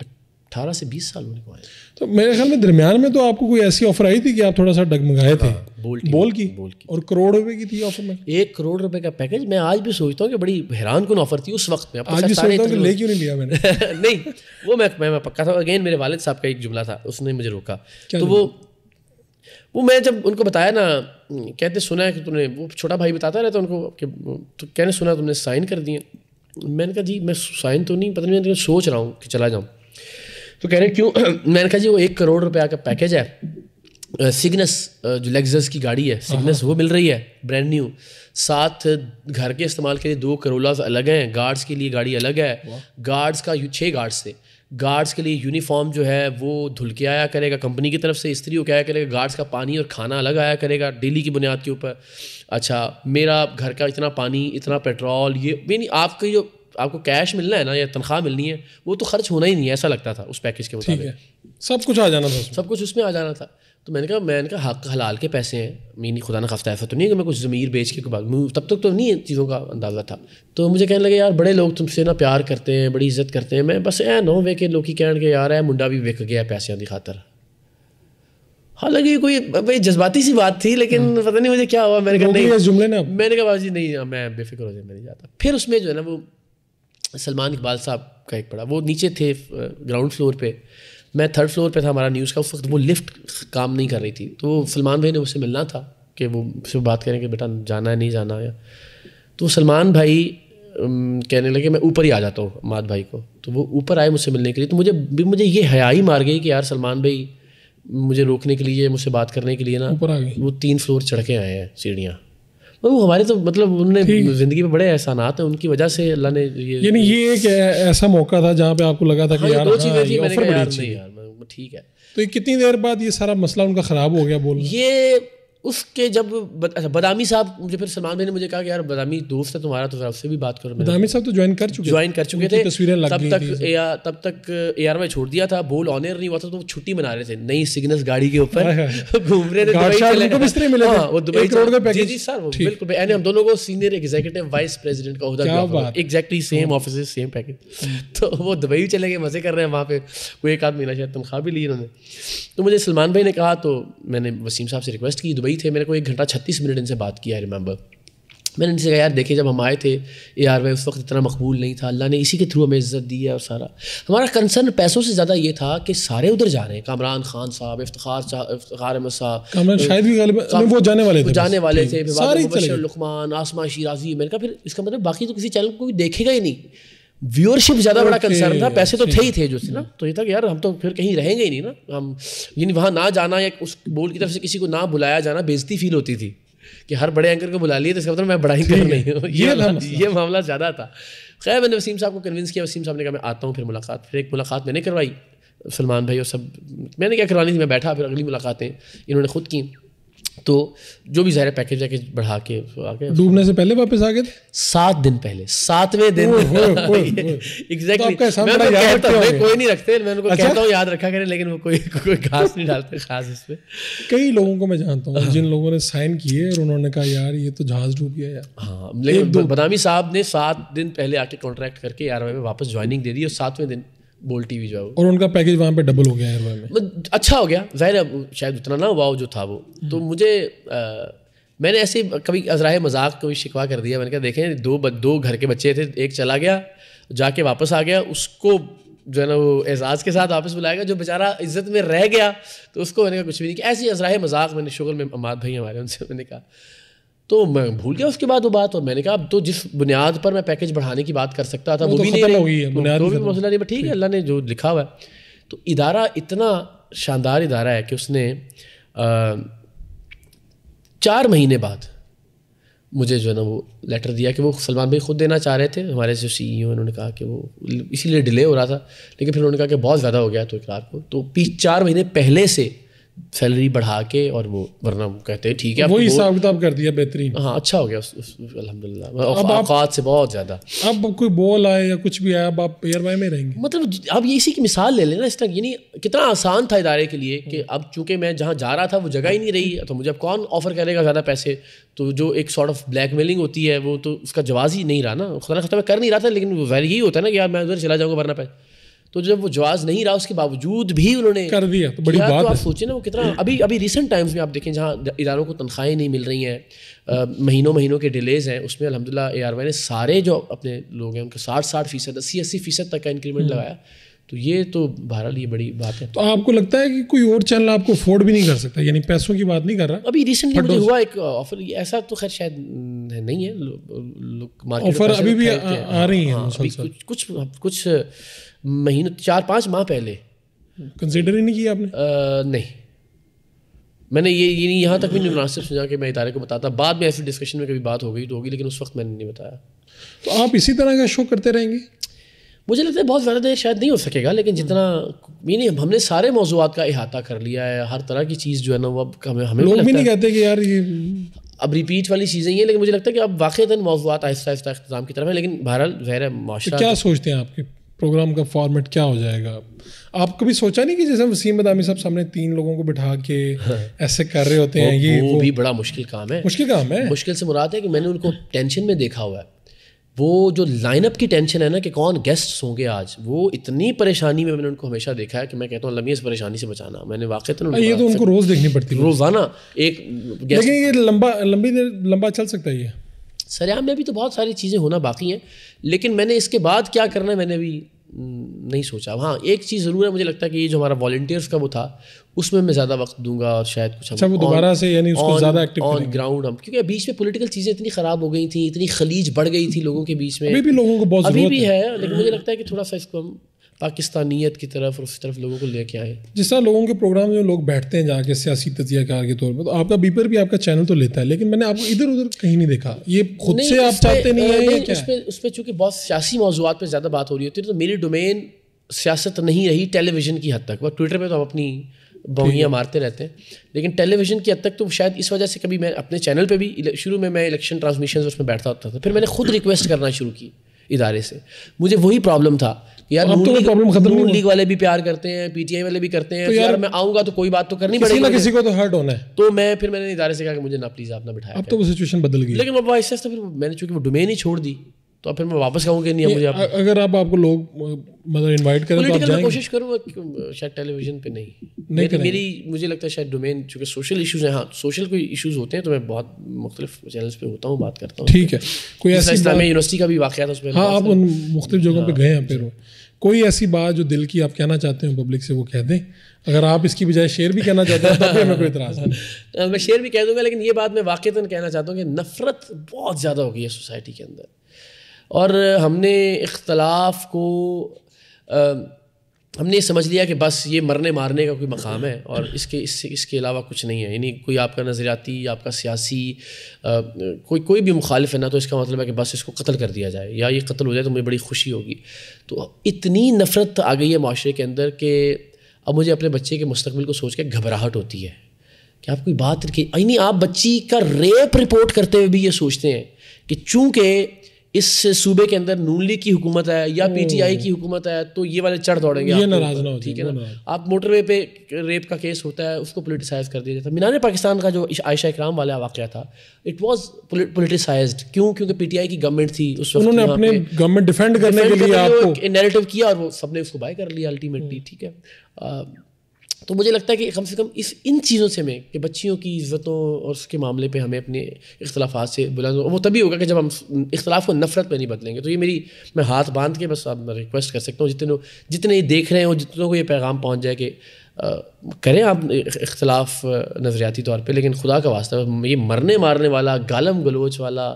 Speaker 2: अट्ठारह से बीस साल मेरे आए
Speaker 1: तो मेरे ख्याल में दरमियान में तो आपको कोई ऐसी ऑफर आई थी कि आप थोड़ा सा डगमगाए थे हाँ, बोल बोल की
Speaker 2: बोल की और करोड़ रुपए की थी ऑफर में एक करोड़ रुपए का पैकेज मैं आज भी सोचता हूँ कि बड़ी हैरान कन ऑफर थी उस वक्त में तो आज भी सोचता हूँ ले क्यों नहीं लिया मैंने नहीं वो मैं मैं पक्का था अगेन मेरे वालिद साहब का एक जुमला था उसने मुझे रोका तो वो वो मैं जब उनको बताया ना कहते सुना है कि तूने वो छोटा भाई बताता रहता उनको कि तो कहने सुना तुमने साइन कर दिए मैंने कहा जी मैं साइन तो नहीं पता नहीं मैंने सोच रहा हूँ कि चला जाऊँ तो कह रहे क्यों मैंने कहा जी वो एक करोड़ रुपया का पैकेज है सिग्नस जो लेग्जस की गाड़ी है सिग्नस हाँ। वो मिल रही है ब्रांड न्यू साथ घर के इस्तेमाल के लिए दो करोलाज अलग हैं गार्ड्स के लिए गाड़ी अलग है गार्ड्स का छः गार्ड्स थे गार्ड्स के लिए यूनिफॉर्म जो है वो धुल के आया करेगा कंपनी की तरफ से स्त्री को आया करेगा गार्ड्स का पानी और खाना अलग आया करेगा डेली की बुनियाद के ऊपर अच्छा मेरा घर का इतना पानी इतना पेट्रोल ये नहीं आपके जो आपको कैश मिलना है ना या तनख्वाह मिलनी है वो तो खर्च होना ही नहीं है ऐसा लगता था उस पैकेज के मुताबिक सब कुछ आ जाना था सब कुछ उसमें आ जाना था तो मैंने कहा मैंने कहा हक हलाल के पैसे हैं मीनी खुदा ना खफ्ता ऐसा तो नहीं है कि मैं कुछ ज़मीर बेच के तब तक तो नहीं है चीज़ों का अंदाज़ा था तो मुझे कहने लगे यार बड़े लोग तुमसे ना प्यार करते हैं बड़ी इज्जत करते हैं मैं बस ए नो वे के लोग कह के यार है मुंडा भी विक गया पैसों की खातर हालांकि कोई भाई जज्बाती सी बात थी लेकिन हाँ। पता नहीं मुझे क्या हुआ मैंने कहा नहीं जुमले ना मैंने कहा बाबा नहीं हाँ, मैं बेफिक्र हो जाए मैं नहीं जाता फिर उसमें जो है ना वो सलमान इकबाल साहब का एक पड़ा वो नीचे थे ग्राउंड फ्लोर पर मैं थर्ड फ्लोर पे था हमारा न्यूज़ का उस वक्त वो लिफ्ट काम नहीं कर रही थी तो सलमान भाई ने उससे मिलना था कि वो उससे बात करें कि बेटा जाना है नहीं जाना है तो सलमान भाई कहने लगे मैं ऊपर ही आ जाता हूँ माद भाई को तो वो ऊपर आए मुझसे मिलने के लिए तो मुझे भी मुझे ये हया ही मार गई कि यार सलमान भाई मुझे रोकने के लिए मुझसे बात करने के लिए ना ऊपर आ गए वो तीन फ्लोर चढ़ के आए हैं सीढ़ियाँ वो हमारे तो मतलब उनने ज़िंदगी में बड़े एहसान है उनकी वजह से अल्लाह ने ये यानी
Speaker 1: ये एक ऐसा मौका था जहाँ पे आपको लगा था कि हाँ, यार दो चीज़ें हाँ, थी
Speaker 2: यार ठीक है
Speaker 1: तो ये कितनी देर बाद ये सारा मसला उनका ख़राब हो गया बोल
Speaker 2: ये उसके जब अच्छा बदामी साहब मुझे फिर सलमान भाई ने मुझे कहा कि यार बदामी दोस्त है तुम्हारा तो उससे भी बात करो बदामी
Speaker 1: साहब तो ज्वाइन कर चुके ज्वाइन
Speaker 2: कर चुके थे तस्वीरें लग तब तक आर तब तक ए आर वाई छोड़ दिया था बोल ऑनर नहीं हुआ था तो छुट्टी मना रहे थे नई सिग्नस गाड़ी के ऊपर हाँ, हाँ, हाँ। घूम रहे थे वो दुबई जी जी सर बिल्कुल यानी हम दोनों को सीनियर एग्जीक्यूटिव वाइस प्रेसिडेंट का होता exactly same office same package तो वो दुबई चले गए मजे कर रहे हैं वहाँ पे कोई एक आध महीना शायद खा भी ली उन्होंने तो मुझे सलमान भाई ने कहा तो मैंने वसीम साहब से रिक्वेस्ट की दुबई वही थे मेरे को एक घंटा छत्तीस मिनट इनसे बात किया आई रिमेंबर मैंने इनसे कहा यार देखे जब हम आए थे ए आर वाई उस वक्त इतना मकबूल नहीं था अल्लाह ने इसी के थ्रू हमें इज्जत दी है और सारा हमारा कंसर्न पैसों से ज़्यादा ये था कि सारे उधर जा रहे हैं कामरान खान साहब इफ्तार इफ्तार अहमद साहब शायद भी काम, वो जाने वाले थे जाने वाले थे लुकमान आसमा शीराजी मैंने कहा फिर इसका मतलब बाकी तो किसी चैनल को भी देखेगा ही नहीं व्यूअरशिप ज़्यादा बड़ा कंसर्न था पैसे तो थे ही थे जो से ना तो ये था कि यार हम तो फिर कहीं रहेंगे ही नहीं ना हम यानी वहाँ ना जाना या उस बोर्ड की तरफ से किसी को ना बुलाया जाना बेजती फील होती थी कि हर बड़े एंकर को बुला लिए तो इसका मतलब मैं बड़ा एंकर नहीं हूँ ये ये मामला ज़्यादा था खैर मैंने वसीम साहब को कन्विंस किया वसीम साहब ने कहा मैं आता हूँ फिर मुलाकात फिर एक मुलाकात मैंने करवाई सलमान भाई और सब मैंने क्या करवानी थी मैं बैठा फिर अगली मुलाकातें इन्होंने खुद की तो जो भी ज़ाहिर पैकेज वैकेज बढ़ा के आ
Speaker 1: डूबने से पहले वापस आ गए सात दिन पहले सातवें दिन एग्जैक्टली
Speaker 2: तो कोई नहीं रखते मैं उनको अच्छा? कहता हूँ याद रखा करें लेकिन वो कोई कोई घास नहीं डालते खास इस पर
Speaker 1: कई लोगों को मैं जानता हूँ हाँ। जिन लोगों ने साइन किए और उन्होंने कहा यार ये तो जहाज डूब गया यार हाँ
Speaker 2: लेकिन बदामी साहब ने सात दिन पहले आके कॉन्ट्रैक्ट करके यार वापस ज्वाइनिंग दे दी और सातवें दिन बोल टीवी जो है
Speaker 1: और उनका पैकेज वहाँ पे डबल हो गया है में
Speaker 2: अच्छा हो गया जाहिर है शायद उतना ना वाव जो था वो तो हम्म। मुझे आ, मैंने ऐसे कभी अजराए मजाक कभी शिकवा कर दिया मैंने कहा देखें दो दो घर के बच्चे थे एक चला गया जाके वापस आ गया उसको जो है ना वो एजाज़ के साथ वापस बुलाएगा जो बेचारा इज्जत में रह गया तो उसको मैंने कहा कुछ भी नहीं किया ऐसी अजराए मजाक मैंने शुगर में अमाद भाई हमारे उनसे मैंने कहा तो मैं भूल गया उसके बाद वो बात और मैंने कहा अब तो जिस बुनियाद पर मैं पैकेज बढ़ाने की बात कर सकता था वो, वो तो भी नहीं रही है तो तो भी मसला नहीं ठीक है अल्लाह ने जो लिखा हुआ है तो इदारा इतना शानदार इदारा है कि उसने चार महीने बाद मुझे जो है ना वो लेटर दिया कि वो सलमान भाई खुद देना चाह रहे थे हमारे जो सी ई उन्होंने कहा कि वो इसीलिए डिले हो रहा था लेकिन फिर उन्होंने कहा कि बहुत ज़्यादा हो गया तो इकरार को तो पी चार महीने पहले से सैलरी बढ़ा के और वो वरना वो कहते हैं ठीक है वही हिसाब किताब कर दिया बेहतरीन हाँ अच्छा हो गया अलहमदिल्ला से बहुत ज़्यादा
Speaker 1: अब कोई बॉल आए या कुछ भी आए अब आप पेयर में रहेंगे
Speaker 2: मतलब आप ये इसी की मिसाल ले लेना इस तरह यानी कितना आसान था इदारे के लिए कि हम्म। अब चूंकि मैं जहाँ जा रहा था वो जगह ही नहीं रही तो मुझे अब कौन ऑफर करेगा ज़्यादा पैसे तो जो एक सॉर्ट ऑफ ब्लैक मेलिंग होती है वो तो उसका जवाब ही नहीं रहा ना खुदा खत्म कर नहीं रहा था लेकिन वैल यही होता है ना कि यार मैं उधर चला जाऊँगा वरना पैसे तो जब वो जवाज नहीं रहा उसके बावजूद भी उन्होंने कर दिया तो बड़ी तो बात तो आप सोचे ना वो कितना अभी अभी रिसेंट टाइम्स में आप देखें जहाँ इदारों को तनख्वाहें नहीं मिल रही हैं महीनों महीनों के डिलेज हैं उसमें अलहमदिल्ला ए आर वाई ने सारे जो अपने लोग हैं उनके साठ साठ फीसद अस्सी अस्सी फीसद तक का इंक्रीमेंट हम्म। लगाया तो ये तो बहरहाल ये बड़ी बात है तो आपको लगता है कि
Speaker 1: कोई और चैनल आपको अफोर्ड भी नहीं कर सकता यानी पैसों की बात नहीं कर रहा अभी रिसेंटली मुझे हुआ
Speaker 2: एक ऑफर ऐसा तो खैर शायद नहीं है ऑफर अभी भी आ रही है हाँ, कुछ कुछ महीने चार पाँच माह पहले कंसिडर ही नहीं किया आपने आ, नहीं मैंने ये ये नहीं यहाँ तक भी नहीं मुनासिब समझा कि मैं इतारे को बताता बाद में ऐसी डिस्कशन में कभी बात हो गई तो होगी लेकिन उस वक्त मैंने नहीं बताया तो आप इसी तरह का शो करते रहेंगे मुझे लगता है बहुत ज़्यादा देर शायद नहीं हो सकेगा लेकिन जितना मीनी हमने सारे मौजूद का अहाता कर लिया है हर तरह की चीज़ जो है ना वो अब हमें हमें लोग भी नहीं कहते कि यार ये अब रिपीट वाली चीज़ें ही हैं लेकिन मुझे लगता है कि अब वाक़ता मौजूद आहिस्ता आहिस्ता अख्ताम की तरफ है लेकिन बहरहाल गैर तो माशा क्या
Speaker 1: सोचते हैं आपके प्रोग्राम का फॉर्मेट क्या हो जाएगा आप कभी सोचा नहीं कि जैसे वसीम बदामी साहब
Speaker 2: सामने तीन लोगों को बिठा के हाँ। ऐसे कर रहे होते हैं ये वो, वो भी बड़ा मुश्किल काम है मुश्किल काम है मुश्किल से मुराद है कि मैंने उनको टेंशन में देखा हुआ है वो जो लाइनअप की टेंशन है ना कि कौन गेस्ट्स होंगे आज वो इतनी परेशानी में मैंने उनको हमेशा देखा है कि मैं कहता हूँ लम्बी इस परेशानी से बचाना मैंने वाकई तो ये तो उनको रोज़
Speaker 1: देखनी पड़ती है रोज़ाना
Speaker 2: एक लेकिन ये लंबा लंबी देर लंबा चल सकता है ये सरेआम में भी तो बहुत सारी चीज़ें होना बाकी हैं लेकिन मैंने इसके बाद क्या करना है मैंने अभी नहीं सोचा हाँ एक चीज़ ज़रूर है मुझे लगता है कि ये जो हमारा वॉल्टियर्स का वो था उसमें मैं ज़्यादा वक्त दूंगा और शायद कुछ अच्छा वो दोबारा से यानी उसको ज़्यादा एक्टिव ऑन ग्राउंड हम क्योंकि बीच में पॉलिटिकल चीज़ें इतनी ख़राब हो गई थी इतनी खलीज बढ़ गई थी लोगों के बीच में अभी भी लोगों को बहुत अभी भी है लेकिन मुझे लगता है कि थोड़ा सा इसको हम पाकिस्तानियत की तरफ और उसकी तरफ लोगों को लेके आए जिस तरह लोगों के
Speaker 1: प्रोग्राम में लोग बैठते हैं जाके सियासी कार के तौर पर तो आपका बीपर भी आपका चैनल तो लेता है लेकिन मैंने आपको इधर उधर कहीं नहीं देखा ये खुद से आप चाहते नहीं, नहीं, उस
Speaker 2: है उस पर चूँकि बहुत सियासी मौजूद पर ज़्यादा बात हो रही होती है तो मेरी डोमेन सियासत नहीं रही टेलीविज़न की हद तक वह ट्विटर पर तो हम अपनी बहुियाँ मारते रहते हैं लेकिन टेलीविज़न की हद तक तो शायद इस वजह से कभी मैं अपने चैनल पे भी शुरू में मैं इलेक्शन ट्रांसमिशन उसमें बैठता होता था फिर मैंने खुद रिक्वेस्ट करना शुरू की इदारे से मुझे वही प्रॉब्लम था यार अब तो प्रॉब्लम खत्म नहीं लीग वाले भी प्यार करते हैं पीटीआई वाले भी करते हैं तो, तो यार, यार मैं आऊंगा तो कोई बात तो करनी पड़ेगी ना किसी को तो हर्ट होना है तो मैं फिर मैंने इदारे से कहा कि मुझे ना प्लीज आप ना बिठाया अब तो वो सिचुएशन बदल गई लेकिन अब ऐसा फिर मैंने चूंकि वो डोमेन ही छोड़ दी तो फिर मैं वापस कहूँ कि नहीं मुझे आप अगर आप आपको लोग मतलब इनवाइट करें तो आप जाएंगे कोशिश करूँगा शायद टेलीविजन पे नहीं नहीं मेरी, मेरी मुझे लगता है शायद डोमेन चूंकि सोशल इश्यूज हैं हाँ सोशल कोई इश्यूज होते हैं तो मैं बहुत मुख्तलिफ चैनल्स पे होता हूँ बात करता हूँ ठीक है कोई ऐसा इस्लामी यूनिवर्सिटी का भी वाक़ था उसमें हाँ आप उन
Speaker 1: मुख्तलिफ जगहों पर हाँ, गए हैं अच्छा। फिर कोई ऐसी बात जो दिल की आप कहना चाहते हो पब्लिक से वो कह दें अगर आप इसकी बजाय शेर भी कहना चाहते हैं तो हमें कोई इतराज़ नहीं
Speaker 2: हाँ, मैं शेर भी कह दूंगा लेकिन ये बात मैं वाक़ता कहना चाहता हूँ कि नफ़रत बहुत ज़्यादा हो गई है सोसाइटी के अंदर और हमने इख्तलाफ को आ, हमने समझ लिया कि बस ये मरने मारने का कोई मकाम है और इसके इससे इसके अलावा कुछ नहीं है यानी कोई आपका नज़रियाती आपका सियासी कोई कोई भी मुखालिफ है ना तो इसका मतलब है कि बस इसको कत्ल कर दिया जाए या ये कत्ल हो जाए तो मुझे बड़ी खुशी होगी तो इतनी नफ़रत आ गई है माशरे के अंदर कि अब मुझे अपने बच्चे के मुस्तबिल को सोच के घबराहट होती है कि आप कोई बात रखी यानी आप बच्ची का रेप रिपोर्ट करते हुए भी ये सोचते हैं कि चूँकि इस सूबे के अंदर नून लीग की हुकूमत है या पीटीआई की हुकूमत है तो ये वाले चढ़ दौड़ेंगे ये नाराज ना ठीक है ना आप मोटरवे पे रेप का केस होता है उसको पोलिटिसाइज कर दिया जाता है मीनान पाकिस्तान का जो आयशा इकराम वाला वाक़ था इट वॉज पोलिटिसाइज क्यों क्योंकि पीटीआई की गवर्नमेंट थी उस वक्त उन्होंने अपने गवर्नमेंट डिफेंड करने के लिए आपको नैरेटिव किया और वो सबने उसको बाय कर लिया अल्टीमेटली हम्म। ठीक है तो मुझे लगता है कि कम से कम इस इन चीज़ों से हमें कि बच्चियों की इज़्ज़तों और उसके मामले पे हमें अपने इख्तलाफात से बुलंद वो तभी होगा कि जब हम इख्तलाफ को नफरत पे नहीं बदलेंगे तो ये मेरी मैं हाथ बांध के बस आप मैं रिक्वेस्ट कर सकता हूँ जितने जितने ये देख रहे हो जितनों को ये पैगाम पहुँच जाए कि आ, करें आप इख्तलाफ नज़रियाती तौर पर लेकिन खुदा का वास्ता ये मरने मारने वाला गालम गलोच वाला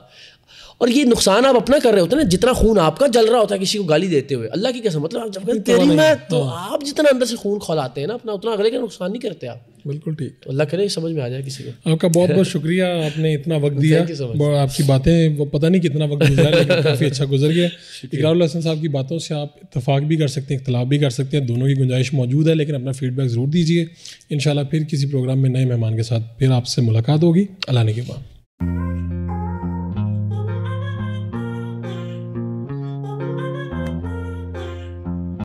Speaker 2: और ये नुकसान आप अपना कर रहे होते हैं ना जितना खून आपका जल रहा होता है किसी को गाली देते हुए अल्लाह की कैसे मतलब आप जब तेरी में तो, तो आप जितना अंदर से खून खौलाते हैं ना अपना उतना अगले का नुकसान नहीं करते आप बिल्कुल ठीक तो अल्लाह करे समझ में आ जाए किसी
Speaker 1: को आपका बहुत बहुत शुक्रिया आपने इतना वक्त दिया आपकी बातें वो पता नहीं कितना वक्त गुजरा काफ़ी अच्छा गुजर गया इकरार हसन साहब की बातों से आप इतफाक भी कर सकते हैं इख्तलाफ भी कर सकते हैं दोनों की गुंजाइश मौजूद है लेकिन अपना फीडबैक ज़रूर दीजिए इन फिर किसी प्रोग्राम में नए मेहमान के साथ फिर आपसे मुलाकात होगी अल्लाह ने के बाद